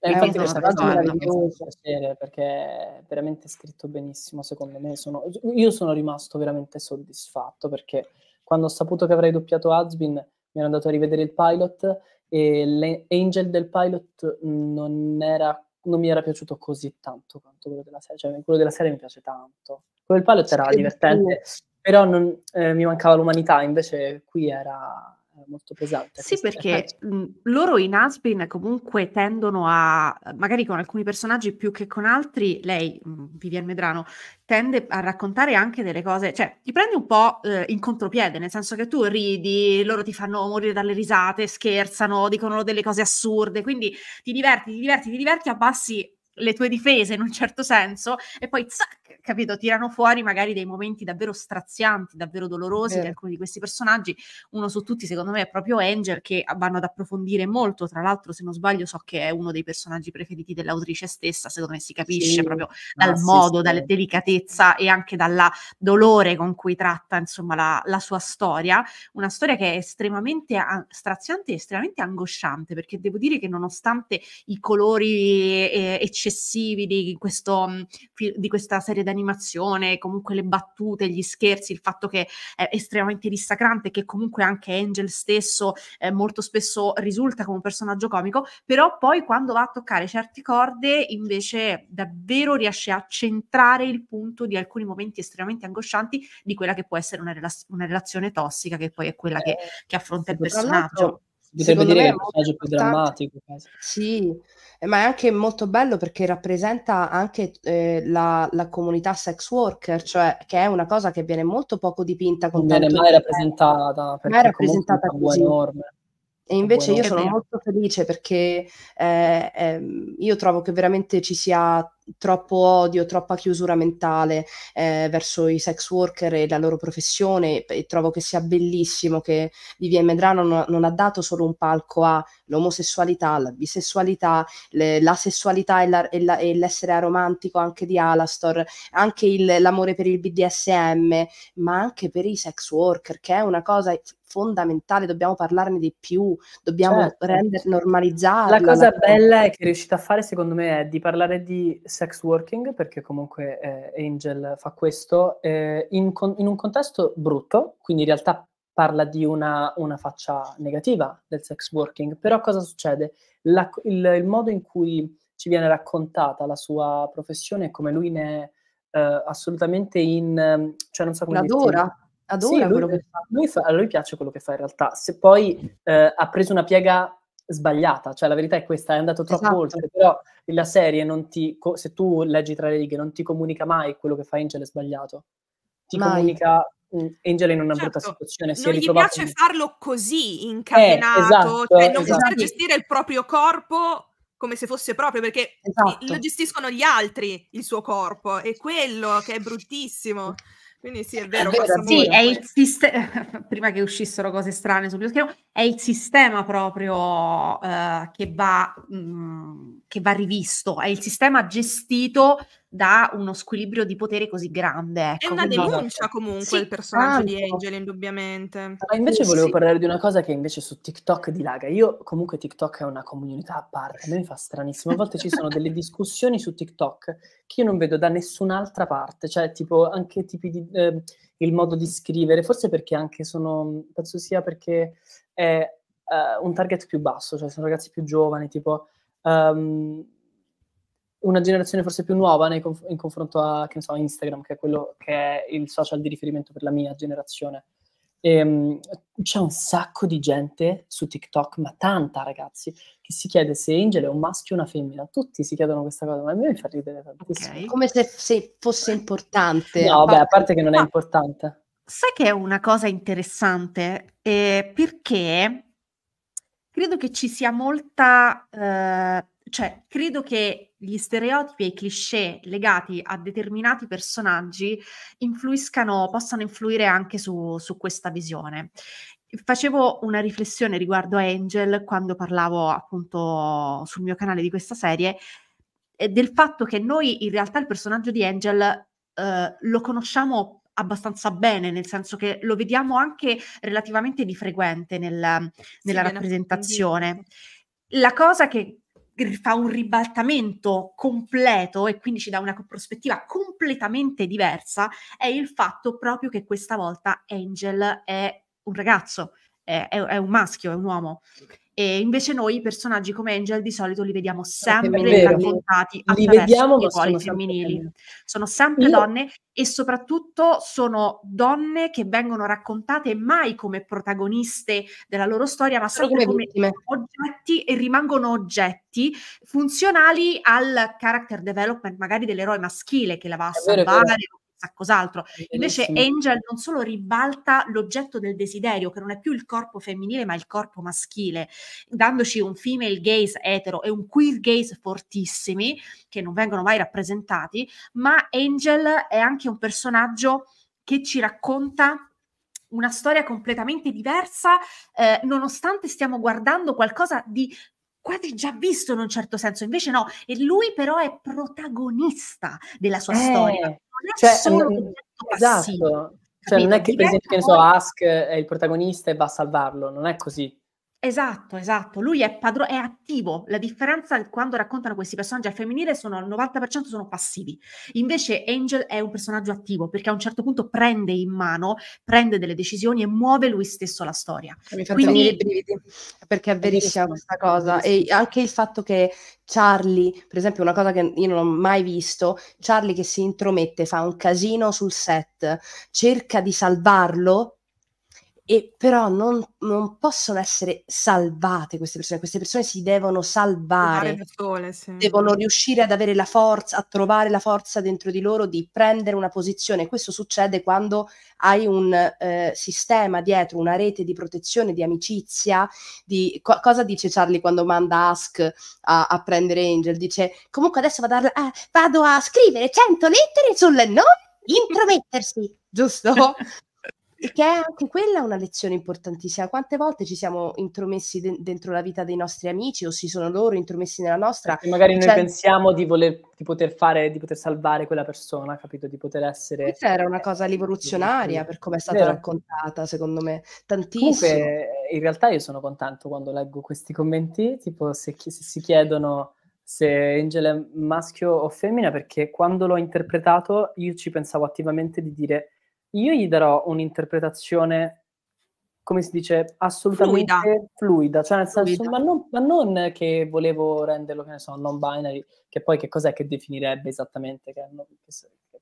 Eh, [laughs] infatti questa cosa è meravigliosa serie perché è veramente scritto benissimo secondo me. Sono, io sono rimasto veramente soddisfatto perché quando ho saputo che avrei doppiato Asbin mi ero andato a rivedere il pilot e l'Angel del pilot non, era, non mi era piaciuto così tanto quanto quello della serie, cioè quello della serie mi piace tanto. Quello del pilot era sì, divertente, però non, eh, mi mancava l'umanità, invece qui era molto pesante. Sì, perché mh, mhmm, loro in Asbin comunque tendono a, magari con alcuni personaggi più che con altri, lei, mh, mhmm, Vivian Medrano, tende a raccontare anche delle cose, cioè ti prendi un po' eh, in contropiede, nel senso che tu ridi, loro ti fanno morire dalle risate, scherzano, dicono delle cose assurde, quindi ti diverti, ti diverti, ti diverti a bassi le tue difese in un certo senso e poi zac, capito, tirano fuori magari dei momenti davvero strazianti, davvero dolorosi Vero. di alcuni di questi personaggi. Uno su tutti, secondo me, è proprio Angel che vanno ad approfondire molto, tra l'altro, se non sbaglio, so che è uno dei personaggi preferiti dell'autrice stessa, secondo me si capisce sì. proprio ah, dal ah, modo, sì, dalla delicatezza e anche dal dolore con cui tratta, insomma, la, la sua storia, una storia che è estremamente a- straziante e estremamente angosciante, perché devo dire che nonostante i colori eh, eccezionali successivi di, questo, mhmm, di questa serie d'animazione, comunque le battute, gli scherzi, il fatto che è estremamente dissacrante, che comunque anche Angel stesso eh, molto spesso risulta come un personaggio comico, però poi quando va a toccare certe corde invece davvero riesce a centrare il punto di alcuni momenti estremamente angoscianti di quella che può essere una, rela- una relazione tossica, che poi è quella che, eh, che affronta il personaggio potrebbe Secondo dire che è un personaggio più drammatico. Sì, eh, ma è anche molto bello perché rappresenta anche eh, la, la, comunità sex worker, cioè che è una cosa che viene molto poco dipinta. Non viene mai rappresentata, mai rappresentata così. Enorme. E invece io sono molto felice perché eh, ehm, io trovo che veramente ci sia troppo odio, troppa chiusura mentale eh, verso i sex worker e la loro professione e trovo che sia bellissimo che Vivien Medrano non, non ha dato solo un palco all'omosessualità, alla bisessualità, le, la sessualità e, la, e, la, e, l'essere aromantico anche di Alastor, anche il, l'amore per il BDSM, ma anche per i sex worker, che è una cosa fondamentale, dobbiamo parlarne di più, dobbiamo certo. rendere normalizzare. La cosa bella è che è riuscita a fare, secondo me, è di parlare di sex working, perché comunque eh, Angel fa questo, eh, in, con- in, un contesto brutto, quindi in realtà parla di una, una faccia negativa del sex working, però cosa succede? La, il, il, modo in cui ci viene raccontata la sua professione e come lui ne è eh, assolutamente in... cioè non so come L'adora. Dirti adora sì, lui, quello che fa. Lui, fa, lui piace quello che fa in realtà. Se poi eh, ha preso una piega sbagliata, cioè la verità è questa, è andato troppo esatto. oltre, però la serie non ti, se tu leggi tra le righe, non ti comunica mai quello che fa Angel è sbagliato, ti mai. comunica Angel in una certo, brutta situazione. Si non gli piace in... farlo così, eh, incatenato, eh, esatto, cioè non esatto. poter gestire il proprio corpo come se fosse proprio, perché esatto. lo gestiscono gli altri, il suo corpo, è quello che è bruttissimo. Quindi sì, è eh, vero. È vero sì, è il sistema, [laughs] prima che uscissero cose strane sul mio schermo, è il sistema proprio eh, che, va, mh, mm, che va rivisto, è il sistema gestito da uno squilibrio di potere così grande. Ecco. È una esatto. denuncia comunque sì, il personaggio tanto. di Angel, indubbiamente. Ma invece volevo sì. parlare di una cosa che invece su TikTok dilaga. Io comunque TikTok è una comunità a parte, a me mi fa stranissimo. A volte ci sono delle discussioni su TikTok che io non vedo da nessun'altra parte, cioè tipo anche tipi di... Eh, il modo di scrivere, forse perché anche sono, penso sia perché è uh, un target più basso, cioè sono ragazzi più giovani, tipo um, una generazione forse più nuova conf- in confronto a che so, Instagram, che è quello che è il social di riferimento per la mia generazione. E, um, c'è un sacco di gente su TikTok, ma tanta ragazzi, che si chiede se Angel è un maschio o una femmina. Tutti si chiedono questa cosa, ma a me mi fa ridere tantissimo. Okay. Come se, se, fosse importante. No, a beh, parte... a parte che non è importante. Sai che è una cosa interessante? Eh, perché credo che ci sia molta... Eh, cioè, credo che gli stereotipi e i cliché legati a determinati personaggi influiscano, possano influire anche su, su questa visione. Facevo una riflessione riguardo a Angel quando parlavo appunto sul mio canale di questa serie del fatto che noi in realtà il personaggio di Angel eh, lo conosciamo abbastanza bene, nel senso che lo vediamo anche relativamente di frequente nel, nella sì, rappresentazione. La cosa che fa un ribaltamento completo e quindi ci dà una prospettiva completamente diversa è il fatto proprio che questa volta Angel è un ragazzo, è, è, è un maschio, è un uomo. E invece noi i personaggi come Angel di solito li vediamo eh, sempre raccontati li i ruoli femminili. Sempre sono sempre Io... donne e soprattutto sono donne che vengono raccontate mai come protagoniste della loro storia, ma sempre come, come oggetti e rimangono oggetti funzionali al character development magari dell'eroe maschile che la va a è salvare vero, chissà cos'altro. Invece Angel non solo ribalta l'oggetto del desiderio, che non è più il corpo femminile, ma il corpo maschile, dandoci un female gaze etero e un queer gaze fortissimi, che non vengono mai rappresentati, ma Angel è anche un personaggio che ci racconta una storia completamente diversa, eh, nonostante stiamo guardando qualcosa di quasi già visto in un certo senso, invece no, e lui però è protagonista della sua eh, storia, non è cioè, solo non, esatto. Passivo, cioè, non è che per esempio, che ne so, Ask è il protagonista e va a salvarlo, non è così. Esatto, esatto, lui è, padro- è attivo, la differenza quando raccontano questi personaggi al femminile sono al 90% sono passivi, invece Angel è un personaggio attivo perché a un certo punto prende in mano, prende delle decisioni e muove lui stesso la storia. Mi Quindi... i brividi, perché è verissima questa cosa e anche il fatto che Charlie, per esempio, una cosa che io non ho mai visto, Charlie che si intromette, fa un casino sul set, cerca di salvarlo e però non, non, possono essere salvate queste persone, queste persone si devono salvare, sole, sì. devono riuscire ad avere la forza, a trovare la forza dentro di loro di prendere una posizione. Questo succede quando hai un eh, sistema dietro, una rete di protezione, di amicizia, di co- cosa dice Charlie quando manda Ask a, a prendere Angel? Dice comunque adesso vado a, eh, vado a scrivere 100 lettere sul non intromettersi, [laughs] giusto? che è anche quella una lezione importantissima. Quante volte ci siamo intromessi de- dentro la vita dei nostri amici o si sono loro intromessi nella nostra? Perché magari noi cioè pensiamo di, voler, di poter fare, di poter salvare quella persona, capito? Di poter essere... Questa era una cosa eh, rivoluzionaria per come è stata Vero. raccontata, secondo me, tantissimo. Comunque, in realtà io sono contento quando leggo questi commenti, tipo se, chi- se si chiedono se Angel è maschio o femmina, perché quando l'ho interpretato io ci pensavo attivamente di dire io gli darò un'interpretazione, come si dice, assolutamente fluida, fluida cioè nel fluida. senso, ma non, ma non, che volevo renderlo, che ne so, non binary, che poi che cos'è che definirebbe esattamente che è non,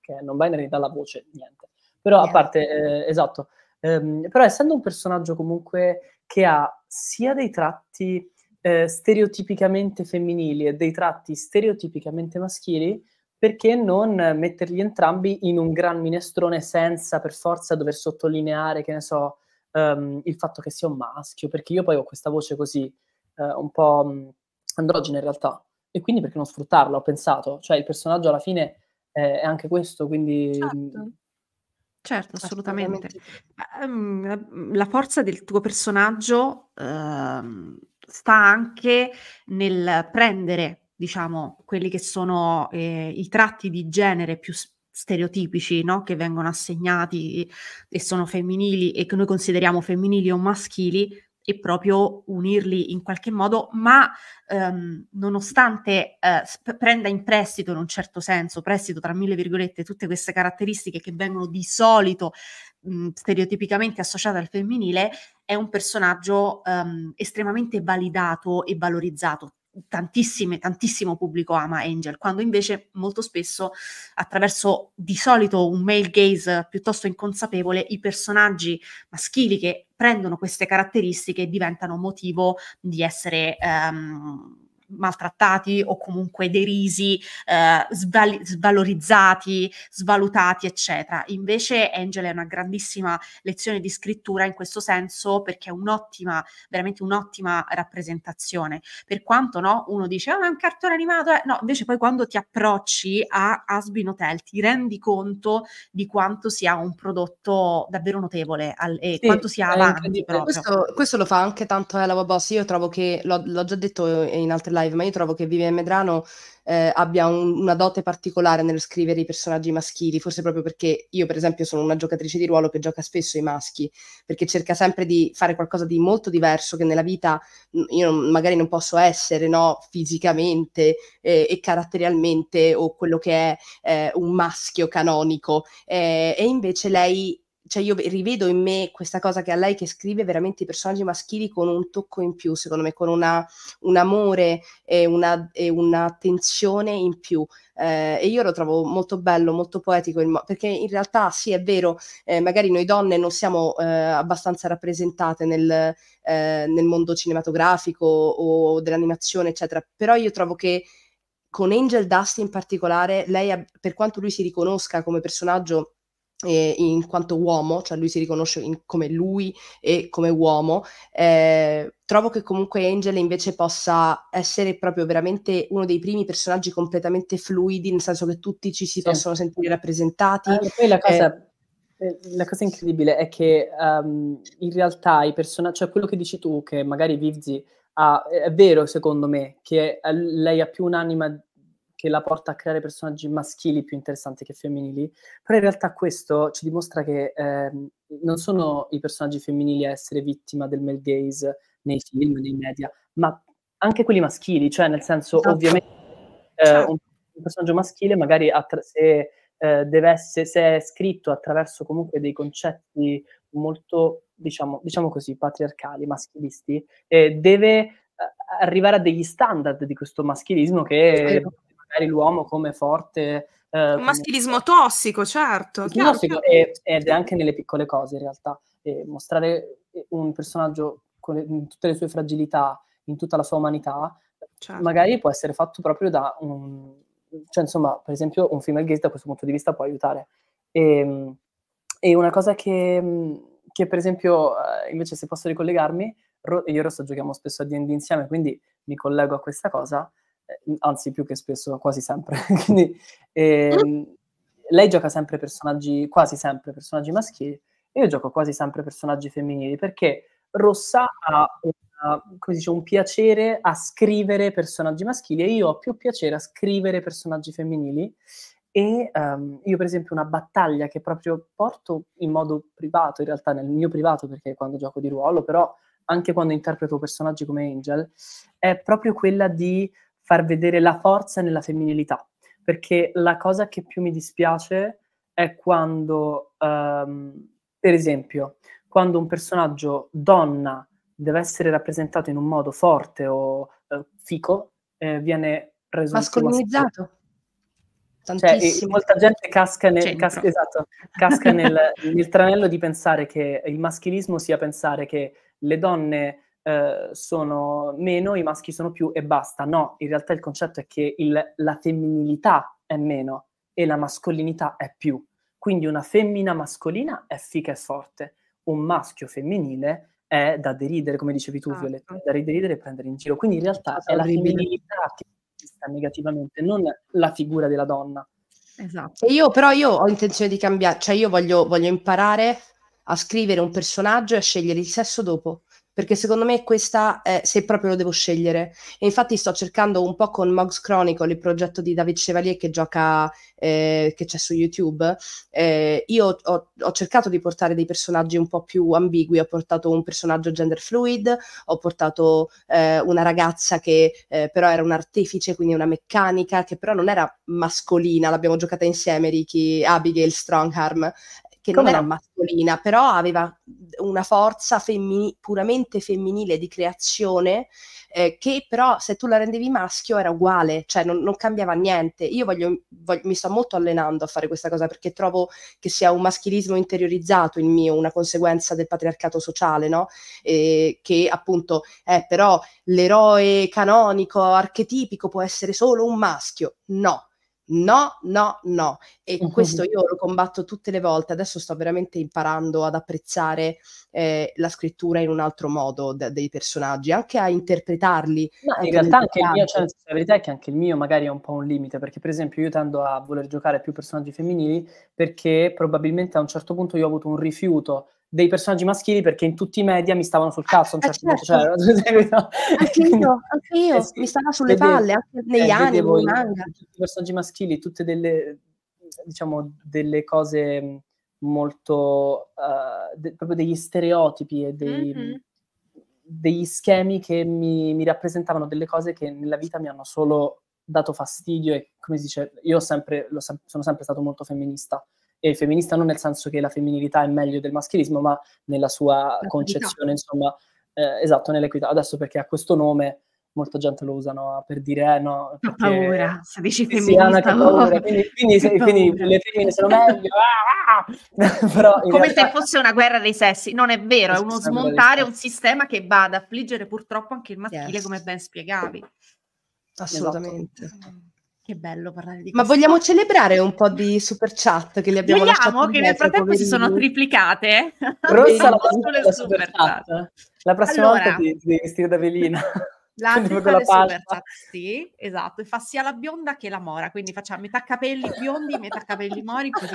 che è non binary dalla voce, niente. Però niente. a parte, eh, esatto, ehm, però essendo un personaggio comunque che ha sia dei tratti eh, stereotipicamente femminili e dei tratti stereotipicamente maschili, perché non metterli entrambi in un gran minestrone senza per forza dover sottolineare, che ne so, um, il fatto che sia un maschio, perché io poi ho questa voce così uh, un po' mm, androgena in realtà, e quindi perché non sfruttarla, ho pensato, cioè il personaggio alla fine è, eh, è anche questo, quindi... Certo. Certo, assolutamente. assolutamente. Ehm, la forza del tuo personaggio eh, sta anche nel prendere diciamo, quelli che sono eh, i tratti di genere più stereotipici no? che vengono assegnati e sono femminili e che noi consideriamo femminili o maschili e proprio unirli in qualche modo, ma ehm, nonostante eh, sp- prenda in prestito in un certo senso, prestito tra mille virgolette, tutte queste caratteristiche che vengono di solito mh, stereotipicamente associate al femminile, è un personaggio ehm, estremamente validato e valorizzato tantissime, tantissimo pubblico ama Angel, quando invece molto spesso attraverso di solito un male gaze piuttosto inconsapevole i personaggi maschili che prendono queste caratteristiche diventano motivo di essere... Um, maltrattati o comunque derisi, eh, sval- svalorizzati, svalutati, eccetera. Invece Angela è una grandissima lezione di scrittura in questo senso perché è un'ottima, veramente un'ottima rappresentazione. Per quanto no, uno dice, ah, ma è un cartone animato, eh? no, invece poi quando ti approcci a Asbin Hotel ti rendi conto di quanto sia un prodotto davvero notevole al- e sì, quanto sia avanti. Questo, questo, lo fa anche tanto Ella eh, Bobos, io trovo che, l'ho, l'ho già detto in altre Live, ma io trovo che Vivian Medrano eh, abbia un, una dote particolare nello scrivere i personaggi maschili, forse proprio perché io, per esempio, sono una giocatrice di ruolo che gioca spesso i maschi, perché cerca sempre di fare qualcosa di molto diverso che nella vita mm, io magari non posso essere, no? Fisicamente eh, e caratterialmente o quello che è eh, un maschio canonico. Eh, e invece lei cioè io rivedo in me questa cosa che ha lei che scrive veramente i personaggi maschili con un tocco in più, secondo me, con una, un amore e, una, e un'attenzione in più. Eh, e io lo trovo molto bello, molto poetico, in mo- perché in realtà sì, è vero, eh, magari noi donne non siamo eh, abbastanza rappresentate nel, eh, nel mondo cinematografico o dell'animazione, eccetera, però io trovo che con Angel Dust in particolare, lei, per quanto lui si riconosca come personaggio eh, in quanto uomo, cioè lui si riconosce in, come lui e come uomo, eh, trovo che comunque Angel invece possa essere proprio veramente uno dei primi personaggi completamente fluidi, nel senso che tutti ci si sì. possono sentire rappresentati. Ah, poi la cosa, eh, eh, la cosa incredibile è che um, in realtà i personaggi, cioè quello che dici tu, che magari Vivzi ha, è vero secondo me, che eh, lei ha più un'anima che la porta a creare personaggi maschili più interessanti che femminili, però in realtà questo ci dimostra che ehm, non sono i personaggi femminili a essere vittima del male gaze nei film, nei media, ma anche quelli maschili, cioè nel senso esatto. ovviamente eh, un, cioè un, personaggio maschile magari attra- se, eh, deve essere, se è scritto attraverso comunque dei concetti molto, diciamo, diciamo così, patriarcali, maschilisti, eh, deve arrivare a degli standard di questo maschilismo che magari l'uomo come forte... Eh, un maschilismo come... tossico, certo. tossico, chiaro. ed è anche nelle piccole cose in realtà. E mostrare un personaggio con le, in tutte le sue fragilità, in tutta la sua umanità, certo. magari può essere fatto proprio da un... Cioè, insomma, per esempio, un film gay da questo punto di vista può aiutare. E, ehm, e una cosa che, che, per esempio, eh, invece se posso ricollegarmi, io e Rosso giochiamo spesso a D&D insieme, quindi mi collego a questa cosa, eh, anzi più che spesso, quasi sempre. [laughs] Quindi, ehm, lei gioca sempre personaggi, quasi sempre personaggi maschili, e io gioco quasi sempre personaggi femminili, perché Rossa ha una, dice, un piacere a scrivere personaggi maschili e io ho più piacere a scrivere personaggi femminili. E um, io, per esempio, una battaglia che proprio porto in modo privato, in realtà nel mio privato, perché quando gioco di ruolo, però anche quando interpreto personaggi come Angel, è proprio quella di far vedere la forza nella femminilità, perché la cosa che più mi dispiace è quando, um, per esempio, quando un personaggio donna deve essere rappresentato in un modo forte o eh, fico, eh, viene reso mascolinizzato. Cioè, molta gente casca, nel, casca, esatto, casca nel, nel, tranello di pensare che il maschilismo sia pensare che le donne eh, sono meno, i maschi sono più e basta. No, in realtà il concetto è che il, la femminilità è meno e la mascolinità è più. Quindi una femmina mascolina è fica e forte, un maschio femminile è da deridere, come dicevi tu, ah, Violetta, ah. da deridere e prendere in giro. Quindi in realtà è, è la femminilità che sta negativamente, non la figura della donna. Esatto. E io però io ho intenzione di cambiare, cioè io voglio, voglio imparare a scrivere un personaggio e a scegliere il sesso dopo perché secondo me questa è se proprio lo devo scegliere. E infatti sto cercando un po' con Mogs Chronicle, il progetto di David Chevalier che gioca, eh, che c'è su YouTube. Eh, io ho, ho, cercato di portare dei personaggi un po' più ambigui, ho portato un personaggio gender fluid, ho portato eh, una ragazza che eh, però era un artefice, quindi una meccanica, che però non era mascolina, l'abbiamo giocata insieme, Ricky, Abigail Strongharm, che Come non no? era mascolina, però aveva una forza femmini- puramente femminile di creazione eh, che però se tu la rendevi maschio era uguale, cioè non, non cambiava niente. Io voglio, voglio, mi sto molto allenando a fare questa cosa perché trovo che sia un maschilismo interiorizzato il mio, una conseguenza del patriarcato sociale, no? E, che appunto è eh, però l'eroe canonico, archetipico può essere solo un maschio. No, no, no, no. E uh-huh. [laughs] questo io lo combatto tutte le volte. Adesso sto veramente imparando ad apprezzare eh, la scrittura in un altro modo de- dei personaggi, anche a interpretarli. Ma in realtà anche il mio, cioè, la verità è che anche il mio magari è un po' un limite, perché per esempio io tendo a voler giocare più personaggi femminili perché probabilmente a un certo punto io ho avuto un rifiuto dei personaggi maschili perché in tutti i media mi stavano sul cazzo a un certo, certo. punto. Certo. Cioè, [laughs] anche io, anche io eh sì, mi stava sulle vedevo, palle, anche eh, negli eh, anni, nei manga. Tutti i personaggi maschili, tutte delle, diciamo, delle cose mm, molto, uh, de- proprio degli stereotipi e dei, mm-hmm. degli schemi che mi, mi rappresentavano delle cose che nella vita mi hanno solo dato fastidio e come si dice, io sempre, lo, sono sempre stato molto femminista e femminista non nel senso che la femminilità è meglio del maschilismo, ma nella sua la concezione, insomma, eh, esatto, nell'equità. Adesso perché ha questo nome, molta gente lo usa no, per dire eh, no. Che paura, se dici femminista. Sì, paura. Oh. Quindi, quindi, se, paura. quindi, le femmine sono meglio. Ah, ah. [laughs] Però Come realtà... se fosse una guerra dei sessi. Non è vero, è uno smontare un sistema che va ad affliggere purtroppo anche il maschile, yes. come ben spiegavi. Esatto. Assolutamente. Esatto. Che bello parlare di Ma vogliamo celebrare un po' di super chat che le abbiamo Vogliamo lasciato che nel frattempo si sono triplicate. [laughs] Rossa la, la super chat. La prossima allora, volta ti, devi vestire da velina. [laughs] La super chat, sì, esatto, e fa sia la bionda che la mora, quindi facciamo metà capelli biondi, metà capelli mori, così,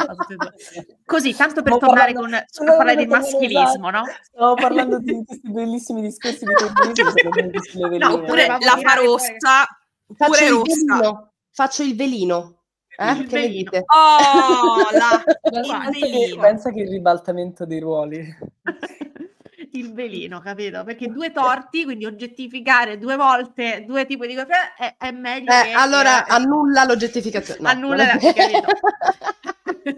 così tanto per Mo tornare parlando, con a parlare del maschilismo, no? Stavo parlando di questi bellissimi discorsi di femminismo, [laughs] cioè, no, oppure la fa rossa, oppure rossa faccio il velino. Eh? Il velino. Oh, la, [laughs] il velino. Pensa che il ribaltamento dei ruoli. [laughs] il velino, capito? Perché due torti, quindi oggettificare due volte due tipi di caffè è, è meglio. Eh, allora che... annulla l'oggettificazione. No, annulla, la, [laughs]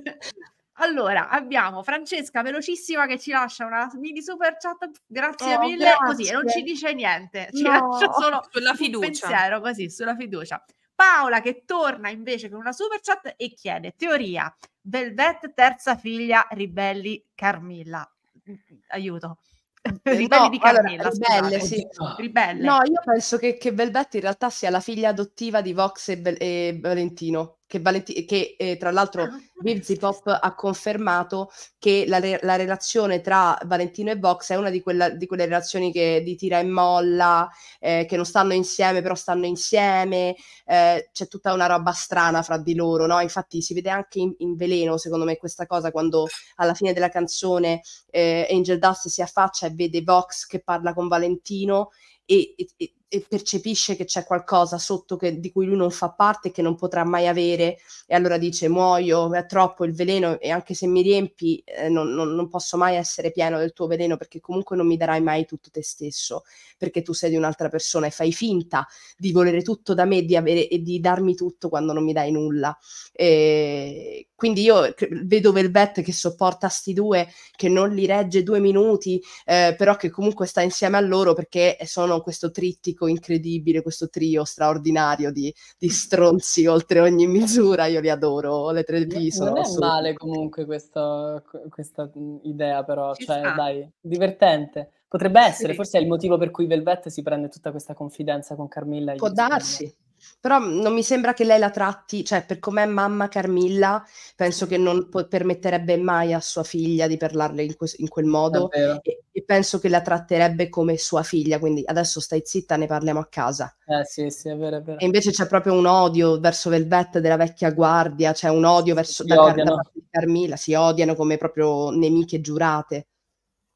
Allora, abbiamo Francesca velocissima che ci lascia una mini super chat, grazie oh, mille, grazie. così, e non ci dice niente, ci no. lascia solo sulla fiducia. un pensiero così, sulla fiducia. Paola che torna invece con una super chat e chiede teoria, Velvet terza figlia, ribelli Carmilla. Mm, mm, aiuto. Eh, [laughs] ribelli no, di Carmilla, allora, ribelle, sì. ribelle. No, io penso che, che Velvet in realtà sia la figlia adottiva di Vox e, Be- e Valentino che, Valenti- che eh, tra l'altro ah. Viv Pop ha confermato che la, re- la, relazione tra Valentino e Vox è una di, quella, di quelle relazioni che, di tira e molla, eh, che non stanno insieme però stanno insieme, eh, c'è tutta una roba strana fra di loro, no? infatti si vede anche in, in veleno secondo me questa cosa quando alla fine della canzone eh, Angel Dust si affaccia e vede Vox che parla con Valentino e, e, e e percepisce che c'è qualcosa sotto che, di cui lui non fa parte e che non potrà mai avere e allora dice muoio, è troppo il veleno e anche se mi riempi eh, non, non, non, posso mai essere pieno del tuo veleno perché comunque non mi darai mai tutto te stesso perché tu sei di un'altra persona e fai finta di volere tutto da me di avere, e di darmi tutto quando non mi dai nulla. E quindi io vedo Velvet che sopporta sti due, che non li regge due minuti, eh, però che comunque sta insieme a loro perché sono questo trittico amico incredibile, questo trio straordinario di, di stronzi oltre ogni misura, io li adoro, le tre D sono... Non è assolutamente... male comunque questo, questa mhmm, idea però, Ci cioè sta. dai, divertente. Potrebbe essere, sì. forse è il motivo per cui Velvet si prende tutta questa confidenza con Carmilla. Può darsi, però mhmm, non mi sembra che lei la tratti, cioè per com'è mamma Carmilla, penso che non po- permetterebbe mai a sua figlia di parlarle in, que- in quel modo e-, e-, penso che la tratterebbe come sua figlia, quindi adesso stai zitta, ne parliamo a casa. Eh sì, sì, è vero, è vero. E invece c'è proprio un odio verso Velvet della vecchia guardia, c'è un odio verso si da, odiano. da parte di Carmilla, si odiano come proprio nemiche giurate.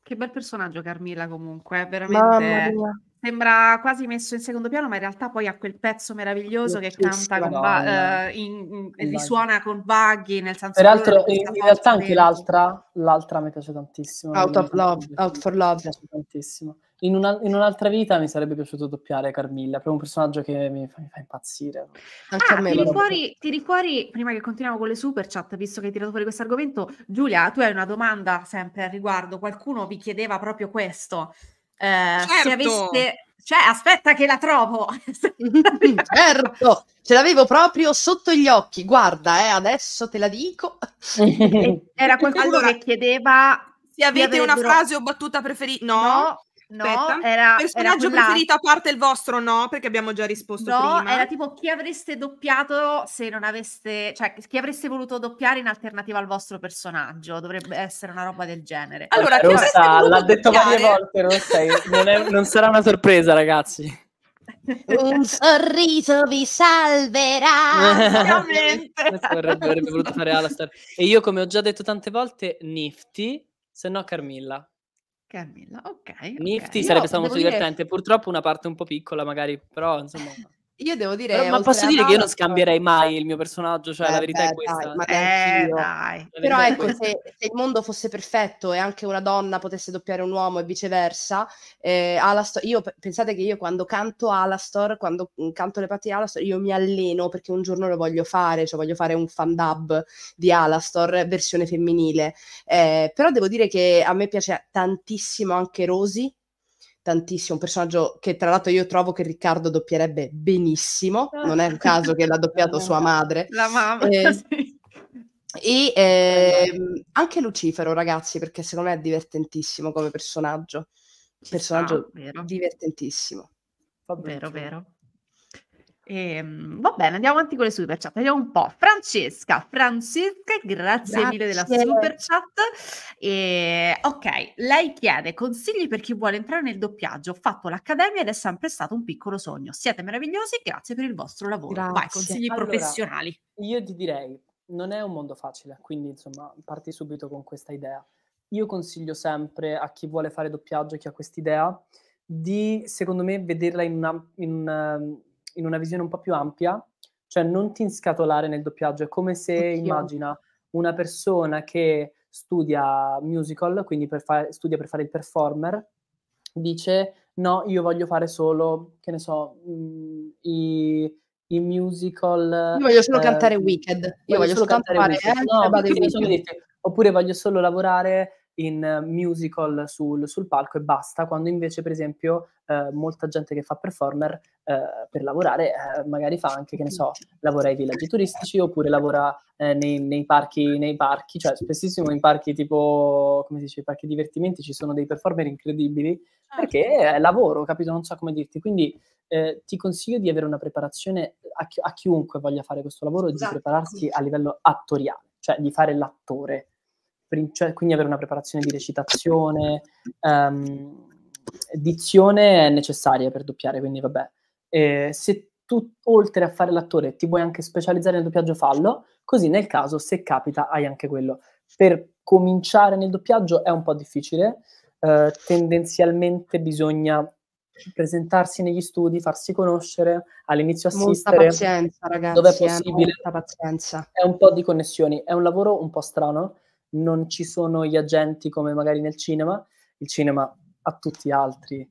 Che bel personaggio Carmilla comunque, veramente. Mamma mia sembra quasi messo in secondo piano, ma in realtà poi ha quel pezzo meraviglioso che canta con ba- uh, eh, in, in, risuona con Buggy, nel senso Peraltro, in, in realtà anche vero. l'altra, l'altra mi piace tantissimo. Out of Love, Out for Love. Mi piace tantissimo. In, una, in, un'altra vita mi sarebbe piaciuto doppiare Carmilla, proprio un personaggio che mi fa, mi fa impazzire. Anche ah, a me tiri, fuori, tiri fuori, prima che continuiamo con le super chat, visto che hai tirato fuori questo argomento, Giulia, tu hai una domanda sempre al riguardo, qualcuno vi chiedeva proprio questo. Eh, certo. se aveste cioè aspetta che la trovo [laughs] certo ce l'avevo proprio sotto gli occhi guarda eh, adesso te la dico era [laughs] qualcuno allora, che chiedeva se avete una frase o battuta preferita no, no No, era personaggio era preferito a parte il vostro, no? Perché abbiamo già risposto no, prima. era tipo chi avreste doppiato se non aveste, cioè chi avreste voluto doppiare in alternativa al vostro personaggio, dovrebbe essere una roba del genere. Allora, Rosa, chi Rosa l'ha detto doppiare? varie volte, non, non, è, non sarà una sorpresa, ragazzi. Un sorriso vi salverà. vorrebbe, fare E io, come ho già detto tante volte, Nifty, se no Carmilla. Camilla, ok. Nifty sarebbe stato molto divertente, dire... purtroppo una parte un po' piccola magari, però insomma... Io devo dire. ma posso dire che io non scambierei mai il mio personaggio, cioè eh, la verità beh, è questa. Dai, eh, dai. Però ecco, se, se, il mondo fosse perfetto e anche una donna potesse doppiare un uomo e viceversa, eh, Alastor, io pensate che io quando canto Alastor, quando mm, canto le parti di Alastor, io mi alleno perché un giorno lo voglio fare, cioè voglio fare un fan dub di Alastor versione femminile. Eh, però devo dire che a me piace tantissimo anche Rosi tantissimo, un personaggio che tra l'altro io trovo che Riccardo doppierebbe benissimo, non è un caso che l'ha doppiato [laughs] sua madre. La mamma. Eh, [laughs] sì. E eh, ehm, anche Lucifero, ragazzi, perché secondo me è divertentissimo come personaggio. Ci personaggio sta, divertentissimo. Vabbè, vero, vero. E, ehm, va bene, andiamo avanti con le super chat, vediamo un po'. Francesca, Francesca, grazie, grazie. mille della super chat. E, ehm, ok, lei chiede consigli per chi vuole entrare nel doppiaggio. Ho fatto l'accademia ed è sempre stato un piccolo sogno. Siete meravigliosi, grazie per il vostro lavoro. Grazie. Vai, consigli allora, professionali. Io ti direi, non è un mondo facile, quindi insomma parti subito con questa idea. Io consiglio sempre a chi vuole fare doppiaggio, chi ha quest'idea, di secondo me vederla in una, in una ehm, in una visione un po' più ampia, cioè non ti inscatolare nel doppiaggio, è come se Oddio. immagina una persona che studia musical, quindi per fa- studia per fare il performer, dice no, io voglio fare solo, che ne so, mh, mm, i, i, musical... Io voglio solo eh, cantare Wicked, io voglio, voglio solo, cantare fare, Wicked. Eh, no, eh, Oppure voglio solo lavorare in musical sul, sul palco e basta, quando invece per esempio eh, molta gente che fa performer eh, per lavorare eh, magari fa anche, che ne so, lavora ai villaggi turistici oppure lavora eh, nei, nei, parchi, nei parchi, cioè spessissimo in parchi tipo, come si dice, parchi divertimenti ci sono dei performer incredibili perché ah, è lavoro, capito? Non so come dirti, quindi... Eh, ti consiglio di avere una preparazione a, chi- a chiunque voglia fare questo lavoro, esatto, di prepararsi a livello attoriale, cioè di fare l'attore, cioè, quindi avere una preparazione di recitazione, um, dizione è necessaria per doppiare, quindi vabbè. Eh, se tu, oltre a fare l'attore, ti vuoi anche specializzare nel doppiaggio, fallo, così nel caso, se capita, hai anche quello. Per cominciare nel doppiaggio è un po' difficile, eh, tendenzialmente bisogna presentarsi negli studi, farsi conoscere, all'inizio assistere. Eh, molta pazienza, ragazzi. Dove è possibile. È un po' di connessioni. È un lavoro un po' strano non ci sono gli agenti come magari nel cinema, il cinema ha tutti altri.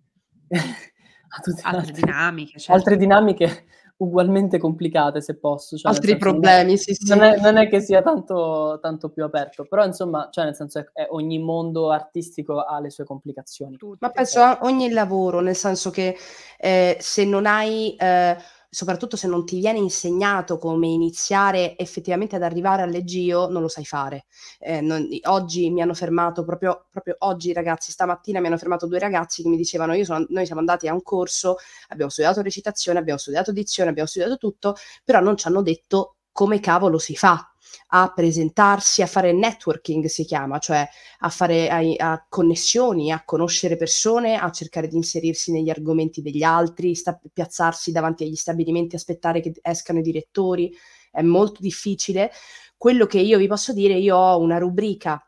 [laughs] ha tutti altre, altri, dinamiche, certo. altre dinamiche ugualmente complicate se posso. Cioè, Altri problemi, non, sì, sì. Non è, non è, che sia tanto, tanto più aperto, però insomma, cioè, nel senso è, è, ogni mondo artistico ha le sue complicazioni. Tutte. Ma penso a ogni lavoro, nel senso che eh, se non hai... Eh, soprattutto se non ti viene insegnato come iniziare effettivamente ad arrivare al all'Egio, non lo sai fare. Eh, non, oggi mi hanno fermato, proprio, proprio, oggi ragazzi, stamattina mi hanno fermato due ragazzi che mi dicevano, sono, noi siamo andati a un corso, abbiamo studiato recitazione, abbiamo studiato dizione, abbiamo studiato tutto, però non ci hanno detto come cavolo si fa a presentarsi, a fare networking si chiama, cioè a fare a, a connessioni, a conoscere persone, a cercare di inserirsi negli argomenti degli altri, sta, piazzarsi davanti agli stabilimenti, aspettare che escano i direttori, è molto difficile. Quello che io vi posso dire, io ho una rubrica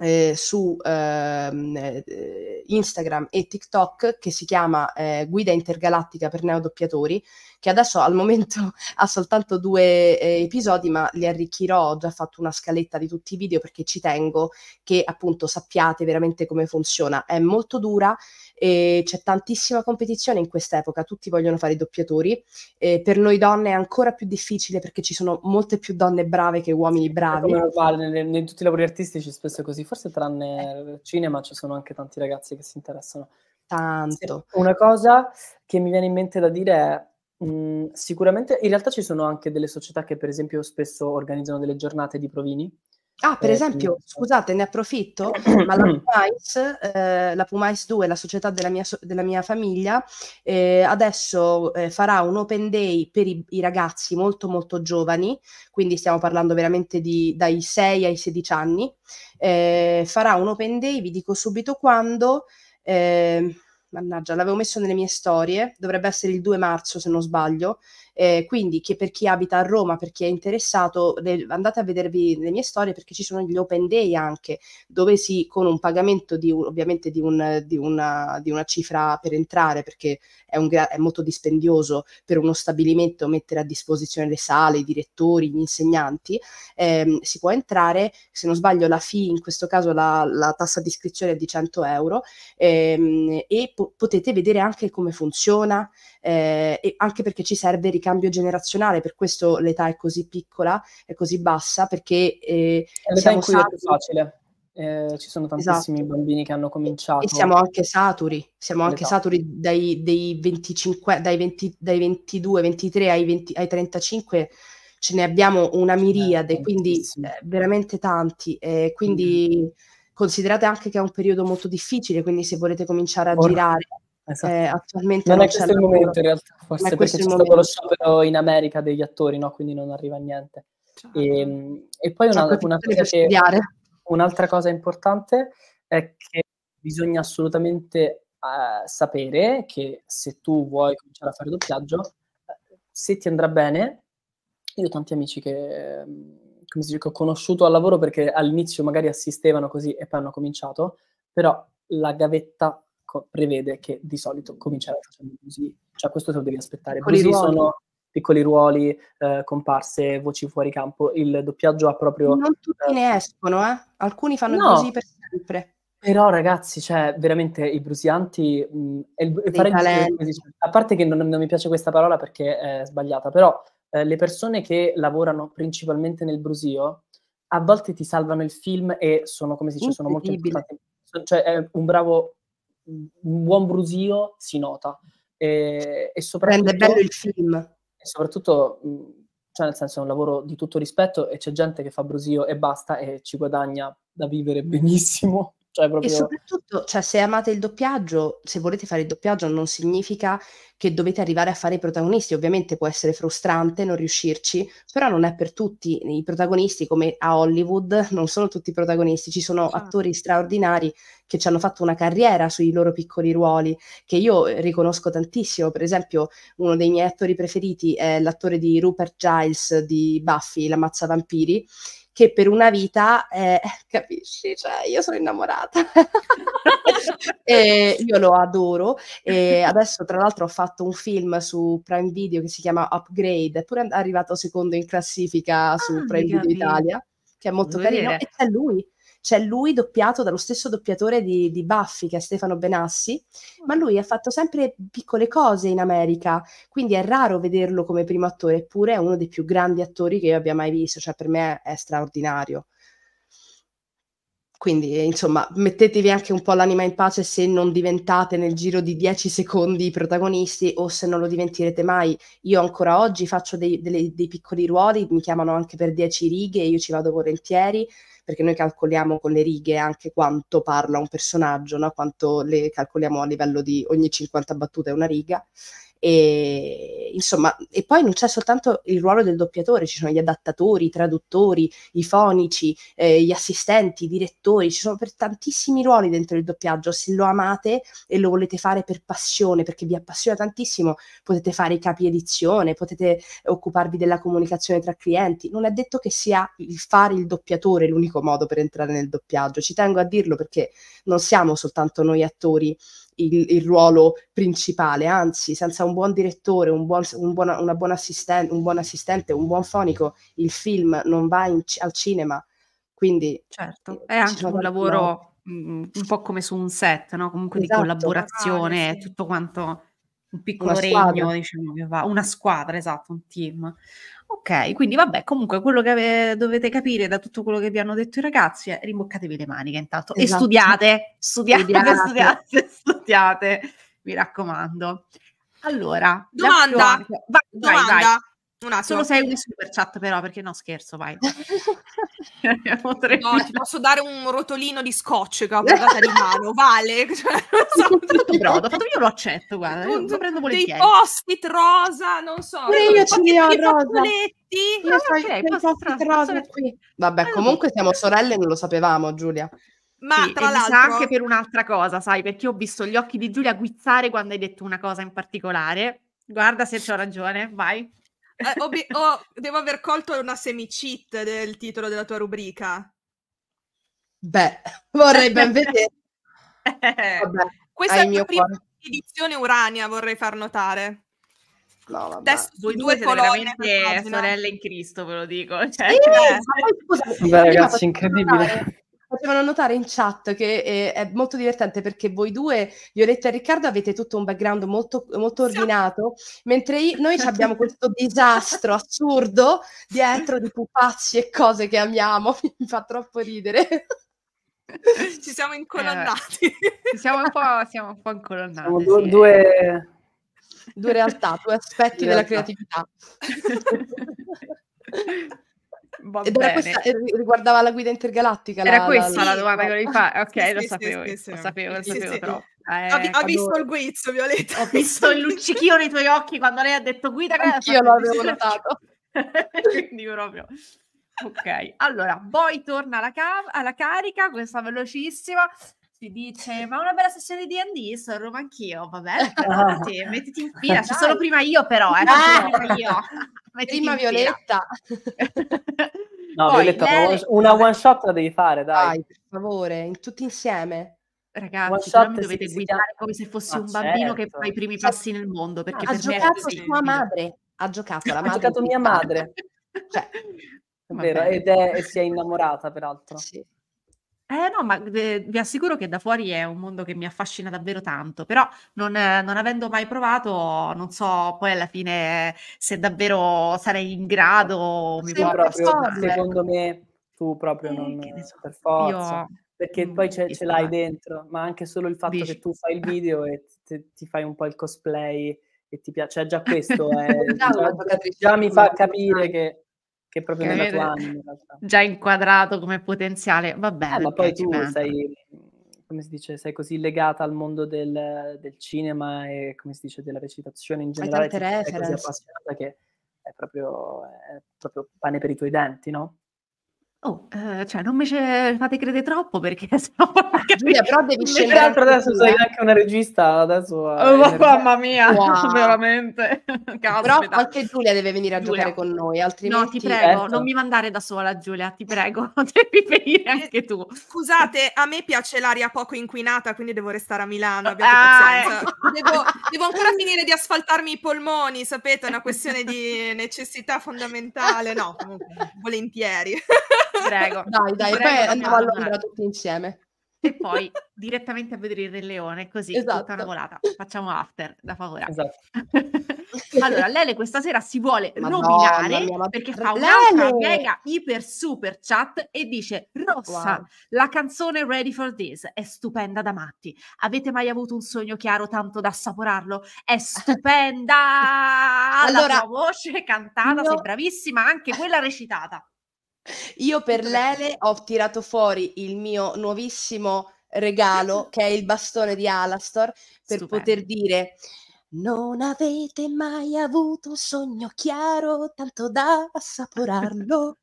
eh, su ehm, eh, Instagram e TikTok che si chiama eh, Guida Intergalattica per Neodoppiatori che adesso al momento [laughs] ha soltanto due eh, episodi, ma li arricchirò, ho già fatto una scaletta di tutti i video perché ci tengo che appunto sappiate veramente come funziona. È molto dura e c'è tantissima competizione in quest'epoca, tutti vogliono fare i doppiatori. E per noi donne è ancora più difficile perché ci sono molte più donne brave che uomini bravi. È normale, nei, tutti i lavori artistici spesso è così, forse tranne il eh. cinema ci sono anche tanti ragazzi che si interessano. Tanto. Una cosa che mi viene in mente da dire è Mm, sicuramente, in realtà ci sono anche delle società che per esempio spesso organizzano delle giornate di provini. Ah, per eh, esempio, quindi... Eh. scusate, ne approfitto, [clears throat] ma la Pumais, eh, la Pumais 2, la società della mia, della mia famiglia, eh, adesso eh, farà un open day per i, i, ragazzi molto molto giovani, quindi stiamo parlando veramente di, dai 6 ai 16 anni, eh, farà un open day, vi dico subito quando ehm, mannaggia, l'avevo messo nelle mie storie, dovrebbe essere il 2 marzo se non sbaglio, eh, quindi che per chi abita a Roma, per chi è interessato, le, andate a vedervi le mie storie perché ci sono gli open day anche, dove si con un pagamento di un, ovviamente di, un, di, una, di, una, cifra per entrare, perché è, un, è molto dispendioso per uno stabilimento mettere a disposizione le sale, i direttori, gli insegnanti, ehm, si può entrare, se non sbaglio la fee, in questo caso la, la tassa di iscrizione è di 100 euro, ehm, e po- potete vedere anche come funziona, eh, e anche perché ci serve ricavare cambio generazionale, per questo l'età è così piccola, è così bassa, perché eh, è l'età in cui saturi. è più facile. Eh, ci sono esatto. tantissimi esatto. bambini che hanno cominciato. E siamo anche saturi, siamo anche saturi dai, dai, 25, dai, 20, dai 22, 23 ai, 20, ai 35 ce ne abbiamo una eh, miriade, quindi eh, veramente tanti. Eh, quindi mm. considerate anche che è un periodo molto difficile, quindi se volete cominciare a Or- girare Esatto. Eh, attualmente non, non è questo il momento lavoro. in realtà, forse perché c'è stato lo sciopero in America degli attori, no? quindi non arriva a niente. E, certo. ehm, e, poi una, una cosa che, un'altra cosa importante è che bisogna assolutamente uh, sapere che se tu vuoi cominciare a fare doppiaggio, eh, se ti andrà bene, io ho tanti amici che, ehm, dice, che ho conosciuto al lavoro perché all'inizio magari assistevano così e poi hanno cominciato, però la gavetta ecco, prevede che di solito comincerai facendo così, cioè questo te lo devi aspettare. Piccoli sono piccoli ruoli, eh, comparse, voci fuori campo, il doppiaggio ha proprio... Non tutti eh, ne escono, eh? alcuni fanno no, così per sempre. Però ragazzi, cioè, veramente i brusianti, mh, il, fare cioè, a parte che non, non, mi piace questa parola perché è sbagliata, però eh, le persone che lavorano principalmente nel brusio, a volte ti salvano il film e sono, come si dice, sono molto importanti. Cioè, è un bravo un buon brusio si nota. E, e soprattutto... Rende bello il film. E soprattutto, cioè nel senso, è un lavoro di tutto rispetto e c'è gente che fa brusio e basta e ci guadagna da vivere [laughs] benissimo. Cioè proprio... E soprattutto, cioè, se amate il doppiaggio, se volete fare il doppiaggio, non significa che dovete arrivare a fare i protagonisti. Ovviamente può essere frustrante non riuscirci, però non è per tutti. I protagonisti, come a Hollywood, non sono tutti protagonisti, ci sono ah. attori straordinari che ci hanno fatto una carriera sui loro piccoli ruoli, che io eh, riconosco tantissimo. Per esempio, uno dei miei attori preferiti è l'attore di Rupert Giles di Buffy, la mazza vampiri, che per una vita, eh, [laughs] capisci, cioè io sono innamorata. [laughs] e io lo adoro. E adesso tra l'altro ho fatto un film su Prime Video che si chiama Upgrade, è pure arrivato secondo in classifica su ah, Prime Video Italia, che è molto Vuol carino, dire. e c'è lui c'è cioè, lui doppiato dallo stesso doppiatore di, di Buffy, che è Stefano Benassi, ma mm. lui ha fatto sempre piccole cose in America, quindi è raro vederlo come primo attore, eppure è uno dei più grandi attori che io abbia mai visto, cioè per me è straordinario. Quindi, insomma, mettetevi anche un po' l'anima in pace se non diventate nel giro di 10 secondi i protagonisti o se non lo diventerete mai. Io ancora oggi faccio dei, delle, dei piccoli ruoli, mi chiamano anche per 10 righe, io ci vado volentieri perché noi calcoliamo con le righe anche quanto parla un personaggio, no? quanto le calcoliamo a livello di ogni 50 battute è una riga e, insomma, e poi non c'è soltanto il ruolo del doppiatore, ci sono gli adattatori, i traduttori, i fonici, eh, gli assistenti, i direttori, ci sono per tantissimi ruoli dentro il doppiaggio. Se lo amate e lo volete fare per passione, perché vi appassiona tantissimo, potete fare i capi edizione, potete occuparvi della comunicazione tra clienti. Non è detto che sia il fare il doppiatore l'unico modo per entrare nel doppiaggio, ci tengo a dirlo perché non siamo soltanto noi attori il, il, ruolo principale, anzi senza un buon direttore, un buon, un buona, una buona assisten- un buon assistente, un buon fonico, il film non va in, al cinema. Quindi certo, eh, è anche un lavoro no? Mhmm, un po' come su un set, no? comunque esatto. di collaborazione e ah, sì. tutto quanto un piccolo una regno, squadra. diciamo che va, una squadra, esatto, un team. Ok, quindi vabbè, comunque quello che ave- dovete capire da tutto quello che vi hanno detto i ragazzi è rimboccatevi le maniche intanto esatto. e studiate, studiate, studiate, studiate, [laughs] studiate, mi raccomando. Allora, domanda, più... vai, domanda. Vai, vai. Un attimo. Solo sei un super chat, però, perché no, scherzo, vai. [laughs] [laughs] no, ti [laughs] posso dare un rotolino di scotch che ho portata di mano, vale. Cioè, so. brodo, io lo accetto, guarda, un, lo prendo volentieri. Dei post-it rosa, non so. Pure io ce li ho rosa. Io ah, so, okay, post-it rosa qui. Vabbè, comunque siamo sorelle, non lo sapevamo, Giulia. Ma sì, tra l'altro anche per un'altra cosa, sai, perché ho visto gli occhi di Giulia guizzare quando hai detto una cosa in particolare. Guarda se ho ragione, vai eh, obi- oh, devo aver colto una semi del titolo della tua rubrica. Beh, vorrei ben vedere. [laughs] Vabbè, Questa è la prima cuore. edizione Urania, vorrei far notare. No, Adesso sui due colonne sorelle in Cristo, ve lo dico. Cioè, sì, eh. Cioè. scusate, Beh, ragazzi, incredibile facevano notare in chat che eh, è molto divertente perché voi due, Violetta e Riccardo, avete tutto un background molto, molto ordinato, mentre io, noi abbiamo questo [laughs] disastro assurdo dietro di pupazzi e cose che amiamo, [laughs] mi fa troppo ridere. Ci siamo eh, incolonnati. Eh, siamo, un po', siamo un po' incolonnati. Siamo due, sì. due... due realtà, due aspetti due della realtà. creatività. [laughs] Era questa, eh, riguardava la guida intergalattica. Era la, questa la, la domanda che volevi fare? Ok, sì, lo, sì, sapevo, sì, lo sapevo, lo sapevo, però. Eh, ho, ho, visto il guizzo, Violetta. Ho visto il luccichio nei tuoi occhi quando lei ha detto guida. Io lo avevo notato. [laughs] Quindi proprio... Ok, allora, poi torna alla, ca- alla, carica, questa velocissima, ti dice ma una bella sessione di D&D sono anch'io va bene [laughs] mettiti, in fila ci sono prima io però eh, ah. prima io [laughs] [laughs] prima Violetta no Poi, Violetta lei... una one shot la devi fare dai, dai per favore tutti insieme Ragazzi, però mi dovete guidare come se fossi ah, un bambino certo. che fa i certo. primi cioè, passi nel mondo. Perché ha per giocato me sua madre, ha giocato la madre. Ha giocato mia madre. cioè, è vero, ed è, e si è innamorata, peraltro. Sì. Eh no, ma eh, vi assicuro che da fuori è un mondo che mi affascina davvero tanto, però non, eh, non avendo mai provato, non so poi alla fine se davvero sarei in grado, o mi Sì, proprio, ecco. secondo me tu proprio eh, non che so, per forza, io perché non poi ce, ce l'hai mai. dentro, ma anche solo il fatto Dici. che tu fai il [laughs] video e ti, ti fai un po' il cosplay e ti piace, cioè già [laughs] questo è, Già già, già mi fa online. capire che che proprio che nella tua anima. In già inquadrato come potenziale, va bene. Eh, ma poi tu me. sei, come si dice, sei così legata al mondo del, del, cinema e, come si dice, della recitazione in generale. Sei così appassionata che è proprio, è proprio pane per i tuoi denti, no? Oh, eh, cioè non mi ce fate credere troppo perché [laughs] se no ah, Giulia, però devi scegliere Tra l'altro adesso sei eh. anche una regista adesso. a- Oh, mamma mia, Wow. [laughs] veramente. Però Caspita. anche Giulia deve venire a Giulia. giocare con noi, altrimenti... No, ti prego, certo. non mi mandare da sola Giulia, ti prego, [laughs] devi venire eh, anche tu. Scusate, a me piace l'aria poco inquinata, quindi devo restare a Milano. Ah, pazienza. Ecco. Devo, devo ancora finire di asfaltarmi i polmoni, sapete, è una questione di necessità fondamentale. No, comunque, volentieri prego. Dai, dai, prego, poi andiamo a Londra tutti insieme. E [laughs] poi direttamente a vedere il Re Leone, così esatto. tutta una volata. Facciamo after da favorare. Esatto. [laughs] allora, Lele questa sera si vuole Madonna, nominare mia, ma... perché fa un'altra mega iper super chat e dice Rossa, wow. la canzone Ready for This è stupenda da matti. Avete mai avuto un sogno chiaro tanto da assaporarlo? È [laughs] stupenda! allora, la tua voce cantata, no. sei bravissima, anche quella recitata. Io per Lele ho tirato fuori il mio nuovissimo regalo, [laughs] che è il bastone di Alastor, per Stupendo. poter dire... Non avete mai avuto un sogno chiaro, tanto da assaporarlo.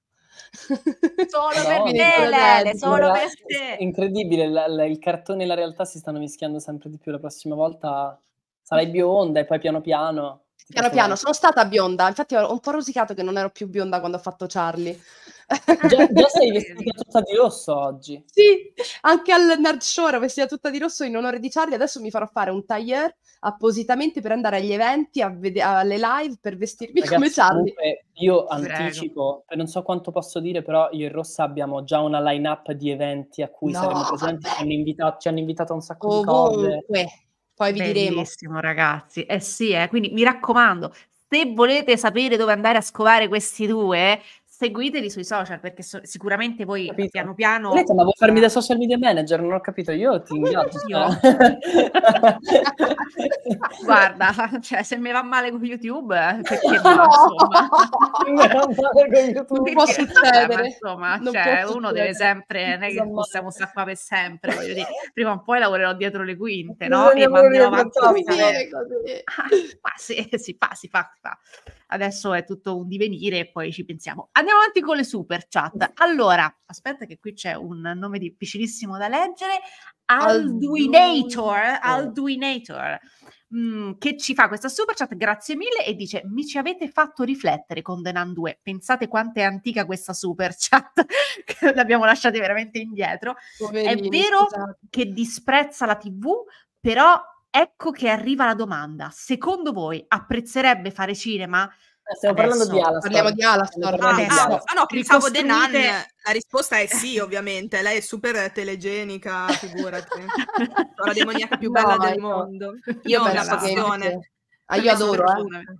[laughs] solo per te, Lele, solo per te. Incredibile, la, la, il cartone e la realtà si stanno mischiando sempre di più. La prossima volta sarai bionda e poi piano piano. Piano piano, sono stata bionda, infatti ho un po' rosicato che non ero più bionda quando ho fatto Charlie. Già, già sei [laughs] vestita tutta di rosso oggi. Sì, anche al Nerd Show ero vestita tutta di rosso in onore di Charlie. Adesso mi farò fare un tailleur appositamente per andare agli eventi, vede- alle live, per vestirmi Ragazzi, come Charlie. Comunque, io anticipo, non so quanto posso dire, però io e Rossa abbiamo già una line-up di eventi a cui no, saremo presenti. Ci hanno, invitato, ci hanno, invitato, un sacco Ovunque. di cose. Poi vi Bellissimo, diremo. Bellissimo, ragazzi. Eh sì, eh. quindi mi raccomando, se volete sapere dove andare a scovare questi due, seguiteli sui social perché so- sicuramente voi capito. piano piano... Letta, ma vuoi farmi da social media manager? Non ho capito, io ti inghiottio. Io. Eh. [laughs] Guarda, cioè, se mi va male con YouTube, perché [laughs] no, insomma. non perché, può succedere. Ma, insomma, non cioè, uno succedere. deve sempre, non è che possiamo strappare per sempre, voglio dire, prima o poi lavorerò dietro le quinte, no? E manderò avanti. Sì, ma sì, si fa, si fa, si fa adesso è tutto un divenire e poi ci pensiamo. Andiamo avanti con le super chat. Allora, aspetta che qui c'è un nome difficilissimo da leggere. Alduinator, Alduinator mm, che ci fa questa super chat, grazie mille, e dice mi ci avete fatto riflettere con The Denan 2, pensate quanto è antica questa super chat, [laughs] che l'abbiamo lasciata veramente indietro, Poverino, è vero scusate. Esatto. che disprezza la tv, però ecco che arriva la domanda. Secondo voi apprezzerebbe fare cinema? Eh, stiamo Adesso, parlando di Alastor. Parliamo di Alastor. Ah, di No, ah, ah, no, pensavo Ricostruite... Denan. La risposta è sì, ovviamente. Lei è super telegenica, figurati. la [laughs] demoniaca più bella no, del mondo. Io ho una passione. Ah, io adoro, eh.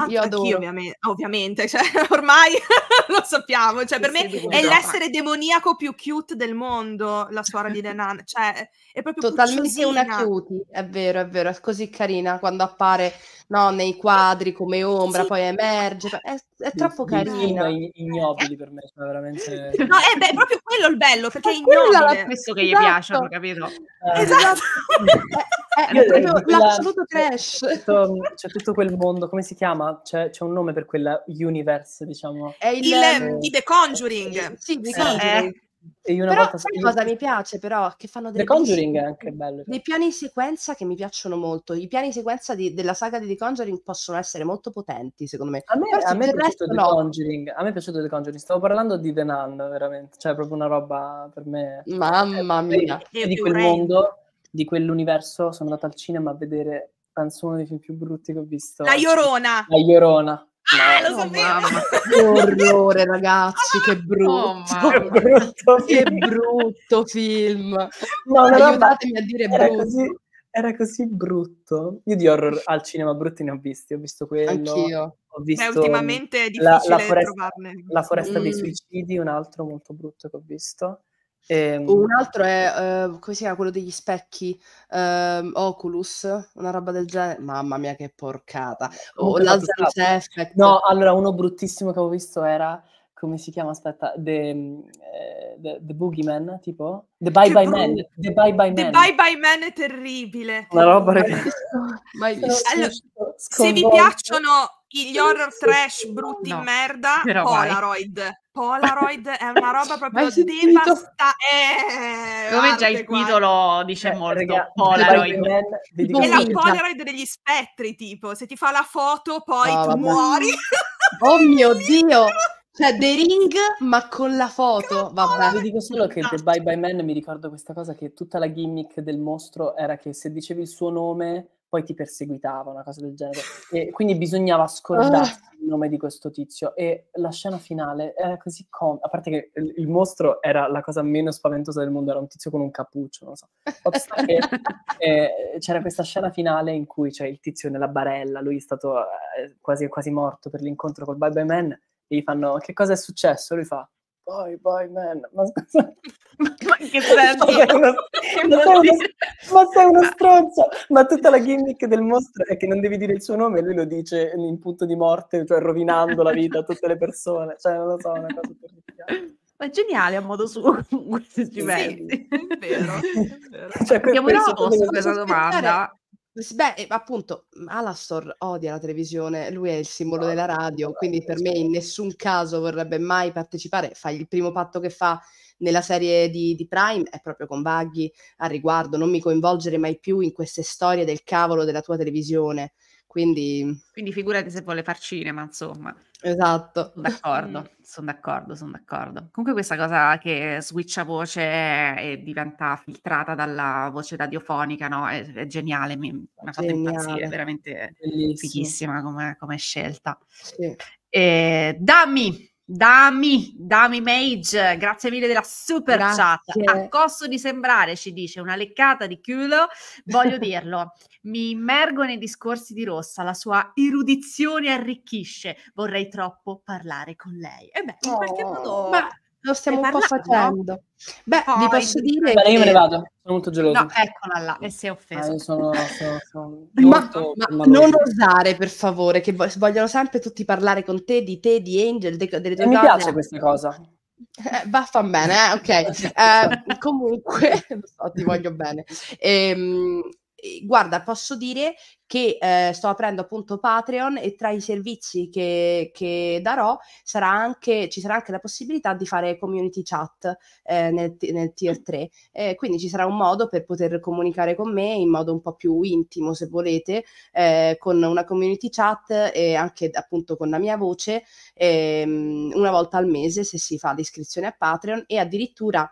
Ah, io adoro. Ovviamente, ovviamente cioè, [laughs] ormai [laughs] lo sappiamo, cioè, per me è l'essere demoniaco più cute del mondo, la suora di Renan, cioè, è proprio Totalmente cucina. una cutie, è vero, è vero, è così carina quando appare no? nei quadri come ombra, sì. poi emerge, è, è troppo carino. I, Ignobili per me, sono veramente... [laughs] No, eh, beh, è proprio quello il bello, perché è ignobile. È questo che gli esatto. piacciono, capito? Eh, esatto. [laughs] è, è, proprio l'assoluto trash. Tutto, c'è tutto quel mondo, come si chiama? C'è, c'è un nome per quella universe, diciamo. È il, il, eh, The Conjuring. Sì, The eh. Conjuring. Eh. E una però sai io... cosa mi piace però? Che fanno delle The Conjuring è anche bello. Dei cioè. piani sequenza che mi piacciono molto. I piani sequenza di, della saga di The Conjuring possono essere molto potenti, secondo me. A me, a me è piaciuto The no. Conjuring. A me è piaciuto The Conjuring. Stavo parlando di The Nun, veramente. Cioè, proprio una roba per me... Cioè, Mamma mia. E, e di quel mondo, di quell'universo, sono andata al cinema a vedere, penso, uno dei film più brutti che ho visto. La Llorona! La Llorona. Ah, lo [laughs] Orrore, ragazzi, che oh, brutto. Oh, che brutto, che brutto film. No, Aiutatemi a dire brutto. Così, era così brutto. Io di horror al cinema brutti ne ho visti, ho visto quello. Anch'io. Ho visto ultimamente è difficile la, la foresta, trovarne. La foresta mm. dei suicidi, un altro molto brutto che ho visto. Ehm... Un altro è, uh, come si chiama, quello degli specchi uh, Oculus, una roba del genere. Mamma mia che porcata. oh, No, allora uno bruttissimo che avevo visto era come si chiama? Aspetta, The, mm, eh, the, the Boogeyman, tipo? The Bye Bye Man. The Bye Bye Man. The Bye Bye Man è terribile. Una roba allora, Se vi piacciono gli horror trash brutti no, in merda, Polaroid. Vai. Polaroid è una [laughs] roba proprio devastata. Eh, Come già il guarda. titolo dice eh, molto, rega, Polaroid. È la Polaroid degli spettri, tipo, se ti fa la foto poi oh, tu vabbè. muori. Oh mio Dio! [laughs] Cioè, The Ring, ma con la foto. Vabbè. Vi dico solo che The Bye Bye Man mi ricordo questa cosa che tutta la gimmick del mostro era che se dicevi il suo nome poi ti perseguitava, una cosa del genere. E quindi bisognava scordarsi ah. il nome di questo tizio. E la scena finale era così com... A parte che il mostro era la cosa meno spaventosa del mondo, era un tizio con un cappuccio, non so. Che, [laughs] eh, c'era questa scena finale in cui c'è cioè, il tizio nella barella, lui è stato eh, quasi, quasi morto per l'incontro col Bye Bye Man, e gli fanno che cosa è successo? Lui fa Boy, boy, man, ma scusa. [laughs] ma [laughs] [laughs] ma, sei uno, stronzo! Ma tutta la gimmick del mostro è che non devi dire il suo nome e lui lo dice in punto di morte, cioè rovinando la vita a tutte le persone. Cioè, non lo so, una cosa terrificante. Ma è geniale a modo suo comunque se ci pensi. Sì, è vero. È vero. Cioè, Abbiamo risposto a questa domanda. Beh, appunto, mhmm, Alastor odia la televisione, lui è il simbolo ah, della radio, quindi per me in nessun caso vorrebbe mai partecipare. Fa il primo patto che fa nella serie di, di Prime è proprio con Vaghi a riguardo, non mi coinvolgere mai più in queste storie del cavolo della tua televisione. Quindi... Quindi figurati se vuole far cinema, insomma. Esatto. Sono d'accordo, sono d'accordo, sono d'accordo. Comunque questa cosa che switcha voce e diventa filtrata dalla voce radiofonica, no? È, è geniale, mi, ha fatto impazzire, veramente Bellissimo. fighissima come, come scelta. Sì. E, eh, dammi Dami, Dami Mage, grazie mille della super grazie. chat. A costo di sembrare, ci dice una leccata di culo, voglio [laughs] dirlo. Mi immergo nei discorsi di Rossa, la sua erudizione arricchisce. Vorrei troppo parlare con lei. E beh, in oh, qualche modo ma lo stiamo un po' facendo. Beh, Poi, vi posso dire. Beh, io me ne vado, sono molto gelosa. No, eccola là, e si è offesa. Ah, sono, sono, sono ma, ma non osare, per favore, che vogliono sempre tutti parlare con te, di te, di Angel, de, delle tue e eh, cose. Mi piace questa cosa. Eh, vaffa bene, eh? ok. [laughs] Eh, comunque, [laughs] so, ti voglio bene. Ehm, eh, guarda, posso dire che eh, sto aprendo appunto Patreon e tra i servizi che, che darò sarà anche, ci sarà anche la possibilità di fare community chat eh, nel, nel, tier 3. Eh, quindi ci sarà un modo per poter comunicare con me in modo un po' più intimo, se volete, eh, con una community chat e anche appunto con la mia voce ehm, una volta al mese se si fa l'iscrizione a Patreon e addirittura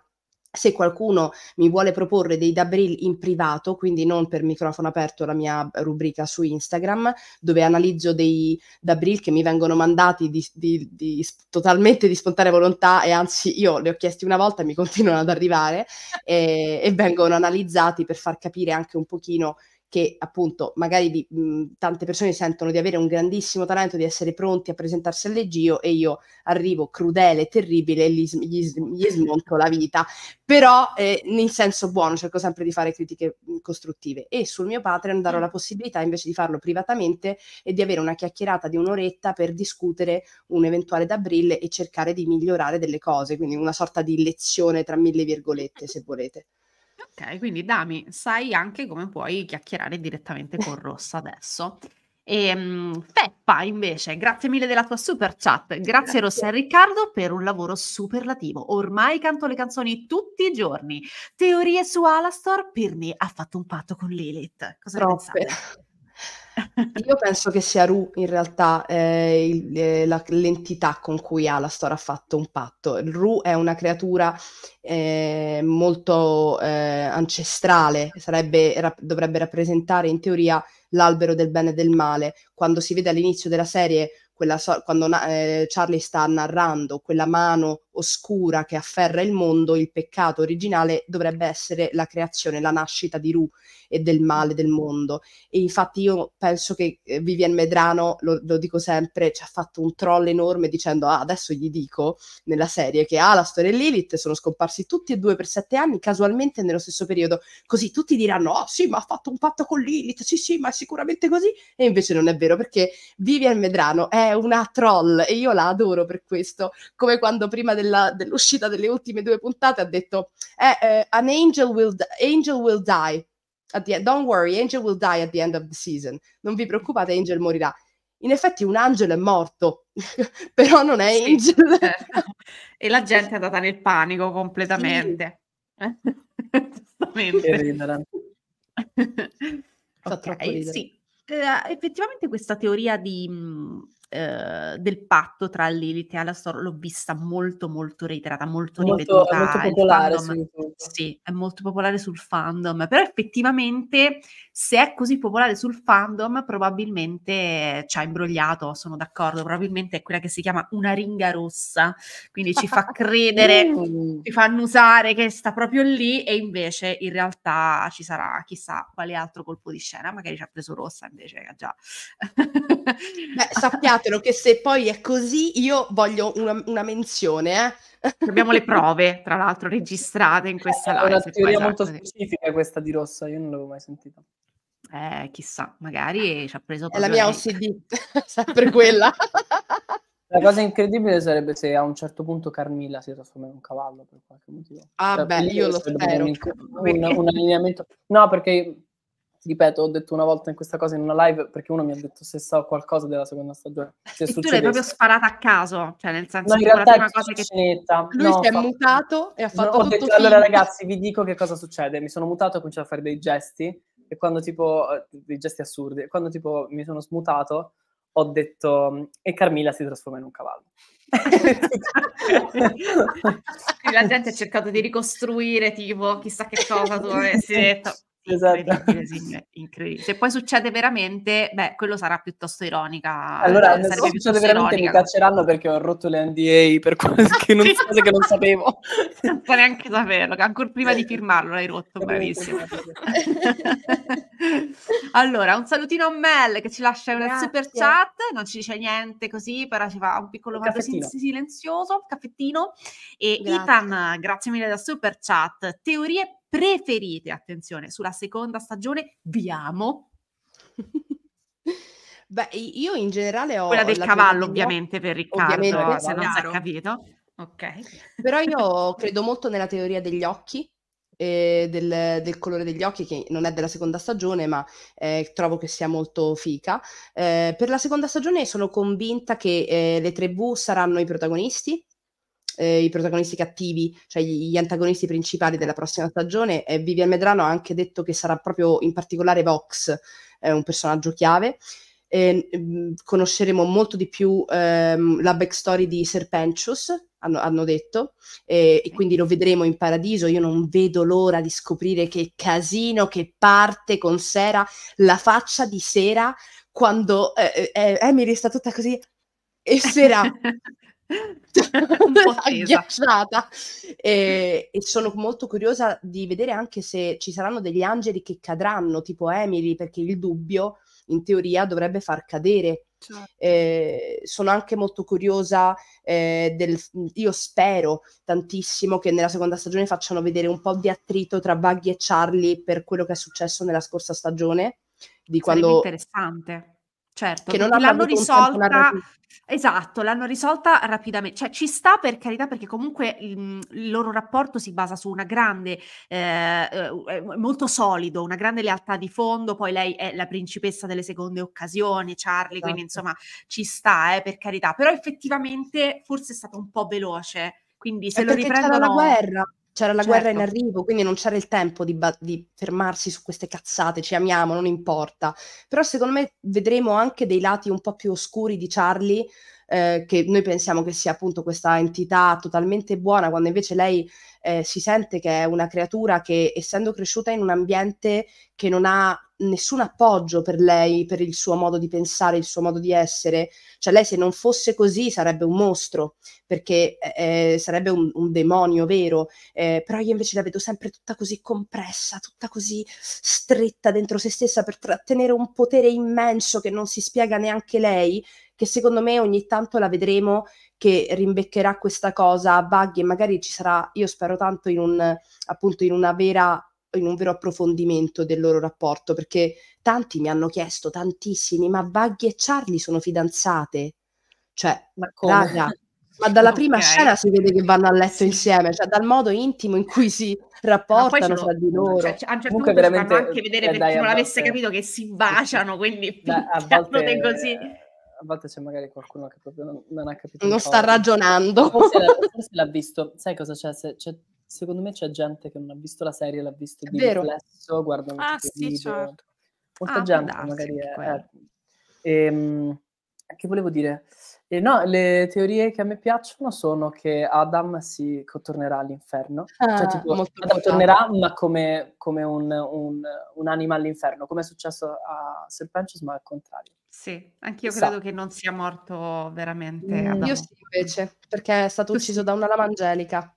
se qualcuno mi vuole proporre dei dabril in privato, quindi non per microfono aperto la mia rubrica su Instagram, dove analizzo dei dabril che mi vengono mandati di, di, di, totalmente di spontanea volontà e anzi io li ho chiesti una volta e mi [laughs] continuano ad arrivare e, e vengono analizzati per far capire anche un pochino che appunto magari di, mh, mhmm, tante persone sentono di avere un grandissimo talento, di essere pronti a presentarsi al leggio e io arrivo crudele, terribile e gli, gli, gli smonto la vita, però eh, nel senso buono cerco sempre di fare critiche mhmm, costruttive e sul mio Patreon darò la possibilità invece di farlo privatamente e di avere una chiacchierata di un'oretta per discutere un eventuale d'abril e cercare di migliorare delle cose, quindi una sorta di lezione tra mille virgolette se volete. Ok, quindi Dami, sai anche come puoi chiacchierare direttamente con Rossa adesso. E, um, Peppa, invece, grazie mille della tua super chat. Grazie, grazie, Rossa e Riccardo per un lavoro superlativo. Ormai canto le canzoni tutti i giorni. Teorie su Alastor, per me ha fatto un patto con Lilith. Cosa Troppe. ne pensate? Io penso che sia Ru in realtà eh, il, eh, la, l'entità con cui Alastor ha fatto un patto. Ru è una creatura eh, molto eh, ancestrale, Sarebbe, rap- dovrebbe rappresentare in teoria l'albero del bene e del male. Quando si vede all'inizio della serie, so- quando na- eh, Charlie sta narrando quella mano oscura che afferra il mondo, il peccato originale dovrebbe essere la creazione, la nascita di Ru e del male del mondo. E infatti io penso che eh, Vivian Medrano, lo, lo dico sempre, ci ha fatto un troll enorme dicendo ah, adesso gli dico nella serie che la storia e Lilith sono scomparsi tutti e due per sette anni casualmente nello stesso periodo, così tutti diranno oh sì ma ha fatto un patto con Lilith, sì sì ma è sicuramente così e invece non è vero perché Vivian Medrano è una troll e io la adoro per questo, come quando prima del della, dell'uscita delle ultime due puntate ha detto eh, eh, An angel will, angel will die. The, don't worry, Angel will die at the end of the season. Non vi preoccupate, Angel morirà. In effetti un angelo è morto, [laughs] però non è sì, Certo. E la [laughs] gente è andata nel panico completamente. Sì. Eh? Giustamente. [laughs] okay, sì. Eh, effettivamente questa teoria di mh, Ehm, del patto tra Lilith e Alastor l'ho vista molto molto reiterata, molto, molto ripetuta. Molto popolare fandom, sì, è molto popolare sul fandom, però effettivamente se è così popolare sul fandom probabilmente ci ha imbrogliato, sono d'accordo, probabilmente è quella che si chiama una ringa rossa, quindi ci fa [laughs] credere, mm. ci fa annusare che sta proprio lì e invece in realtà ci sarà chissà quale altro colpo di scena, magari ci ha preso rossa invece già... Beh, sappiamo Fatelo che se poi è così io voglio una, una menzione, eh. Abbiamo le prove, tra l'altro, [laughs] registrate in questa live. È una teoria molto esatto. Eh. specifica questa di Rossa, io non l'avevo mai sentita. Eh, chissà, magari ci ha preso È la mia OCD, [laughs] sempre quella. [laughs] La cosa incredibile sarebbe se a un certo punto Carmilla si trasforma in un cavallo per qualche motivo. Ah, cioè, beh, io lo spero. Un, un, allineamento. No, perché ripeto, ho detto una volta in questa cosa in una live perché uno mi ha detto se so qualcosa della seconda stagione. Se e succedesse. tu l'hai proprio sparata a caso, cioè nel senso no, in realtà è una cosa che lui no, si è fatto... mutato e ha fatto no, detto, Allora ragazzi, vi dico che cosa succede. Mi sono mutato ho cominciato a fare dei gesti e quando tipo eh, dei gesti assurdi, e quando tipo mi sono smutato ho detto e Carmilla si trasforma in un cavallo. [laughs] la gente ha cercato di ricostruire tipo chissà che cosa tu avessi [laughs] detto esatto. incredibile, Se poi succede veramente, beh, quello sarà piuttosto ironica. Allora, cioè, se succede veramente ironica. mi cacceranno perché ho rotto le NDA per [laughs] qualche ah, non, cose che non sapevo. Senza neanche saperlo, che ancora prima di firmarlo l'hai rotto, bravissimo. [laughs] allora, un salutino a Mel che ci lascia una Grazie. super chat, non ci dice niente così, però ci fa un piccolo momento silenzioso, caffettino. E Grazie. Ethan, grazie mille da super chat. Teorie preferite, attenzione, sulla seconda stagione vi amo. [laughs] Beh, io in generale ho... Quella del cavallo, ovviamente, per Riccardo, ovviamente, eh, se non si è capito. Ok. [laughs] Però io credo molto nella teoria degli occhi, eh, del, del, colore degli occhi, che non è della seconda stagione, ma eh, trovo che sia molto fica. Eh, per la seconda stagione sono convinta che eh, le tre V saranno i protagonisti, eh, i protagonisti cattivi, cioè gli, gli, antagonisti principali della prossima stagione. E Vivian Medrano ha anche detto che sarà proprio in particolare Vox eh, un personaggio chiave. E, mh, mm, conosceremo molto di più ehm, la backstory di Serpentius, hanno, hanno detto, e, e, quindi lo vedremo in paradiso. Io non vedo l'ora di scoprire che casino che parte con Sera, la faccia di Sera quando eh, eh, Emily sta tutta così e Sera [laughs] un po' [laughs] agghiacciata e, e, sono molto curiosa di vedere anche se ci saranno degli angeli che cadranno tipo Emily perché il dubbio in teoria dovrebbe far cadere certo. eh, sono anche molto curiosa eh, del, io spero tantissimo che nella seconda stagione facciano vedere un po' di attrito tra Buggy e Charlie per quello che è successo nella scorsa stagione di quando interessante certo che non l'hanno risolta Esatto, l'hanno risolta rapidamente, cioè ci sta per carità perché comunque il, mhmm, il loro rapporto si basa su una grande, eh, eh, molto solido, una grande lealtà di fondo, poi lei è la principessa delle seconde occasioni, Charlie, esatto. quindi insomma ci sta eh, per carità, però effettivamente forse è stato un po' veloce, quindi se è lo riprendono... la guerra, c'era la certo. guerra in certo. arrivo, quindi non c'era il tempo di, ba- di, fermarsi su queste cazzate, ci amiamo, non importa. Però secondo me vedremo anche dei lati un po' più oscuri di Charlie eh, che noi pensiamo che sia appunto questa entità totalmente buona, quando invece lei eh, si sente che è una creatura che, essendo cresciuta in un ambiente che non ha nessun appoggio per lei, per il suo modo di pensare, il suo modo di essere, cioè lei se non fosse così sarebbe un mostro, perché eh, eh sarebbe un, un, demonio vero, eh, però io invece la vedo sempre tutta così compressa, tutta così stretta dentro se stessa per trattenere un potere immenso che non si spiega neanche lei che secondo me ogni tanto la vedremo che rimbeccherà questa cosa a buggy e magari ci sarà, io spero tanto, in un, appunto in una vera in un vero approfondimento del loro rapporto perché tanti mi hanno chiesto tantissimi ma Buggy e Charlie sono fidanzate cioè ma raga ma dalla okay. prima scena si vede che vanno a letto sì. insieme, cioè dal modo intimo in cui si rapportano tra di loro. Cioè, cioè, a un certo Comunque punto veramente, anche eh, vedere eh, per chi non avesse capito che si [laughs] baciano, quindi dai, a [laughs] volte, così a volte c'è magari qualcuno che proprio non, non ha capito. Non sta cosa. ragionando. [laughs] Forse, l'ha visto, sai cosa c'è? Se, c'è? Secondo me c'è gente che non ha visto la serie, l'ha visto è di Vero. riflesso, guarda un ah, sì, video. Certo. Molta ah, gente magari è... è. E, eh. ehm, che volevo dire? E no, le teorie che a me piacciono sono che Adam si tornerà all'inferno, cioè, ah, cioè tipo Adam tornerà ma come, come un, un, un'anima all'inferno, come è successo a Serpentius ma al contrario. Sì, anch'io Sa. credo che non sia morto veramente mm, Adam. Io sì invece, perché è stato ucciso da una lama angelica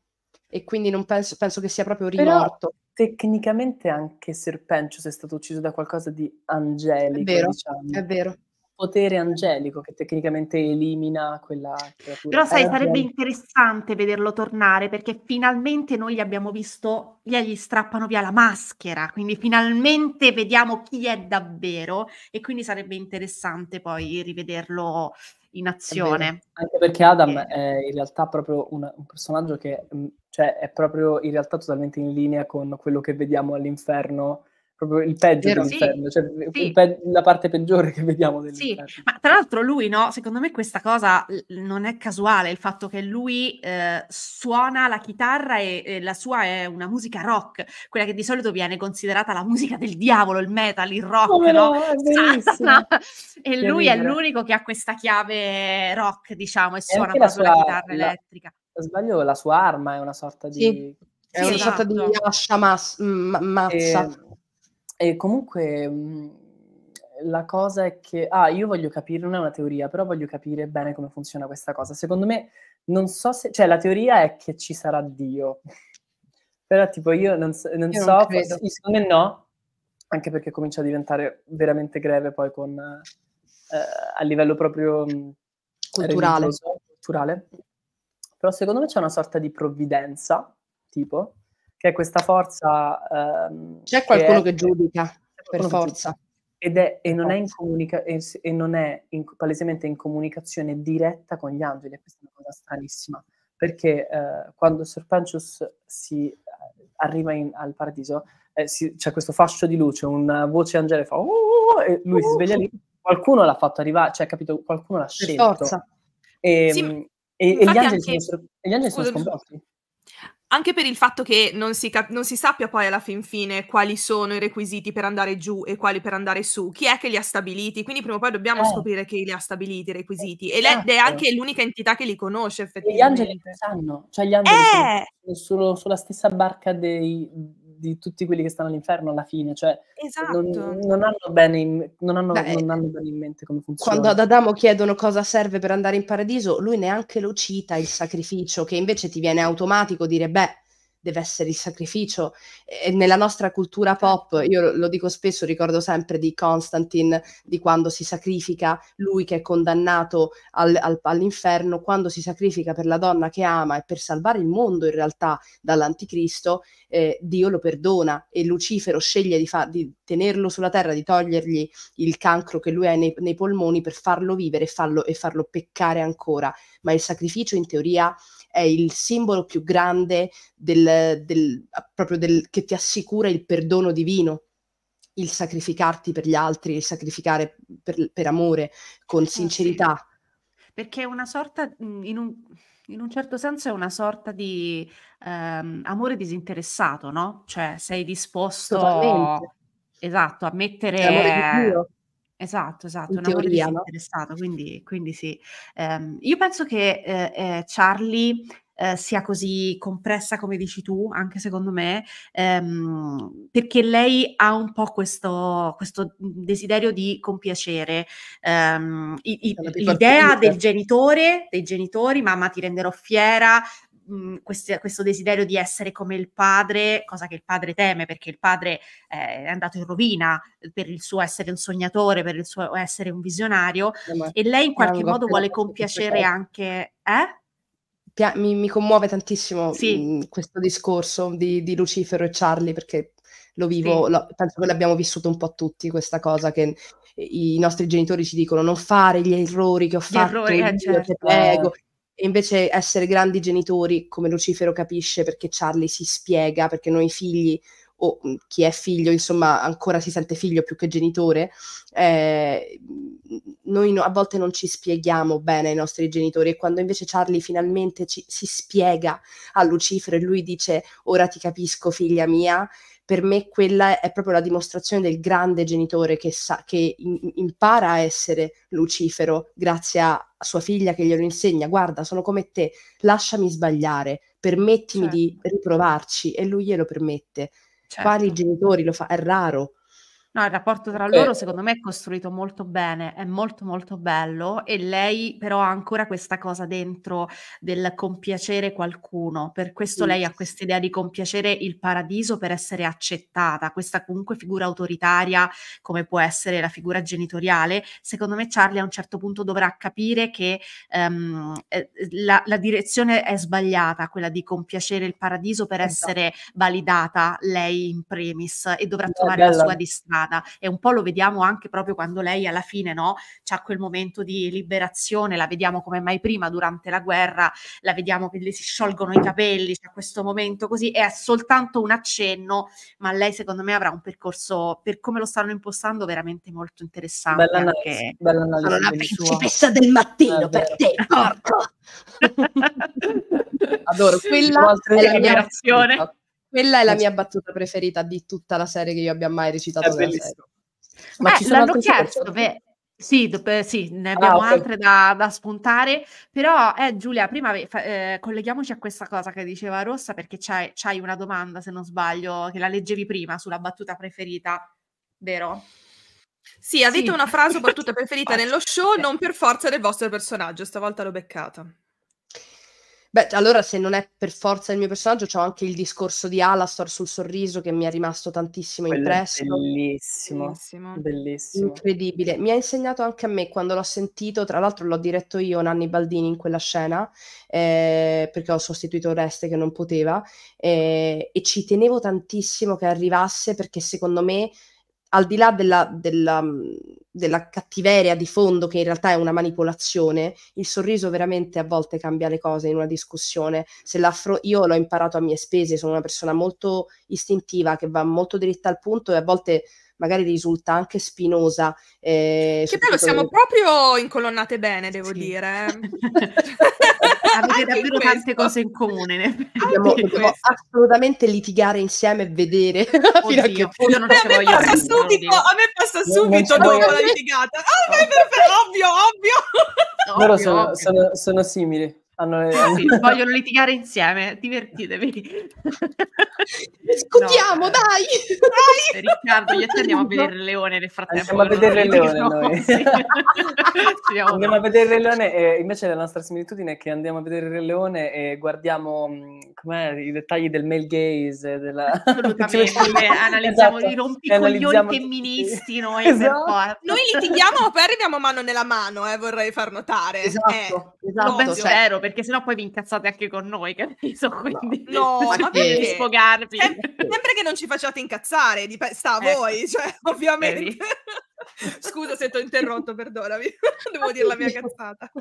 e quindi non penso, penso che sia proprio rimorto. Però tecnicamente anche Serpentius è stato ucciso da qualcosa di angelico, È vero, diciamo. è vero potere angelico che tecnicamente elimina quella creatura. Però sai, eh, sarebbe interessante vederlo tornare perché finalmente noi gli abbiamo visto, gli strappano via la maschera, quindi finalmente vediamo chi è davvero e quindi sarebbe interessante poi rivederlo in azione. Anche perché Adam e... è in realtà proprio un, un personaggio che mm, cioè, è proprio in realtà totalmente in linea con quello che vediamo all'inferno proprio il peggio Vero, dell'inferno, sì, cioè sì. pe- la parte peggiore che vediamo dell'inferno. Sì, ma tra l'altro lui, no, secondo me questa cosa non è casuale, il fatto che lui eh, suona la chitarra e, e, la sua è una musica rock, quella che di solito viene considerata la musica del diavolo, il metal, il rock, Come no? no? [laughs] e che lui libero. è l'unico che ha questa chiave rock, diciamo, e suona la, sua, la chitarra la, elettrica. Se sbaglio, la sua arma è una sorta di... Sì. È sì, una esatto. sorta di esatto. ascia mas- mm, ma- ehm, mazza. E e comunque mhmm, la cosa è che, ah, io voglio capire, non è una teoria, però voglio capire bene come funziona questa cosa. Secondo me, non so se, cioè la teoria è che ci sarà Dio, [laughs] però tipo io non, so, non io so, non credo. secondo me no, anche perché comincia a diventare veramente greve poi con, eh, a livello proprio mhmm, culturale. culturale. Però secondo me c'è una sorta di provvidenza, tipo, che è questa forza... Ehm, C'è qualcuno che, è, che giudica, per forza. Ed è, e, non è in comunica- e, e non è in, palesemente in comunicazione diretta con gli angeli, questa è una cosa stranissima, perché eh, quando Serpentius si eh, arriva in, al paradiso, eh, si, c'è questo fascio di luce, una voce angelica fa oh! e lui si sveglia lì, qualcuno l'ha fatto arrivare, cioè capito, qualcuno l'ha scelto. Forza. E, ehm, sì, e, e gli angeli anche... sono, gli angeli sono sconvolti anche per il fatto che non si, cap- non si, sappia poi alla fin fine quali sono i requisiti per andare giù e quali per andare su, chi è che li ha stabiliti, quindi prima o poi dobbiamo eh. scoprire chi li ha stabiliti i requisiti esatto. Certo. ed è anche l'unica entità che li conosce effettivamente. E gli angeli lo sanno, cioè gli angeli eh. sono sulla stessa barca dei, di tutti quelli che stanno all'inferno alla fine, cioè esatto. non, non, hanno bene in, non hanno, Beh, non hanno bene in mente come funziona. Quando ad Adamo chiedono cosa serve per andare in paradiso, lui neanche lo cita il sacrificio, che invece ti viene automatico dire, beh, deve essere il sacrificio. E nella nostra cultura certo. pop, io lo dico spesso, ricordo sempre di Constantine, di quando si sacrifica lui che è condannato al, al, all'inferno, quando si sacrifica per la donna che ama e per salvare il mondo in realtà dall'anticristo, eh, Dio lo perdona e Lucifero sceglie di, fa- di, tenerlo sulla terra, di togliergli il cancro che lui ha nei, nei polmoni per farlo vivere e farlo, e farlo peccare ancora. Ma il sacrificio in teoria è il simbolo più grande del, del, proprio del, che ti assicura il perdono divino, il sacrificarti per gli altri, il sacrificare per, per amore, con eh sincerità. Perché è una sorta, mm, in un, in un certo senso è una sorta di ehm, amore disinteressato, no? Cioè sei disposto... Totalmente. Esatto, a mettere... Esatto, esatto, In una teoria, no? interessata, quindi, quindi sì. Ehm, io penso che eh, eh, Charlie eh, sia così compressa come dici tu, anche secondo me, ehm, perché lei ha un po' questo, questo mm, desiderio di compiacere. Ehm, i, i, l'idea del genitore, dei genitori, mamma ti renderò fiera, mh, mhmm, queste, questo desiderio di essere come il padre, cosa che il padre teme perché il padre eh, è andato in rovina eh, per il suo essere un sognatore, per il suo essere un visionario eh, ma e lei in qualche modo vuole compiacere anche... Eh? Mi, mi, commuove tantissimo sì. mh, mhmm, questo discorso di, di, Lucifero e Charlie perché lo vivo, sì. lo, penso che l'abbiamo vissuto un po' tutti questa cosa che eh, i nostri genitori ci dicono non fare gli errori che ho gli fatto, errori, io, certo. prego, e invece essere grandi genitori, come Lucifero capisce perché Charlie si spiega, perché noi figli o mhmm, chi è figlio, insomma, ancora si sente figlio più che genitore, eh, noi no, a volte non ci spieghiamo bene ai nostri genitori e quando invece Charlie finalmente ci, si spiega a Lucifero e lui dice ora ti capisco figlia mia, per me quella è proprio la dimostrazione del grande genitore che, sa, che in, impara a essere Lucifero grazie a sua figlia che glielo insegna, guarda, sono come te, lasciami sbagliare, permettimi certo. di riprovarci e lui glielo permette. Certo. Quali genitori lo fa? È raro, No, il rapporto tra eh. loro secondo me è costruito molto bene, è molto molto bello e lei però ha ancora questa cosa dentro del compiacere qualcuno, per questo sì. lei ha questa idea di compiacere il paradiso per essere accettata, questa comunque figura autoritaria come può essere la figura genitoriale, secondo me Charlie a un certo punto dovrà capire che um, la, la, direzione è sbagliata, quella di compiacere il paradiso per esatto. essere validata lei in primis e dovrà trovare la sua distanza strada e un po' lo vediamo anche proprio quando lei alla fine no, c'ha quel momento di liberazione, la vediamo come mai prima durante la guerra, la vediamo che le si sciolgono i capelli, c'è questo momento così, è soltanto un accenno, ma lei secondo me avrà un percorso per come lo stanno impostando veramente molto interessante. Bella analisi, bella analisi sono la principessa del mattino per te, porco! [laughs] Adoro, quella è la liberazione. Quella è la eh mia battuta preferita di tutta la serie che io abbia mai recitato. Ma eh, ci sono chiesto, beh, sì, dopo, eh, sì, ne ah, abbiamo ah, okay. altre da, da, spuntare, però eh, Giulia, prima eh, colleghiamoci a questa cosa che diceva Rossa perché c'hai, c'hai una domanda, se non sbaglio, che la leggevi prima sulla battuta preferita, vero? Sì, avete sì. una frase o battuta preferita [laughs] nello show, non per forza del vostro personaggio, stavolta l'ho beccata. Beh, allora se non è per forza il mio personaggio, c'ho anche il discorso di Alastor sul sorriso che mi è rimasto tantissimo Quello impresso. Bellissimo, bellissimo, bellissimo. Incredibile. Mi ha insegnato anche a me quando l'ho sentito, tra l'altro l'ho diretto io, Nanni Baldini, in quella scena, eh, perché ho sostituito Oreste che non poteva, eh, e ci tenevo tantissimo che arrivasse perché secondo me al di là della, della, mm, della, cattiveria di fondo, che in realtà è una manipolazione, il sorriso veramente a volte cambia le cose in una discussione. io l'ho imparato a mie spese, sono una persona molto istintiva che va molto dritta al punto e a volte magari risulta anche spinosa. Eh, che bello, siamo le... proprio incolonnate bene, devo sì. dire. [laughs] Avete davvero tante cose in comune. Dobbiamo, dobbiamo assolutamente litigare insieme e vedere [laughs] fino a che punto. Non a, me passa subito, a me passa subito dopo la litigata. oh, vai per, per, ovvio, ovvio. No, Loro sono, sono, sono simili. Hanno... Sì, [laughs] vogliono litigare insieme, divertitevi. Discutiamo, [laughs] no. dai! dai! Riccardo, io andiamo a vedere il leone nel frattempo. Andiamo a vedere il leone noi. Sì. [laughs] andiamo a vedere il leone e invece la nostra similitudine è che andiamo a vedere il leone e guardiamo mm, i dettagli del male gaze. Della... Assolutamente, cioè, esatto. analizziamo esatto. i rompicoglioni femministi noi, esatto. noi litighiamo poi arriviamo mano nella mano, eh, vorrei far notare. Esatto, eh, esatto. Lo cioè... vero, perché perché sennò poi vi incazzate anche con noi, capito? Quindi no, no [laughs] ma di sfogarvi. Sem- sempre che non ci facciate incazzare, dip- sta a ecco. voi, cioè, [laughs] ovviamente. [laughs] Scusa se ti ho interrotto, perdonami. Devo dire la mia cazzata.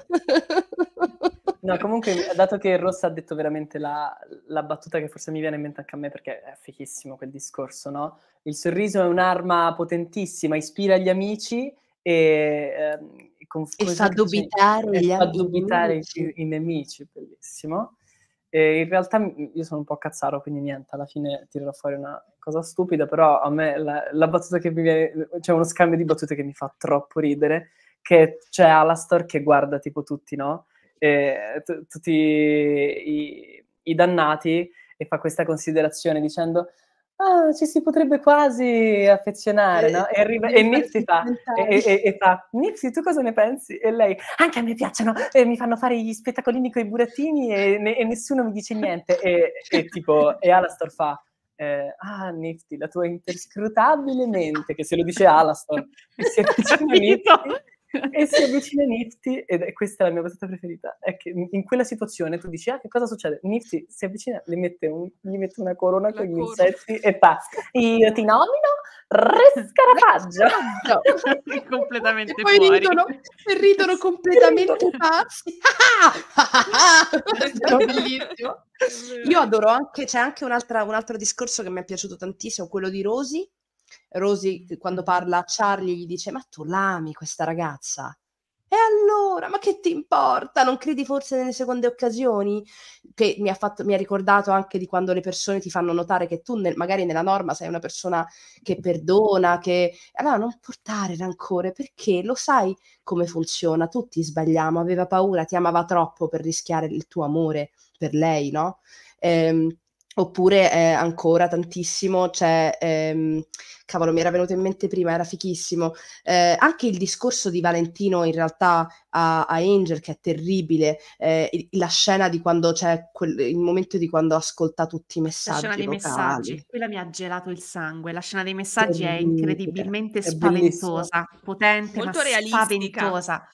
No, comunque, dato che Rossa ha detto veramente la, la, battuta che forse mi viene in mente anche a me, perché è fichissimo quel discorso, no? Il sorriso è un'arma potentissima, ispira gli amici e, ehm, con, e fa dubitare, e fa dubitare i, i, nemici, bellissimo. E in realtà io sono un po' cazzaro, quindi niente, alla fine tirerò fuori una cosa stupida, però a me la, la battuta che mi viene, c'è cioè uno scambio di battute che mi fa troppo ridere, che c'è Alastor che guarda tipo tutti, no? tutti i, i, dannati e fa questa considerazione dicendo ah, ci si potrebbe quasi affezionare, eh, no? E, eh, arriva, e Nipsy fa, e, e, e fa, Nipsy, tu cosa ne pensi? E lei, anche a me piacciono, e mi fanno fare gli spettacolini con i burattini e, ne, e nessuno mi dice niente. E, e tipo, e Alastor fa, eh, ah Nifty, la tua [laughs] interscrutabile mente, che se lo dice Alastor, [laughs] che si avvicina a Nifty, e si avvicina Nifty, ed è questa la mia battuta preferita, è che in quella situazione tu dici, ah, che cosa succede? Nifty si avvicina, mette un, gli mette una corona la con gli insetti e fa, io ti nomino Rescarafaggio! No. [laughs] completamente e poi fuori. Ridono, ridono [laughs] completamente pazzi. [laughs] bellissimo. Io adoro anche, c'è anche un, altro discorso che mi è piaciuto tantissimo, quello di Rosy. Rosy eh, quando parla a Charlie gli dice ma tu l'ami questa ragazza? E allora, ma che ti importa? Non credi forse nelle seconde occasioni? Che mi ha, fatto, mi ha ricordato anche di quando le persone ti fanno notare che tu, nel, magari nella norma, sei una persona che perdona, che... Allora non portare rancore, perché lo sai come funziona. Tutti sbagliamo, aveva paura, ti amava troppo per rischiare il tuo amore per lei, no? Ehm, Oppure eh, ancora tantissimo, c'è, ehm, cavolo, mi era venuto in mente prima, era fichissimo, eh, anche il discorso di Valentino in realtà a, a Angel che è terribile, eh, la scena di quando c'è quel, il momento di quando ascolta tutti i messaggi. La scena vocali. dei messaggi, quella mi ha gelato il sangue, la scena dei messaggi è, è incredibilmente è spaventosa, bellissima. potente, Molto ma realistica. spaventosa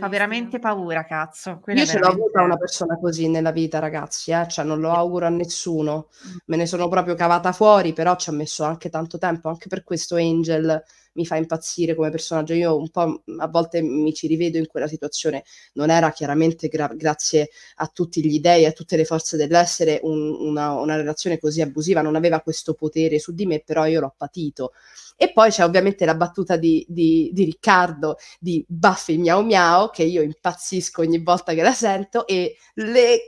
fa veramente paura, cazzo. Quella Io ce veramente... l'ho avuta una persona così nella vita, ragazzi, eh? cioè non lo auguro a nessuno. Mm. Me ne sono proprio cavata fuori, però ci ho messo anche tanto tempo, anche per questo Angel mi fa impazzire come personaggio. Io un po' a volte mi ci rivedo in quella situazione. Non era chiaramente gra- grazie a tutti gli dei, a tutte le forze dell'essere, un, una, una relazione così abusiva, non aveva questo potere su di me, però io l'ho patito e poi c'è ovviamente la battuta di, di, di Riccardo di Buffy Miau Miau, che io impazzisco ogni volta che la sento, e le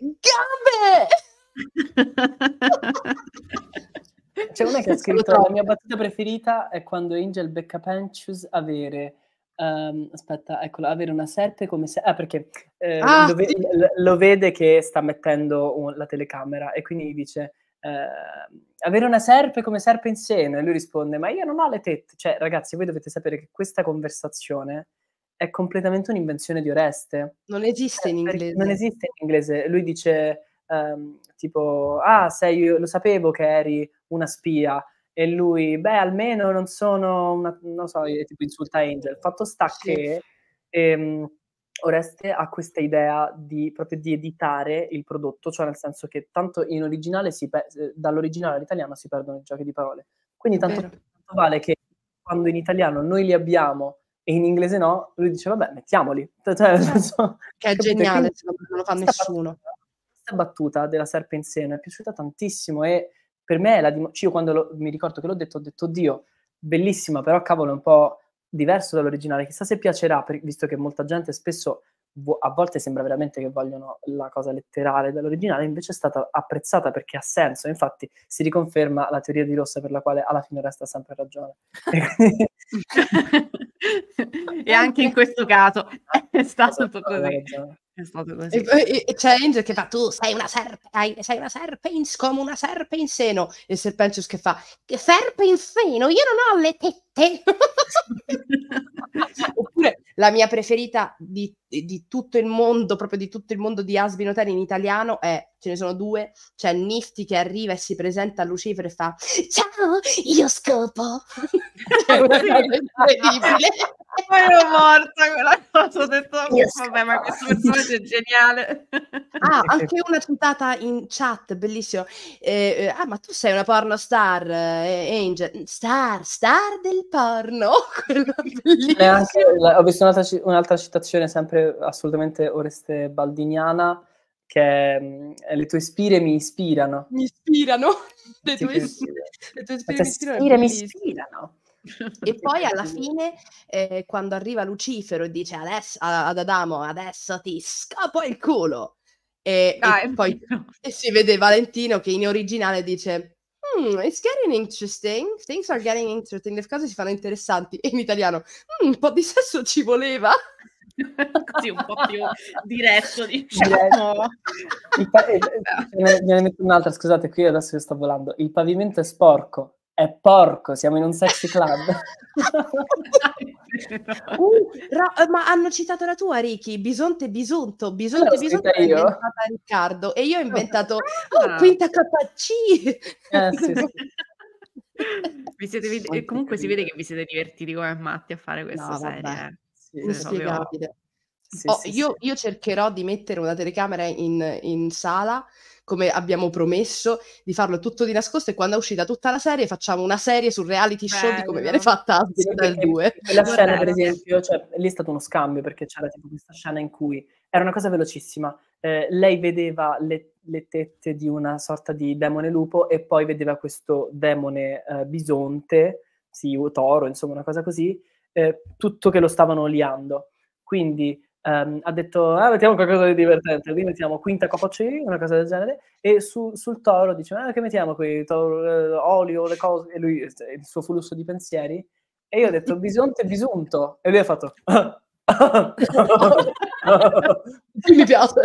gambe! C'è una che ha scritto: La mia battuta preferita è quando Angel becca Penchus avere. Um, aspetta, eccola, avere una serpe come se... Ah, perché eh, ah, lo, vede, sì. lo, vede, che sta mettendo la telecamera e quindi dice eh, avere una serpe come serpe in seno e lui risponde ma io non ho le tette cioè ragazzi voi dovete sapere che questa conversazione è completamente un'invenzione di Oreste non esiste in eh, inglese non esiste in inglese lui dice um, tipo ah sei lo sapevo che eri una spia e lui beh almeno non sono una, non so tipo insulta Angel fatto sta che ehm, Oreste ha questa idea di, proprio di editare il prodotto, cioè nel senso che tanto in originale si pe- eh, dall'originale all'italiano si perdono i giochi di parole. Quindi tanto, tanto vale che quando in italiano noi li abbiamo e in inglese no, lui dice vabbè mettiamoli. [laughs] Cioè, certo. che è capite? geniale, secondo non lo fa nessuno. questa battuta della serpe in seno è piaciuta tantissimo e per me è la dimostrazione, cioè io quando lo, mi ricordo che l'ho detto ho detto Dio, bellissima, però cavolo è un po' diverso dall'originale. Chissà se piacerà, per, visto che molta gente spesso a volte sembra veramente che vogliono la cosa letterale dell'originale, invece è stata apprezzata perché ha senso. Infatti si riconferma la teoria di Rossa per la quale alla fine resta sempre ragione. [laughs] e anche in questo caso è [laughs] stato esatto, così. È stato così. E poi c'è Angel che fa tu sei una serpe, hai, sei una serpe in, come una serpe in seno. E Serpentius che fa serpe in seno, io non ho le tette. [laughs] Oppure la mia preferita di, di, tutto il mondo, proprio di tutto il mondo di Asbin Hotel in italiano è, ce ne sono due, c'è Nifty che arriva e si presenta a Lucifero e fa ciao, io scopo. [laughs] Cioè, incredibile. Poi ero morta quella cosa, ho detto, vabbè, ma questo personaggio è geniale. Ah, [laughs] anche una citata in chat, bellissimo. Eh, eh, ah, ma tu sei una porno star, eh, Angel. Star, star del porno. [laughs] Eh, anche, ho visto un'altra, un'altra, citazione, sempre assolutamente Oreste Baldiniana, che è, mm, eh, le tue spire mi ispirano. Mi ispirano? Le tue, sì, [laughs] le tue spire, cioè, mi ispirano. Mi ispirano e [laughs] poi alla fine, eh, quando arriva Lucifero e dice adesso, ad Adamo, adesso ti scappa il culo. E, ah, e poi [laughs] e si vede Valentino che in originale dice mm, It's getting interesting, things are getting interesting, le cose si fanno interessanti. E in italiano, mm, un po' di sesso ci voleva. [laughs] Così un po' più diretto, diciamo. Il pa- ne, ne metto un'altra, scusate, qui adesso io sto volando. Il pavimento è sporco, è porco, siamo in un sexy club. [laughs] [laughs] uh, ra- eh, ma hanno citato la tua, Ricky, bisonte bisunto, bisonte bisunto l'ho inventata Riccardo e io ho inventato ah. oh, quinta KC. Eh, [laughs] sì, sì. siete, vi- comunque si vede che vi siete divertiti come matti a fare questa no, serie. Eh. Sì, Inspiegabile. Sì, oh, io, io, cercherò di mettere una telecamera in, in sala come abbiamo promesso, di farlo tutto di nascosto e quando è uscita tutta la serie facciamo una serie sul reality Bello. show di come viene fatta Asbin dal 2. la scena, per esempio, cioè, lì è stato uno scambio perché c'era tipo questa scena in cui era una cosa velocissima. Eh, lei vedeva le, le, tette di una sorta di demone lupo e poi vedeva questo demone eh, bisonte, sì, o toro, insomma, una cosa così, eh, tutto che lo stavano oliando. Quindi um, ha detto, ah, mettiamo qualcosa di divertente, quindi mettiamo quinta Coppa C, una cosa del genere, e su, sul toro dice, ah, che mettiamo qui, toro, eh, olio, le cose, e lui, eh, il suo flusso di pensieri, e io ho detto, bisonte bisunto, e lui ha fatto... [laughs] Mi piace.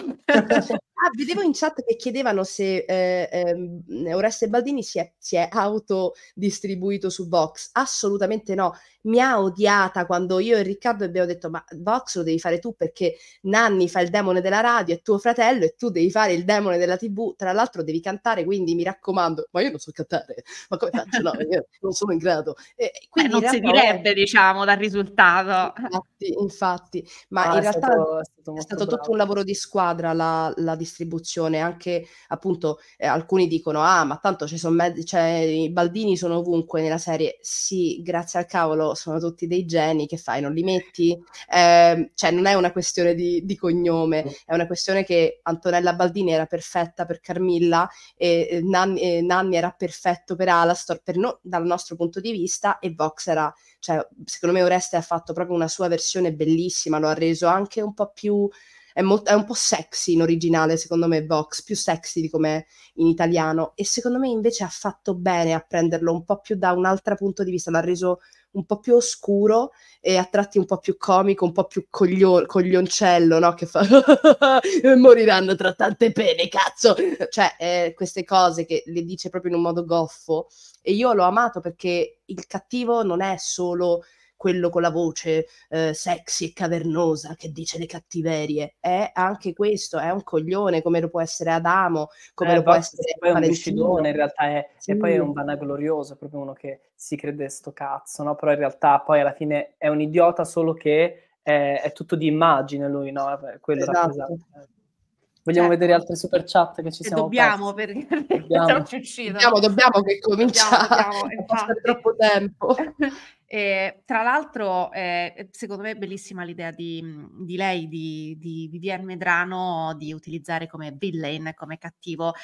Mi [laughs] piace. [laughs] Ah, vedevo in chat che chiedevano se eh, eh, Oreste Baldini si è, si è autodistribuito su Vox. Assolutamente no. Mi ha odiata quando io e Riccardo abbiamo detto: Ma Vox lo devi fare tu perché Nanni fa il demone della radio, è tuo fratello e tu devi fare il demone della TV. Tra l'altro, devi cantare, quindi mi raccomando. Ma io non so cantare, ma come faccio? No, io non sono in grado. E, quindi eh, non si direbbe, è... diciamo, dal risultato. Infatti, infatti. ma ah, in è realtà stato, è stato, è stato tutto un lavoro di squadra la, la distribuzione distribuzione, anche appunto eh, alcuni dicono ah ma tanto ci sono mezzi, cioè, i baldini sono ovunque nella serie, sì grazie al cavolo sono tutti dei geni, che fai non li metti? Eh, cioè non è una questione di, di cognome, è una questione che Antonella Baldini era perfetta per Carmilla e Nanni, e Nanni era perfetto per Alastor per no- dal nostro punto di vista e Vox era, cioè secondo me Oreste ha fatto proprio una sua versione bellissima, lo ha reso anche un po' più è, molto, è un po' sexy in originale, secondo me, Vox, più sexy di com'è in italiano. E secondo me invece ha fatto bene a prenderlo un po' più da un altro punto di vista, l'ha reso un po' più oscuro e a tratti un po' più comico, un po' più coglio- coglioncello, no? Che fa [laughs] moriranno tra tante pene, cazzo! Cioè, eh, queste cose che le dice proprio in un modo goffo. E io l'ho amato perché il cattivo non è solo quello con la voce eh, sexy e cavernosa che dice le cattiverie. È anche questo, è un coglione come lo può essere Adamo, come eh, lo può essere poi Valentino. Poi in realtà è, sì. e poi è un vanaglorioso, proprio uno che si crede sto cazzo, no? Però in realtà poi alla fine è un idiota solo che è, è tutto di immagine lui, no? Quello esatto. rappresenta. Vogliamo certo. vedere altre super chat che ci siamo Dobbiamo, perché [laughs] dobbiamo. dobbiamo, dobbiamo che cominciamo. Dobbiamo, dobbiamo, [laughs] troppo tempo. [laughs] Eh, tra l'altro, eh, eh, secondo me è bellissima l'idea di, mhmm, di lei, di, di, Vivian Medrano, di utilizzare come villain, come cattivo, eh,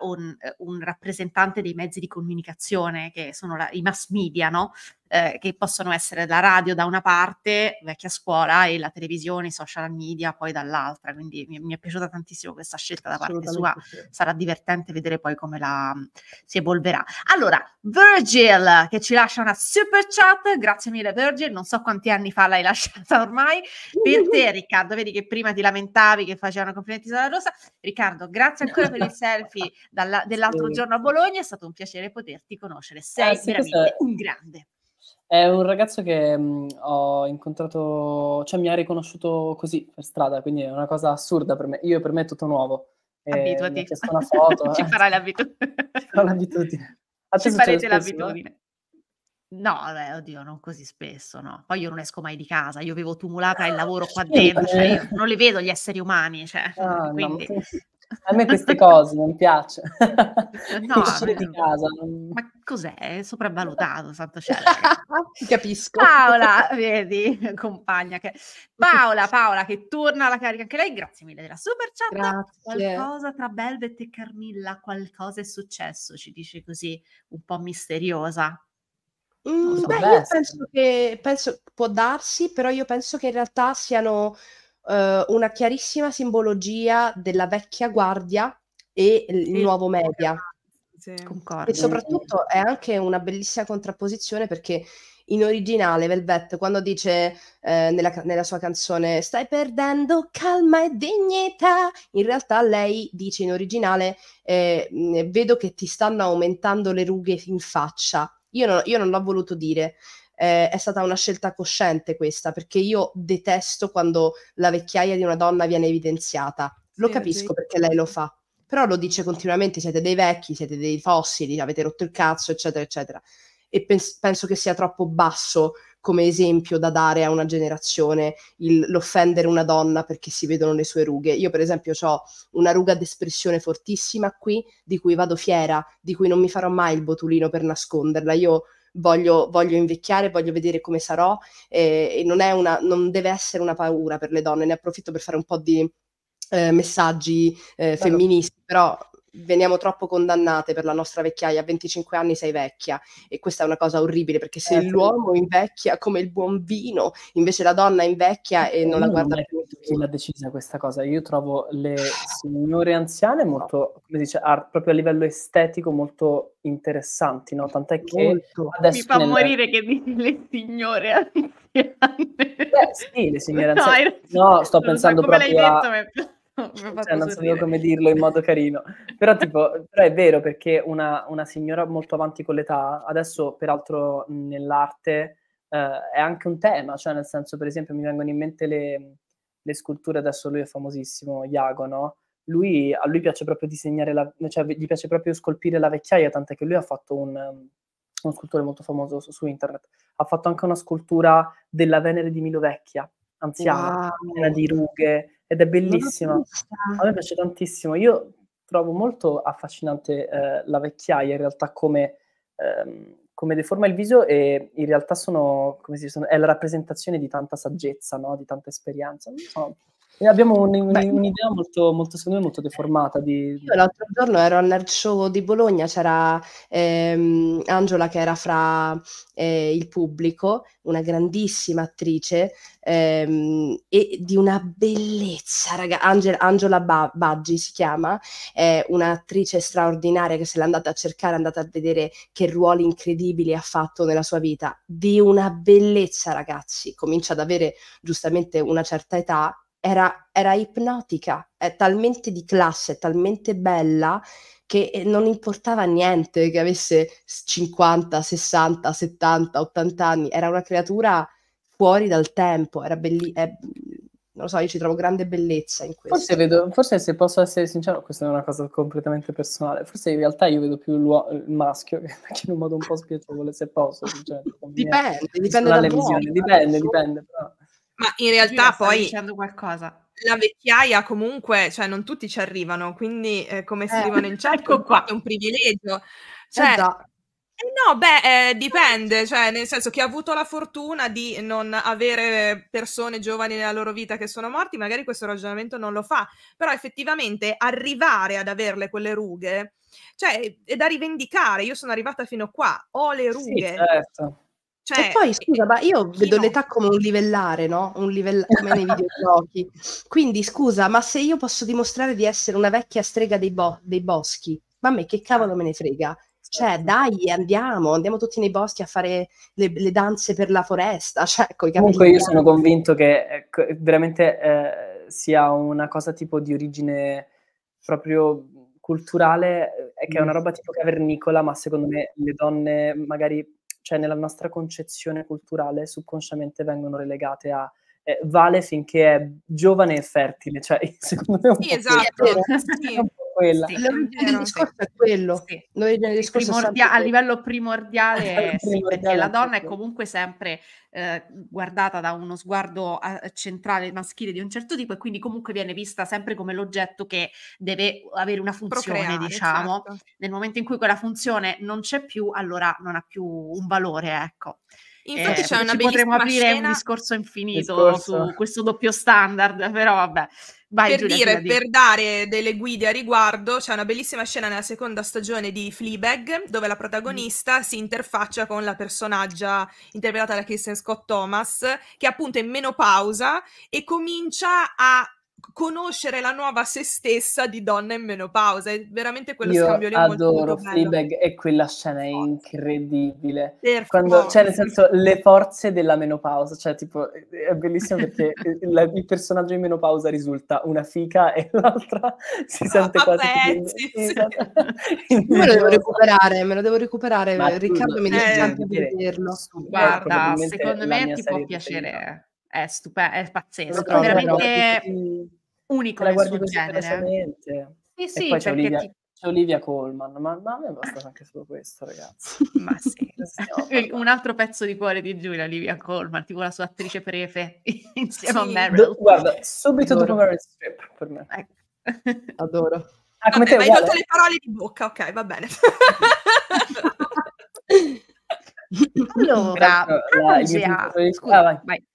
un, eh, un, rappresentante dei mezzi di comunicazione che sono la, i mass media, no? eh, che possono essere la radio da una parte, vecchia scuola, e la televisione, i social media poi dall'altra. Quindi mi, mi è piaciuta tantissimo questa scelta da parte sua. Sì. Sarà divertente vedere poi come la mm, si evolverà. Allora, Virgil che ci lascia una super chat. Grazie mille, Virgil. Non so quanti anni fa l'hai [laughs] lasciata ormai. Per te, [laughs] Riccardo, vedi che prima ti lamentavi che facevano complimenti sulla rosa. Riccardo, grazie ancora per il selfie [laughs] dalla, dell'altro sì. giorno a Bologna. È stato un piacere poterti conoscere. Sei grazie veramente un grande. È un ragazzo che mh, mm, ho incontrato, cioè mi ha riconosciuto così per strada, quindi è una cosa assurda per me. Io per me è tutto nuovo. Abituati. mi una foto. [laughs] Ci eh. farai l'abitudine. [laughs] Ci farò l'abitudine. Ci farete l'abitudine. No, vabbè, oddio, non così spesso, no. Poi io non esco mai di casa, io vivo tumulata il lavoro qua dentro, cioè eh. non le vedo gli esseri umani, cioè, ah, quindi no, [laughs] A me queste [laughs] cose non piace. No, [laughs] Uscire di casa. Non... Ma cos'è? È sopravvalutato, santo cielo. [laughs] Capisco. Paola, vedi, compagna che... Paola, Paola, che torna alla carica anche lei. Grazie mille della super chat. Grazie. Qualcosa tra Belvet e Carmilla, qualcosa è successo, ci dice così, un po' misteriosa. Mm, so, beh, io penso che penso, può darsi, però io penso che in realtà siano eh, una chiarissima simbologia della vecchia guardia e il sì. nuovo media. Sì. E soprattutto è anche una bellissima contrapposizione perché in originale Velvet quando dice eh, nella, nella, sua canzone stai perdendo calma e dignità in realtà lei dice in originale eh, vedo che ti stanno aumentando le rughe in faccia io non, io non l'ho voluto dire eh, è stata una scelta cosciente questa, perché io detesto quando la vecchiaia di una donna viene evidenziata. Lo sì, capisco perché lei lo fa, però lo dice continuamente, siete dei vecchi, siete dei fossili, avete rotto il cazzo, eccetera, eccetera. E pens- penso che sia troppo basso come esempio da dare a una generazione il- l'offendere una donna perché si vedono le sue rughe. Io per esempio ho una ruga d'espressione fortissima qui, di cui vado fiera, di cui non mi farò mai il botulino per nasconderla. Io voglio, voglio invecchiare, voglio vedere come sarò eh, e non, è una, non deve essere una paura per le donne. Ne approfitto per fare un po' di eh, messaggi eh, femministi, però veniamo troppo condannate per la nostra vecchiaia, a 25 anni sei vecchia e questa è una cosa orribile perché se eh, l'uomo invecchia come il buon vino, invece la donna invecchia e eh, non la guarda più. Chi l'ha decisa questa cosa? Io trovo le ah. signore anziane molto, come dice, art, proprio a livello estetico molto interessanti, no? Tant'è che adesso Mi fa nelle... morire che dici le signore anziane. Beh, sì, le signore anziane. No, no sto pensando so proprio detto, a... Ma [laughs] cioè, non sapevo come dirlo in modo carino. Però, [laughs] tipo, però è vero perché una, una, signora molto avanti con l'età, adesso peraltro nell'arte eh, è anche un tema, cioè nel senso, per esempio, mi vengono in mente le, le sculture, adesso lui è famosissimo, Iago, no? Lui, a lui piace proprio disegnare, la, cioè gli piace proprio scolpire la vecchiaia, tant'è che lui ha fatto un, uno scultore molto famoso su, su, internet, ha fatto anche una scultura della Venere di Milovecchia, anziana, wow. piena di rughe, ed è bellissima. A me piace tantissimo. Io trovo molto affascinante eh, la vecchiaia in realtà come, ehm, come, deforma il viso e in realtà sono, dice, sono, è la rappresentazione di tanta saggezza, no? di tanta esperienza. Sono e abbiamo un, un, Beh, un'idea molto, molto, secondo me, molto eh, deformata. Di... Io l'altro giorno ero all'Art Show di Bologna, c'era ehm, Angela che era fra eh, il pubblico, una grandissima attrice ehm, e di una bellezza, raga, Angel, Angela ba- Baggi si chiama, è un'attrice straordinaria che se l'è andata a cercare, è andata a vedere che ruoli incredibili ha fatto nella sua vita, di una bellezza ragazzi, comincia ad avere giustamente una certa età era, era ipnotica, è talmente di classe, talmente bella che eh, non importava niente che avesse 50, 60, 70, 80 anni, era una creatura fuori dal tempo, era bellissima. È... Non lo so, io ci trovo grande bellezza in questo. Forse, vedo, forse se posso essere sincero, questa è una cosa completamente personale, forse in realtà io vedo più il maschio [laughs] che in un modo un po' spiacevole, se posso. Cioè, dipende, dipende, dalla visione, dipende, eh, dipende, però ma in realtà poi... dicendo qualcosa la vecchiaia comunque, cioè non tutti ci arrivano, quindi eh, come si eh, arrivano in [laughs] chat ecco qua. è un privilegio. Eh, cioè, eh no, beh, eh, dipende, cioè, nel senso che ha avuto la fortuna di non avere persone giovani nella loro vita che sono morti, magari questo ragionamento non lo fa, però effettivamente arrivare ad averle quelle rughe, cioè, è da rivendicare, io sono arrivata fino a qua, ho le rughe. Sì, certo cioè, e poi scusa, ma io vedo no. l'età come un livellare, no? Un livellare come nei videogiochi. Quindi scusa, ma se io posso dimostrare di essere una vecchia strega dei, bo- dei boschi, ma a me che cavolo me ne frega? Cioè, certo. dai, andiamo, andiamo tutti nei boschi a fare le, le danze per la foresta. [laughs] Cioè, coi Comunque, io sono convinto che ecco, veramente eh, sia una cosa tipo di origine proprio culturale, eh, che è una mm. roba tipo cavernicola, ma secondo me le donne magari cioè nella nostra concezione culturale subconsciamente vengono relegate a eh, vale finché è giovane e fertile, cioè [laughs] secondo me è un sì, po esatto, sì. [laughs] quella. Sì, L'origine del discorso è quello. Sì. L'origine del discorso Primordia- a livello primordiale, sì, perché la donna è ecco. comunque sempre eh, guardata da uno sguardo a- centrale maschile di un certo tipo e quindi comunque viene vista sempre come l'oggetto che deve avere una funzione, Procreare, diciamo. Certo. Nel momento in cui quella funzione non c'è più, allora non ha più un valore, ecco. Infatti eh, c'è una bellissima scena. potremmo aprire un discorso infinito discorso. su questo doppio standard, [laughs] però vabbè. Vai, per Giulia, dire, per dare delle guide a riguardo, c'è una bellissima scena nella seconda stagione di Fleabag, dove la protagonista mm. si interfaccia con la personaggia interpretata da Kristen Scott Thomas, che appunto è in menopausa e comincia a conoscere la nuova se stessa di donna in menopausa. È veramente quello Io scambio lì adoro molto, molto Fleabag e quella scena è incredibile. Perfetto. Quando, cioè, nel senso, le forze della menopausa. Cioè, tipo, è bellissimo perché la, il personaggio in menopausa risulta una fica e [laughs] l'altra si sente ah, quasi... Pezzi, sì. [laughs] me lo devo recuperare, me lo devo recuperare. Ma Riccardo tu, mi dice eh, sempre di vederlo. Guarda, secondo me ti può piacere è, stupe- è pazzesco, però, veramente però, ti, unico la nel suo genere. Sì, sì, e c'è Olivia, ti... c'è Olivia, Coleman, ma, ma a me è bastato anche solo questo, ragazzi. [laughs] ma sì, [laughs] [laughs] un altro pezzo di cuore di Giulia, Olivia Coleman, tipo la sua attrice prefe insieme sì. a Meryl. Do- guarda, subito Adoro. dopo Meryl Streep per me. Ecco. Adoro. Ah, come vabbè, te, hai tolto le parole di bocca, ok, va bene. allora, allora Angela, scusa, ah, vai. vai.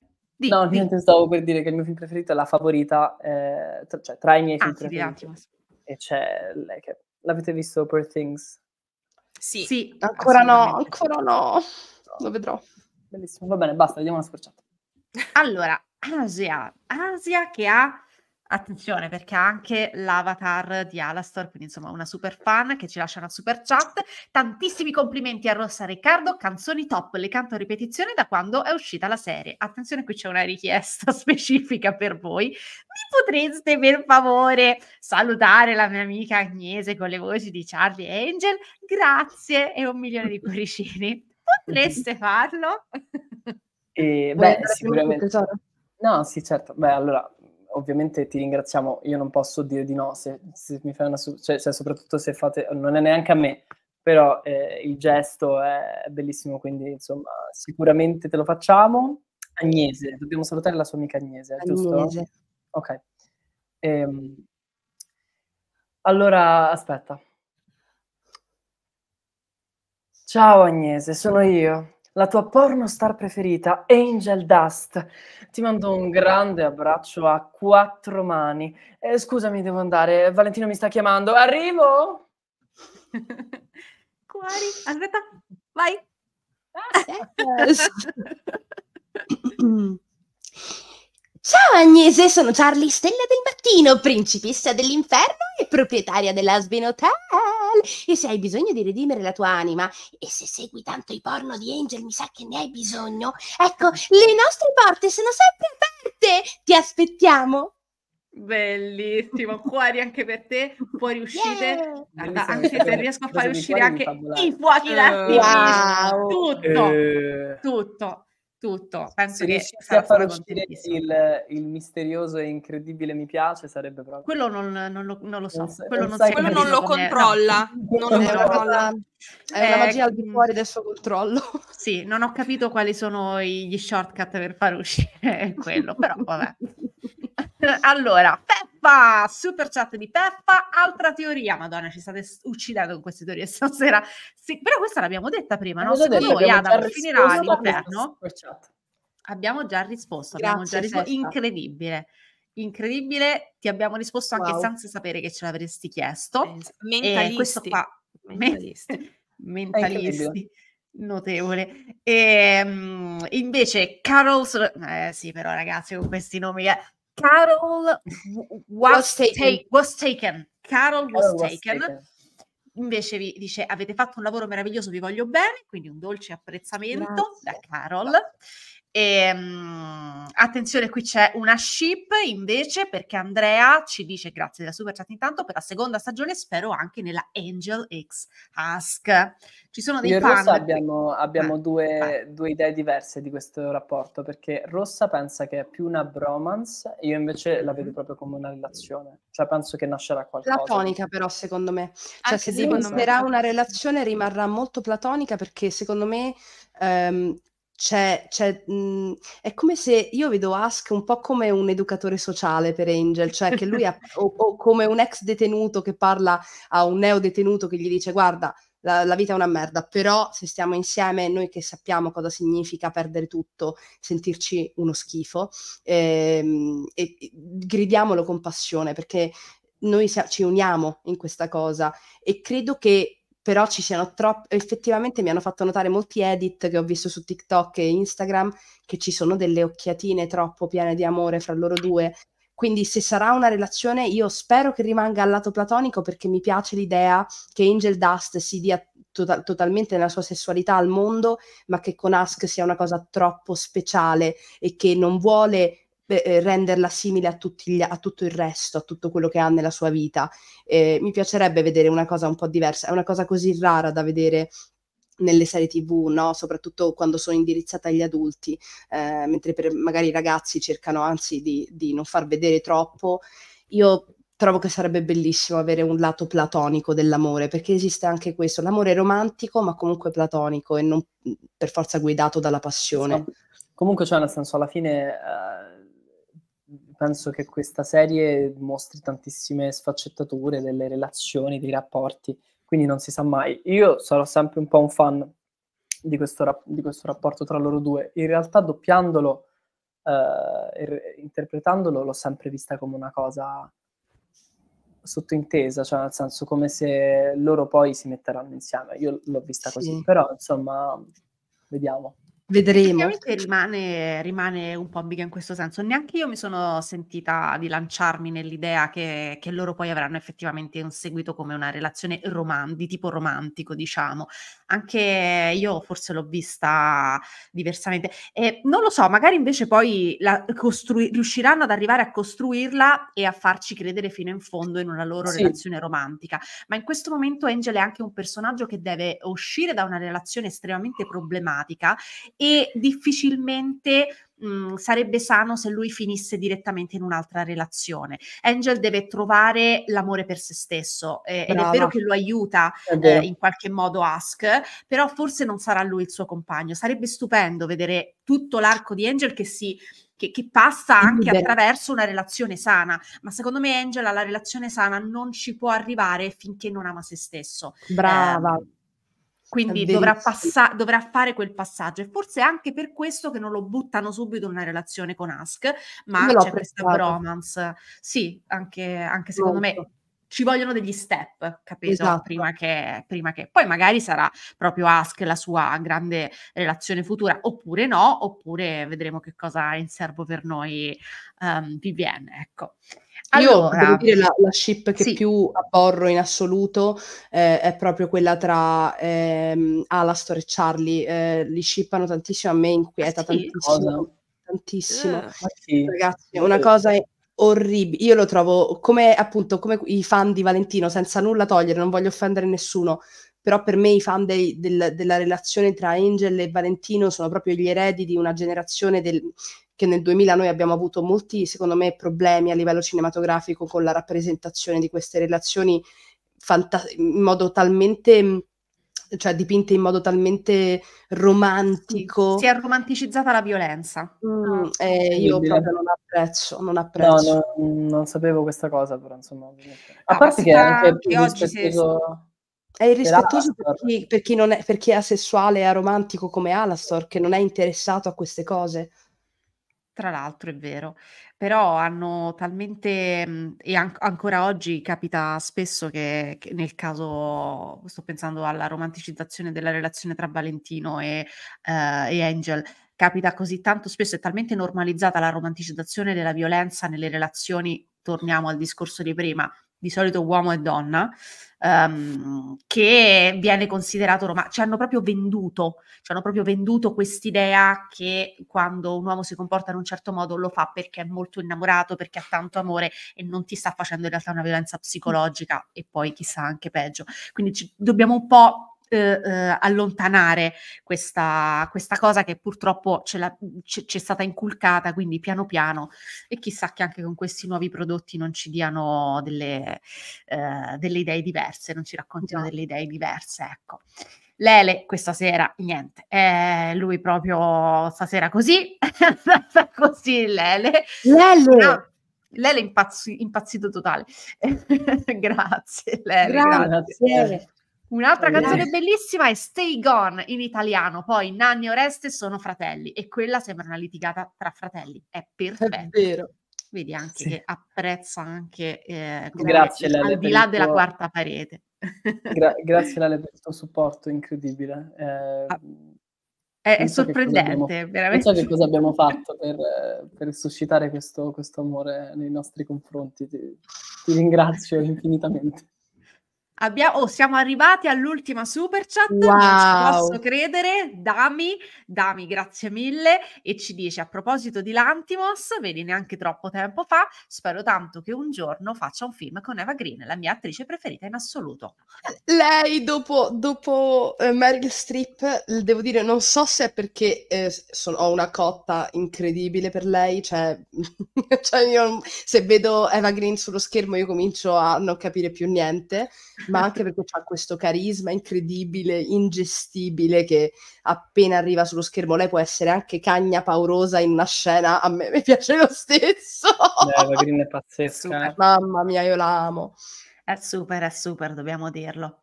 Di, no, di... stavo per dire che il mio film preferito è La Favorita, eh, tra, cioè tra i miei Anzi, ah, film preferiti. E c'è lei che... L'avete visto Per Things? Sì. sì ancora no, ancora no. Lo vedrò. Bellissimo. Va bene, basta, vediamo la scorciata. Allora, Asia. Asia che ha Attenzione perché ha anche l'avatar di Alastor, quindi insomma una super fan che ci lascia una super chat. Tantissimi complimenti a Rossa Riccardo, canzoni top, le canto a ripetizione da quando è uscita la serie. Attenzione, qui c'è una richiesta [laughs] specifica per voi. Mi potreste per favore salutare la mia amica Agnese con le voci di Charlie Angel? Grazie e un milione di cuoricini. Potreste farlo? Eh, beh, sicuramente. No, sì, certo. Beh, allora, ovviamente ti ringraziamo, io non posso dire di no, se, se mi fai una su- cioè, cioè, soprattutto se fate, non è neanche a me, però eh, il gesto è bellissimo, quindi insomma sicuramente te lo facciamo. Agnese, dobbiamo salutare la sua amica Agnese, eh, Agnese. giusto? Ok. Ehm, allora, aspetta. Ciao Agnese, sono io la tua porno star preferita, Angel Dust. Ti mando un grande abbraccio a quattro mani. Eh, scusami, devo andare. Valentino mi sta chiamando. Arrivo! [laughs] Cuori, aspetta, vai. Ah. [laughs] [clears throat] [laughs] Ciao Agnese, sono Charlie Stella del Mattino, principessa dell'inferno e proprietaria della Hotel. E se hai bisogno di redimere la tua anima, e se segui tanto i porno di Angel, mi sa che ne hai bisogno. Ecco, le nostre porte sono sempre aperte. Ti aspettiamo. Bellissimo, cuori anche per te, fuori uscite, yeah. Guarda, anche se riesco a fare uscire anche i fuochi uh, wow. [laughs] tutto, eh. tutto tutto. Penso Se che a far uscire il, il, misterioso e incredibile mi piace sarebbe proprio... Quello non, non, lo, non lo, so, non quello non, quello non lo controlla. No. Non lo controlla. È la magia al di eh, fuori del suo controllo. [laughs] Sì, non ho capito quali sono gli shortcut per far uscire [laughs] quello, però vabbè. [laughs] allora, Pep Peffa, super chat di Peppa, altra teoria, madonna ci state uccidendo con queste teorie [laughs] stasera, sì, però questa l'abbiamo detta prima, no? Secondo detto, voi Adam finirà all'interno? Abbiamo già risposto, Grazie, abbiamo già risposto, incredibile incredibile, ti abbiamo risposto anche wow. senza sapere che ce l'avresti chiesto. Mentalisti. Eh, e questo qua, mentalisti, [laughs] mentalisti notevole. E, ehm, invece Carol, eh sì però ragazzi con questi nomi, eh, Carol was, was, taken. was, taken. Carol was, Carol was taken. Invece vi dice avete fatto un lavoro meraviglioso, vi voglio bene, quindi un dolce apprezzamento Grazie. da Carol. E, ehm, attenzione, qui c'è una ship invece perché Andrea ci dice grazie della super chat intanto per la seconda stagione, spero anche nella Angel X Ask. Ci sono dei Io fan. abbiamo, abbiamo ah, due, due, idee diverse di questo rapporto perché Rossa pensa che è più una bromance, io invece la vedo mm-hmm. proprio come una relazione, cioè penso che nascerà qualcosa. Platonica però secondo me, cioè anche se diventerà una relazione rimarrà molto platonica perché secondo me... Um, c'è, c'è mh, mm, è come se io vedo Ask un po' come un educatore sociale per Angel, cioè che lui ha, [laughs] o, o, come un ex detenuto che parla a un neo detenuto che gli dice guarda la, la, vita è una merda, però se stiamo insieme noi che sappiamo cosa significa perdere tutto, sentirci uno schifo, ehm, e, e, gridiamolo con passione perché noi ci uniamo in questa cosa e credo che però ci siano troppe, effettivamente mi hanno fatto notare molti edit che ho visto su TikTok e Instagram che ci sono delle occhiatine troppo piene di amore fra loro due. Quindi se sarà una relazione, io spero che rimanga al lato platonico perché mi piace l'idea che Angel Dust si dia to- tota-, totalmente nella sua sessualità al mondo, ma che con Ask sia una cosa troppo speciale e che non vuole eh, renderla simile a, gli, a, tutto il resto, a tutto quello che ha nella sua vita. Eh, mi piacerebbe vedere una cosa un po' diversa, è una cosa così rara da vedere nelle serie tv, no? soprattutto quando sono indirizzate agli adulti, eh, mentre per magari i ragazzi cercano anzi di, di non far vedere troppo. Io trovo che sarebbe bellissimo avere un lato platonico dell'amore, perché esiste anche questo, l'amore romantico ma comunque platonico e non per forza guidato dalla passione. Esatto. Comunque cioè nel senso alla fine eh, penso che questa serie mostri tantissime sfaccettature delle relazioni, dei rapporti, quindi non si sa mai. Io sarò sempre un po' un fan di questo, rap- di questo rapporto tra loro due. In realtà doppiandolo, eh, er-, interpretandolo, l'ho sempre vista come una cosa sottointesa, cioè nel senso come se loro poi si metteranno insieme. Io l'ho vista così, sì. però insomma, vediamo. Vedremo. Rimane, rimane, un po' ambigua in questo senso. Neanche io mi sono sentita di lanciarmi nell'idea che, che loro poi avranno effettivamente un seguito come una relazione roman- di tipo romantico, diciamo. Anche io forse l'ho vista diversamente. E non lo so, magari invece poi costru- riusciranno ad arrivare a costruirla e a farci credere fino in fondo in una loro sì. relazione romantica. Ma in questo momento Angel è anche un personaggio che deve uscire da una relazione estremamente problematica e difficilmente mh, sarebbe sano se lui finisse direttamente in un'altra relazione. Angel deve trovare l'amore per se stesso eh, ed è vero che lo aiuta eh, in qualche modo Ask, però forse non sarà lui il suo compagno. Sarebbe stupendo vedere tutto l'arco di Angel che si che, che, passa anche attraverso una relazione sana. Ma secondo me, Angela, la relazione sana non ci può arrivare finché non ama se stesso. Brava. Eh, quindi dovrà, passa- dovrà, fare quel passaggio e forse anche per questo che non lo buttano subito in una relazione con Ask, ma c'è prestato. questa bromance. Sì, anche, anche secondo Molto. me ci vogliono degli step, capito? Esatto. Prima, che, prima, che, Poi magari sarà proprio Ask la sua grande relazione futura, oppure no, oppure vedremo che cosa è in serbo per noi um, ehm, PVN, ecco. Allora, Io dire la, la ship che sì. più abborro in assoluto eh, è proprio quella tra ehm, Alastor e Charlie. Eh, li shippano tantissimo, a me ah, inquieta sì? tantissimo. Cosa? Tantissimo. Ah, sì. Ragazzi, una eh. cosa è orribile. Io lo trovo come appunto come i fan di Valentino, senza nulla togliere, non voglio offendere nessuno però per me i fan dei, del, della relazione tra Angel e Valentino sono proprio gli eredi di una generazione del, che nel 2000 noi abbiamo avuto molti, secondo me, problemi a livello cinematografico con la rappresentazione di queste relazioni fanta- in modo talmente cioè dipinte in modo talmente romantico. Si è romanticizzata la violenza. Mm, eh, io proprio non apprezzo, non apprezzo. No, no, non sapevo questa cosa, però insomma. A parte che, anche oggi si, sono, è irrispettoso per, chi, per, chi è, per chi, è, asessuale e aromantico come Alastor, che non è interessato a queste cose. Tra l'altro è vero, però hanno talmente, mhmm, e an- ancora oggi capita spesso che, che, nel caso, sto pensando alla romanticizzazione della relazione tra Valentino e, eh, e Angel, capita così tanto spesso, è talmente normalizzata la romanticizzazione della violenza nelle relazioni torniamo al discorso di prima, di solito uomo e donna, um, che viene considerato romantico. Ci hanno proprio venduto, ci hanno proprio venduto quest'idea che quando un uomo si comporta in un certo modo lo fa perché è molto innamorato, perché ha tanto amore e non ti sta facendo in realtà una violenza psicologica e poi chissà anche peggio. Quindi ci, dobbiamo un po' eh, eh, allontanare questa, questa, cosa che purtroppo ce la, c- ci stata inculcata, quindi piano piano e chissà che anche con questi nuovi prodotti non ci diano delle, eh, delle idee diverse, non ci raccontino no. delle idee diverse, ecco. Lele questa sera niente, eh, lui proprio stasera così, [laughs] così Lele. Lele! No. Lele impazzi, impazzito totale. [laughs] grazie Lele, grazie. grazie. Un'altra oh, canzone yeah. bellissima è Stay Gone in italiano, poi Nanni e Oreste sono fratelli e quella sembra una litigata tra fratelli, è perfetto. È vero. Vedi anche sì. che apprezza anche eh, grazie, al di là della tuo... quarta parete. Gra- [laughs] grazie Lale per il tuo supporto incredibile. Eh, ah, è, è, sorprendente, abbiamo, veramente. Non so che cosa abbiamo fatto per, eh, per suscitare questo, questo, amore nei nostri confronti, ti, ti ringrazio infinitamente. Abbiamo, oh, siamo arrivati all'ultima super chat, wow. non ci posso credere. Dami, Dami, grazie mille. E ci dice: A proposito di Lantimos, vedi neanche troppo tempo fa. Spero tanto che un giorno faccia un film con Eva Green, la mia attrice preferita in assoluto. Lei dopo, dopo eh, Meryl Streep, devo dire, non so se è perché eh, sono, ho una cotta incredibile per lei, cioè, [laughs] cioè io, se vedo Eva Green sullo schermo io comincio a non capire più niente ma anche perché ha questo carisma incredibile, ingestibile, che appena arriva sullo schermo lei può essere anche cagna paurosa in una scena, a me, me piace lo stesso. Beh, Green è pazzesca. Eh. Mamma mia, io la amo. È super, è super, dobbiamo dirlo.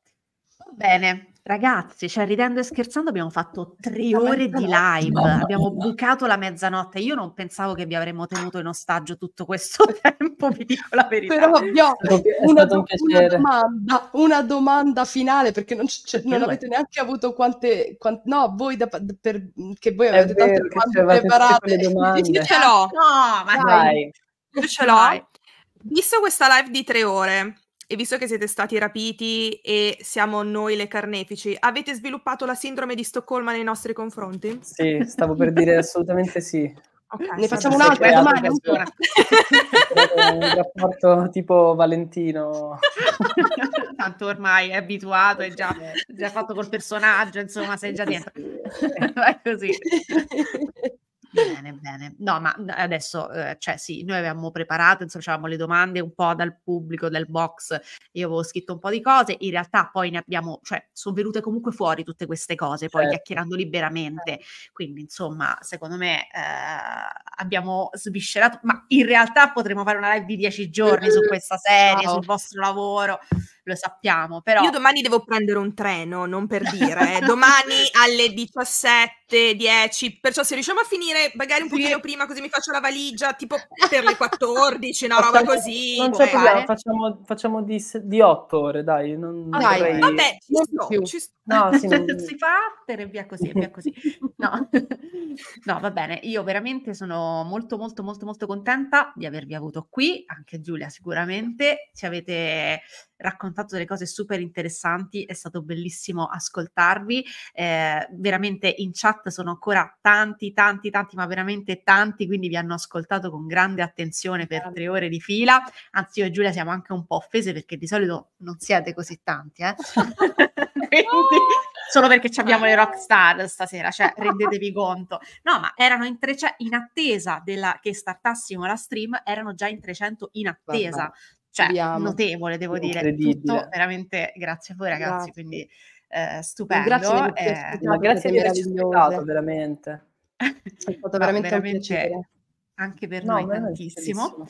bene, Ragazzi, cioè ridendo e scherzando abbiamo fatto tre la ore di live, Mamma abbiamo mia. bucato la mezzanotte. Io non pensavo che vi avremmo tenuto in ostaggio tutto questo [laughs] tempo, vi dico la verità. Però vi ho una, do- un una, domanda, una, domanda, finale, perché non, c- cioè, non avete è. neanche avuto quante, quante... no, voi da, per, che voi avete vero, tante [laughs] domande preparate. Io ce l'ho. No, ma dai. Io ce l'ho. Visto questa live di tre ore, e visto che siete stati rapiti e siamo noi le carnefici, avete sviluppato la sindrome di Stoccolma nei nostri confronti? Sì, stavo per dire assolutamente sì. Okay, ne facciamo un'altra domani ancora. un rapporto tipo Valentino. [laughs] Tanto ormai è abituato, è già, già fatto col personaggio, insomma, sei già dentro. [laughs] Vai così. [laughs] Bene, bene. No, ma adesso, eh, cioè sì, noi avevamo preparato, insomma, facevamo le domande un po' dal pubblico, del box, io avevo scritto un po' di cose, in realtà poi ne abbiamo, cioè sono venute comunque fuori tutte queste cose, poi certo. chiacchierando liberamente, certo. quindi insomma, secondo me eh, abbiamo sviscerato, ma in realtà potremmo fare una live di dieci giorni su mm-hmm. questa serie, wow. sul vostro lavoro, lo sappiamo, però... Io domani devo prendere un treno, non per dire, eh. domani alle 17.10, perciò se riusciamo a finire magari un pochino prima così mi faccio la valigia, tipo per le 14, una [laughs] facciamo, roba così. Non boh, c'è problema, eh. facciamo, facciamo di, di, 8 ore, dai. Non, ah, dai, vorrei... vabbè, ci sto, ci sto. No, [laughs] sì, cioè, non... si parte e via così, e via così. [laughs] No. no, va bene. Io veramente sono molto, molto, molto, molto contenta di avervi avuto qui, anche Giulia sicuramente. Ci avete raccontato delle cose super interessanti, è stato bellissimo ascoltarvi. Eh, veramente in chat sono ancora tanti, tanti, tanti, ma veramente tanti, quindi vi hanno ascoltato con grande attenzione per tre ore di fila. Anzi, io e Giulia siamo anche un po' offese perché di solito non siete così tanti. Eh? [laughs] quindi oh! [laughs] solo perché ci abbiamo le ah. rockstar stasera, cioè [laughs] rendetevi conto. No, ma erano in, tre, cioè, in attesa della, che startassimo la stream, erano già in 300 in attesa. Cioè, Abbiamo. notevole, devo dire. Tutto veramente grazie a voi ragazzi, grazie. quindi eh, stupendo. Grazie, eh, no, grazie di averci aspettato, veramente. È stato [laughs] veramente, veramente anche per no, noi tantissimo.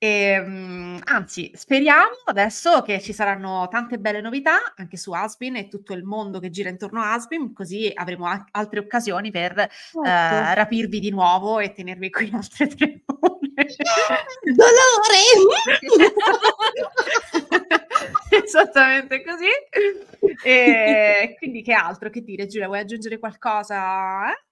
E, ehm, anzi, speriamo adesso che ci saranno tante belle novità anche su Asbin e tutto il mondo che gira intorno a Asbin, così avremo a- altre occasioni per ecco. uh, rapirvi di nuovo e tenervi qui in altre tre ore. Dolore! [laughs] Esattamente così. E, quindi che altro che dire, Giulia, vuoi aggiungere qualcosa? Eh?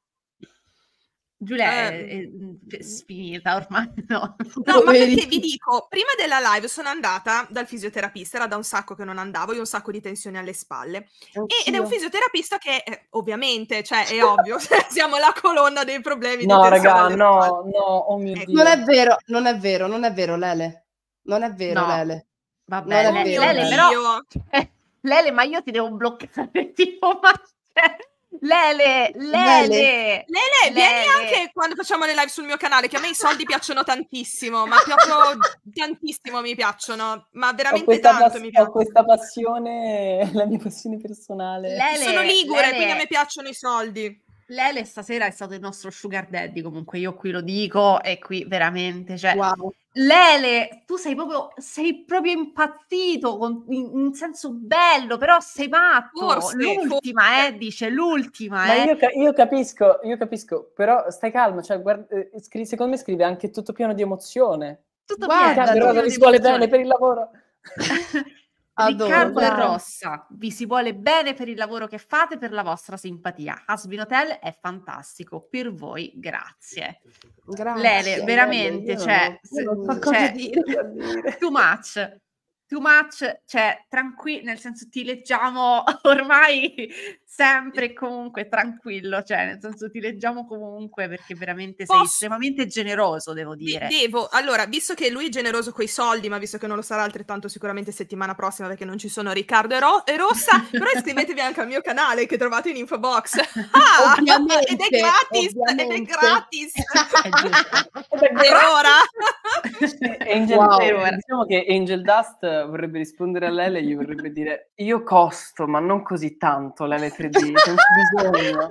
Giulia eh, è, ehm, è, mhmm, cioè, sfinita ormai, [laughs] no? No, ma perché vi dico, prima della live sono andata dal fisioterapista, era da un sacco che non andavo, io ho un sacco di tensioni alle spalle. E, ed è un fisioterapista che, eh, ovviamente, cioè, è ovvio, [laughs] cioè, siamo la colonna dei problemi no, di raga, no, spalle. no, oh mio ecco. Dio. Non è vero, non è vero, non è vero, Lele. Non è vero, no. Lele. Vabbè, non è Lele, Lele, Lele, però... [laughs] Lele, ma io ti devo bloccare, tipo, ma... Cioè Lele, Lele, Lele, Lele, vieni anche quando facciamo le live sul mio canale, che a me i soldi piacciono tantissimo, ma proprio tantissimo mi piacciono, ma veramente tanto pass- mi piacciono. Ho questa passione, [laughs] la mia passione personale. Lele, Sono ligure, Lele. quindi a me piacciono i soldi. Lele stasera è stato il nostro sugar daddy, comunque io qui lo dico e qui veramente, cioè, wow. Lele, tu sei proprio, sei proprio impazzito con, in, in, senso bello, però sei matto. Forse, l'ultima, forse. Eh, dice l'ultima. Eh. Io, io, capisco, io capisco, però stai calmo. Cioè, guarda, eh, scri- secondo me scrive anche tutto pieno di emozione. Tutto guarda, pieno, cioè, pieno di emozione. bene per il lavoro. [laughs] Adoro, Riccardo dai. e Rossa, vi si vuole bene per il lavoro che fate, per la vostra simpatia. Hasbin Hotel è fantastico, per voi grazie. grazie Lele, veramente, Lele, cioè, so cioè dire, too much, too much, cioè tranquillo, nel senso ti leggiamo [laughs] ormai sempre e comunque tranquillo, cioè nel senso ti leggiamo comunque perché veramente Posso... sei estremamente generoso, devo dire. Devo, allora, visto che lui è generoso coi soldi, ma visto che non lo sarà altrettanto sicuramente settimana prossima perché non ci sono Riccardo e, Ro- e Rossa, [laughs] però iscrivetevi anche al mio canale che trovate in info box. [laughs] Ah, ed è gratis, ovviamente. ed è gratis. [laughs] per ora. Angel, wow. per eh, Diciamo che Angel Dust vorrebbe rispondere a lei e gli vorrebbe dire io costo, ma non così tanto l'elettricità niente di, non c'è bisogno.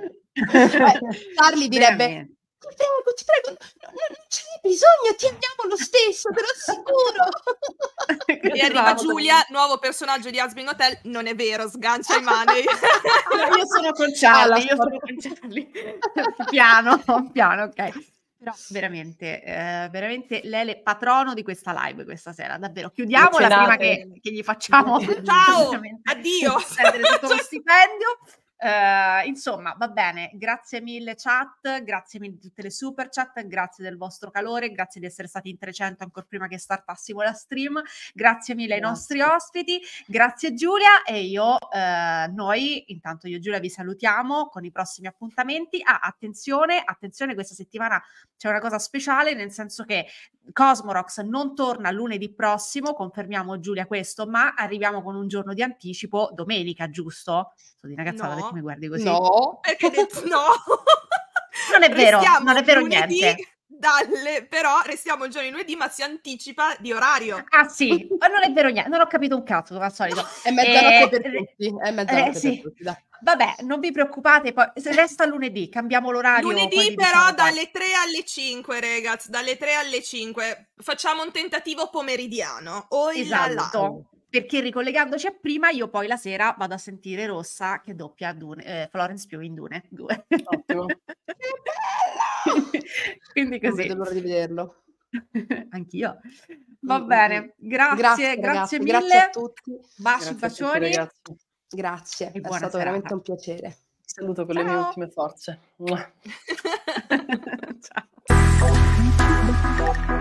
Eh, [laughs] direbbe, ti prego, ti prego, non, c'è bisogno, ti andiamo lo stesso, te lo assicuro. e [laughs] arriva Giulia, nuovo personaggio di Asbin Hotel, non è vero, sgancia i mani. [laughs] io sono con Charlie, ah, io sono con Charlie. piano, piano, ok. Però veramente, eh, veramente Lele patrono di questa live questa sera, davvero. Chiudiamola prima che, che, gli facciamo... Ciao, addio! Prendere tutto lo stipendio. Ehm, insomma, va bene, grazie mille chat, grazie mille di tutte le super chat, grazie del vostro calore, grazie di essere stati in 300 ancora prima che startassimo la stream, grazie mille grazie. ai nostri ospiti, grazie Giulia e io, uh, noi intanto io e Giulia vi salutiamo con i prossimi appuntamenti. Ah, attenzione, attenzione, questa settimana c'è una cosa speciale nel senso che Cosmorox non torna lunedì prossimo, confermiamo Giulia questo, ma arriviamo con un giorno di anticipo domenica, giusto? Sto di una cazzata no perché mi guardi così? No, perché detto, no. [laughs] non è vero, restiamo non è vero niente. Dalle, però restiamo il giorno di lunedì, ma si anticipa di orario. Ah sì, ma non è vero niente, non ho capito un cazzo come al solito. è mezzanotte eh, per tutti, è mezzanotte eh, sì. per tutti, dai. Vabbè, non vi preoccupate, poi resta lunedì, cambiamo l'orario. Lunedì diciamo però diciamo, dalle 3 alle 5, ragazzi, dalle 3 alle 5. Facciamo un tentativo pomeridiano o il esatto perché ricollegandoci a prima, io poi la sera vado a sentire Rossa che doppia Dune, eh, Florence Pugh in Dune 2. [laughs] Ottimo. Quindi così. Non vedo l'ora di vederlo. [laughs] Anch'io. Va mm-hmm. bene, grazie, grazie, grazie mille. Grazie a tutti. Baci, grazie bacioni. A tutti, grazie, e è stato serata. veramente un piacere. Ti saluto con Ciao. le mie ultime forze. [laughs] Ciao.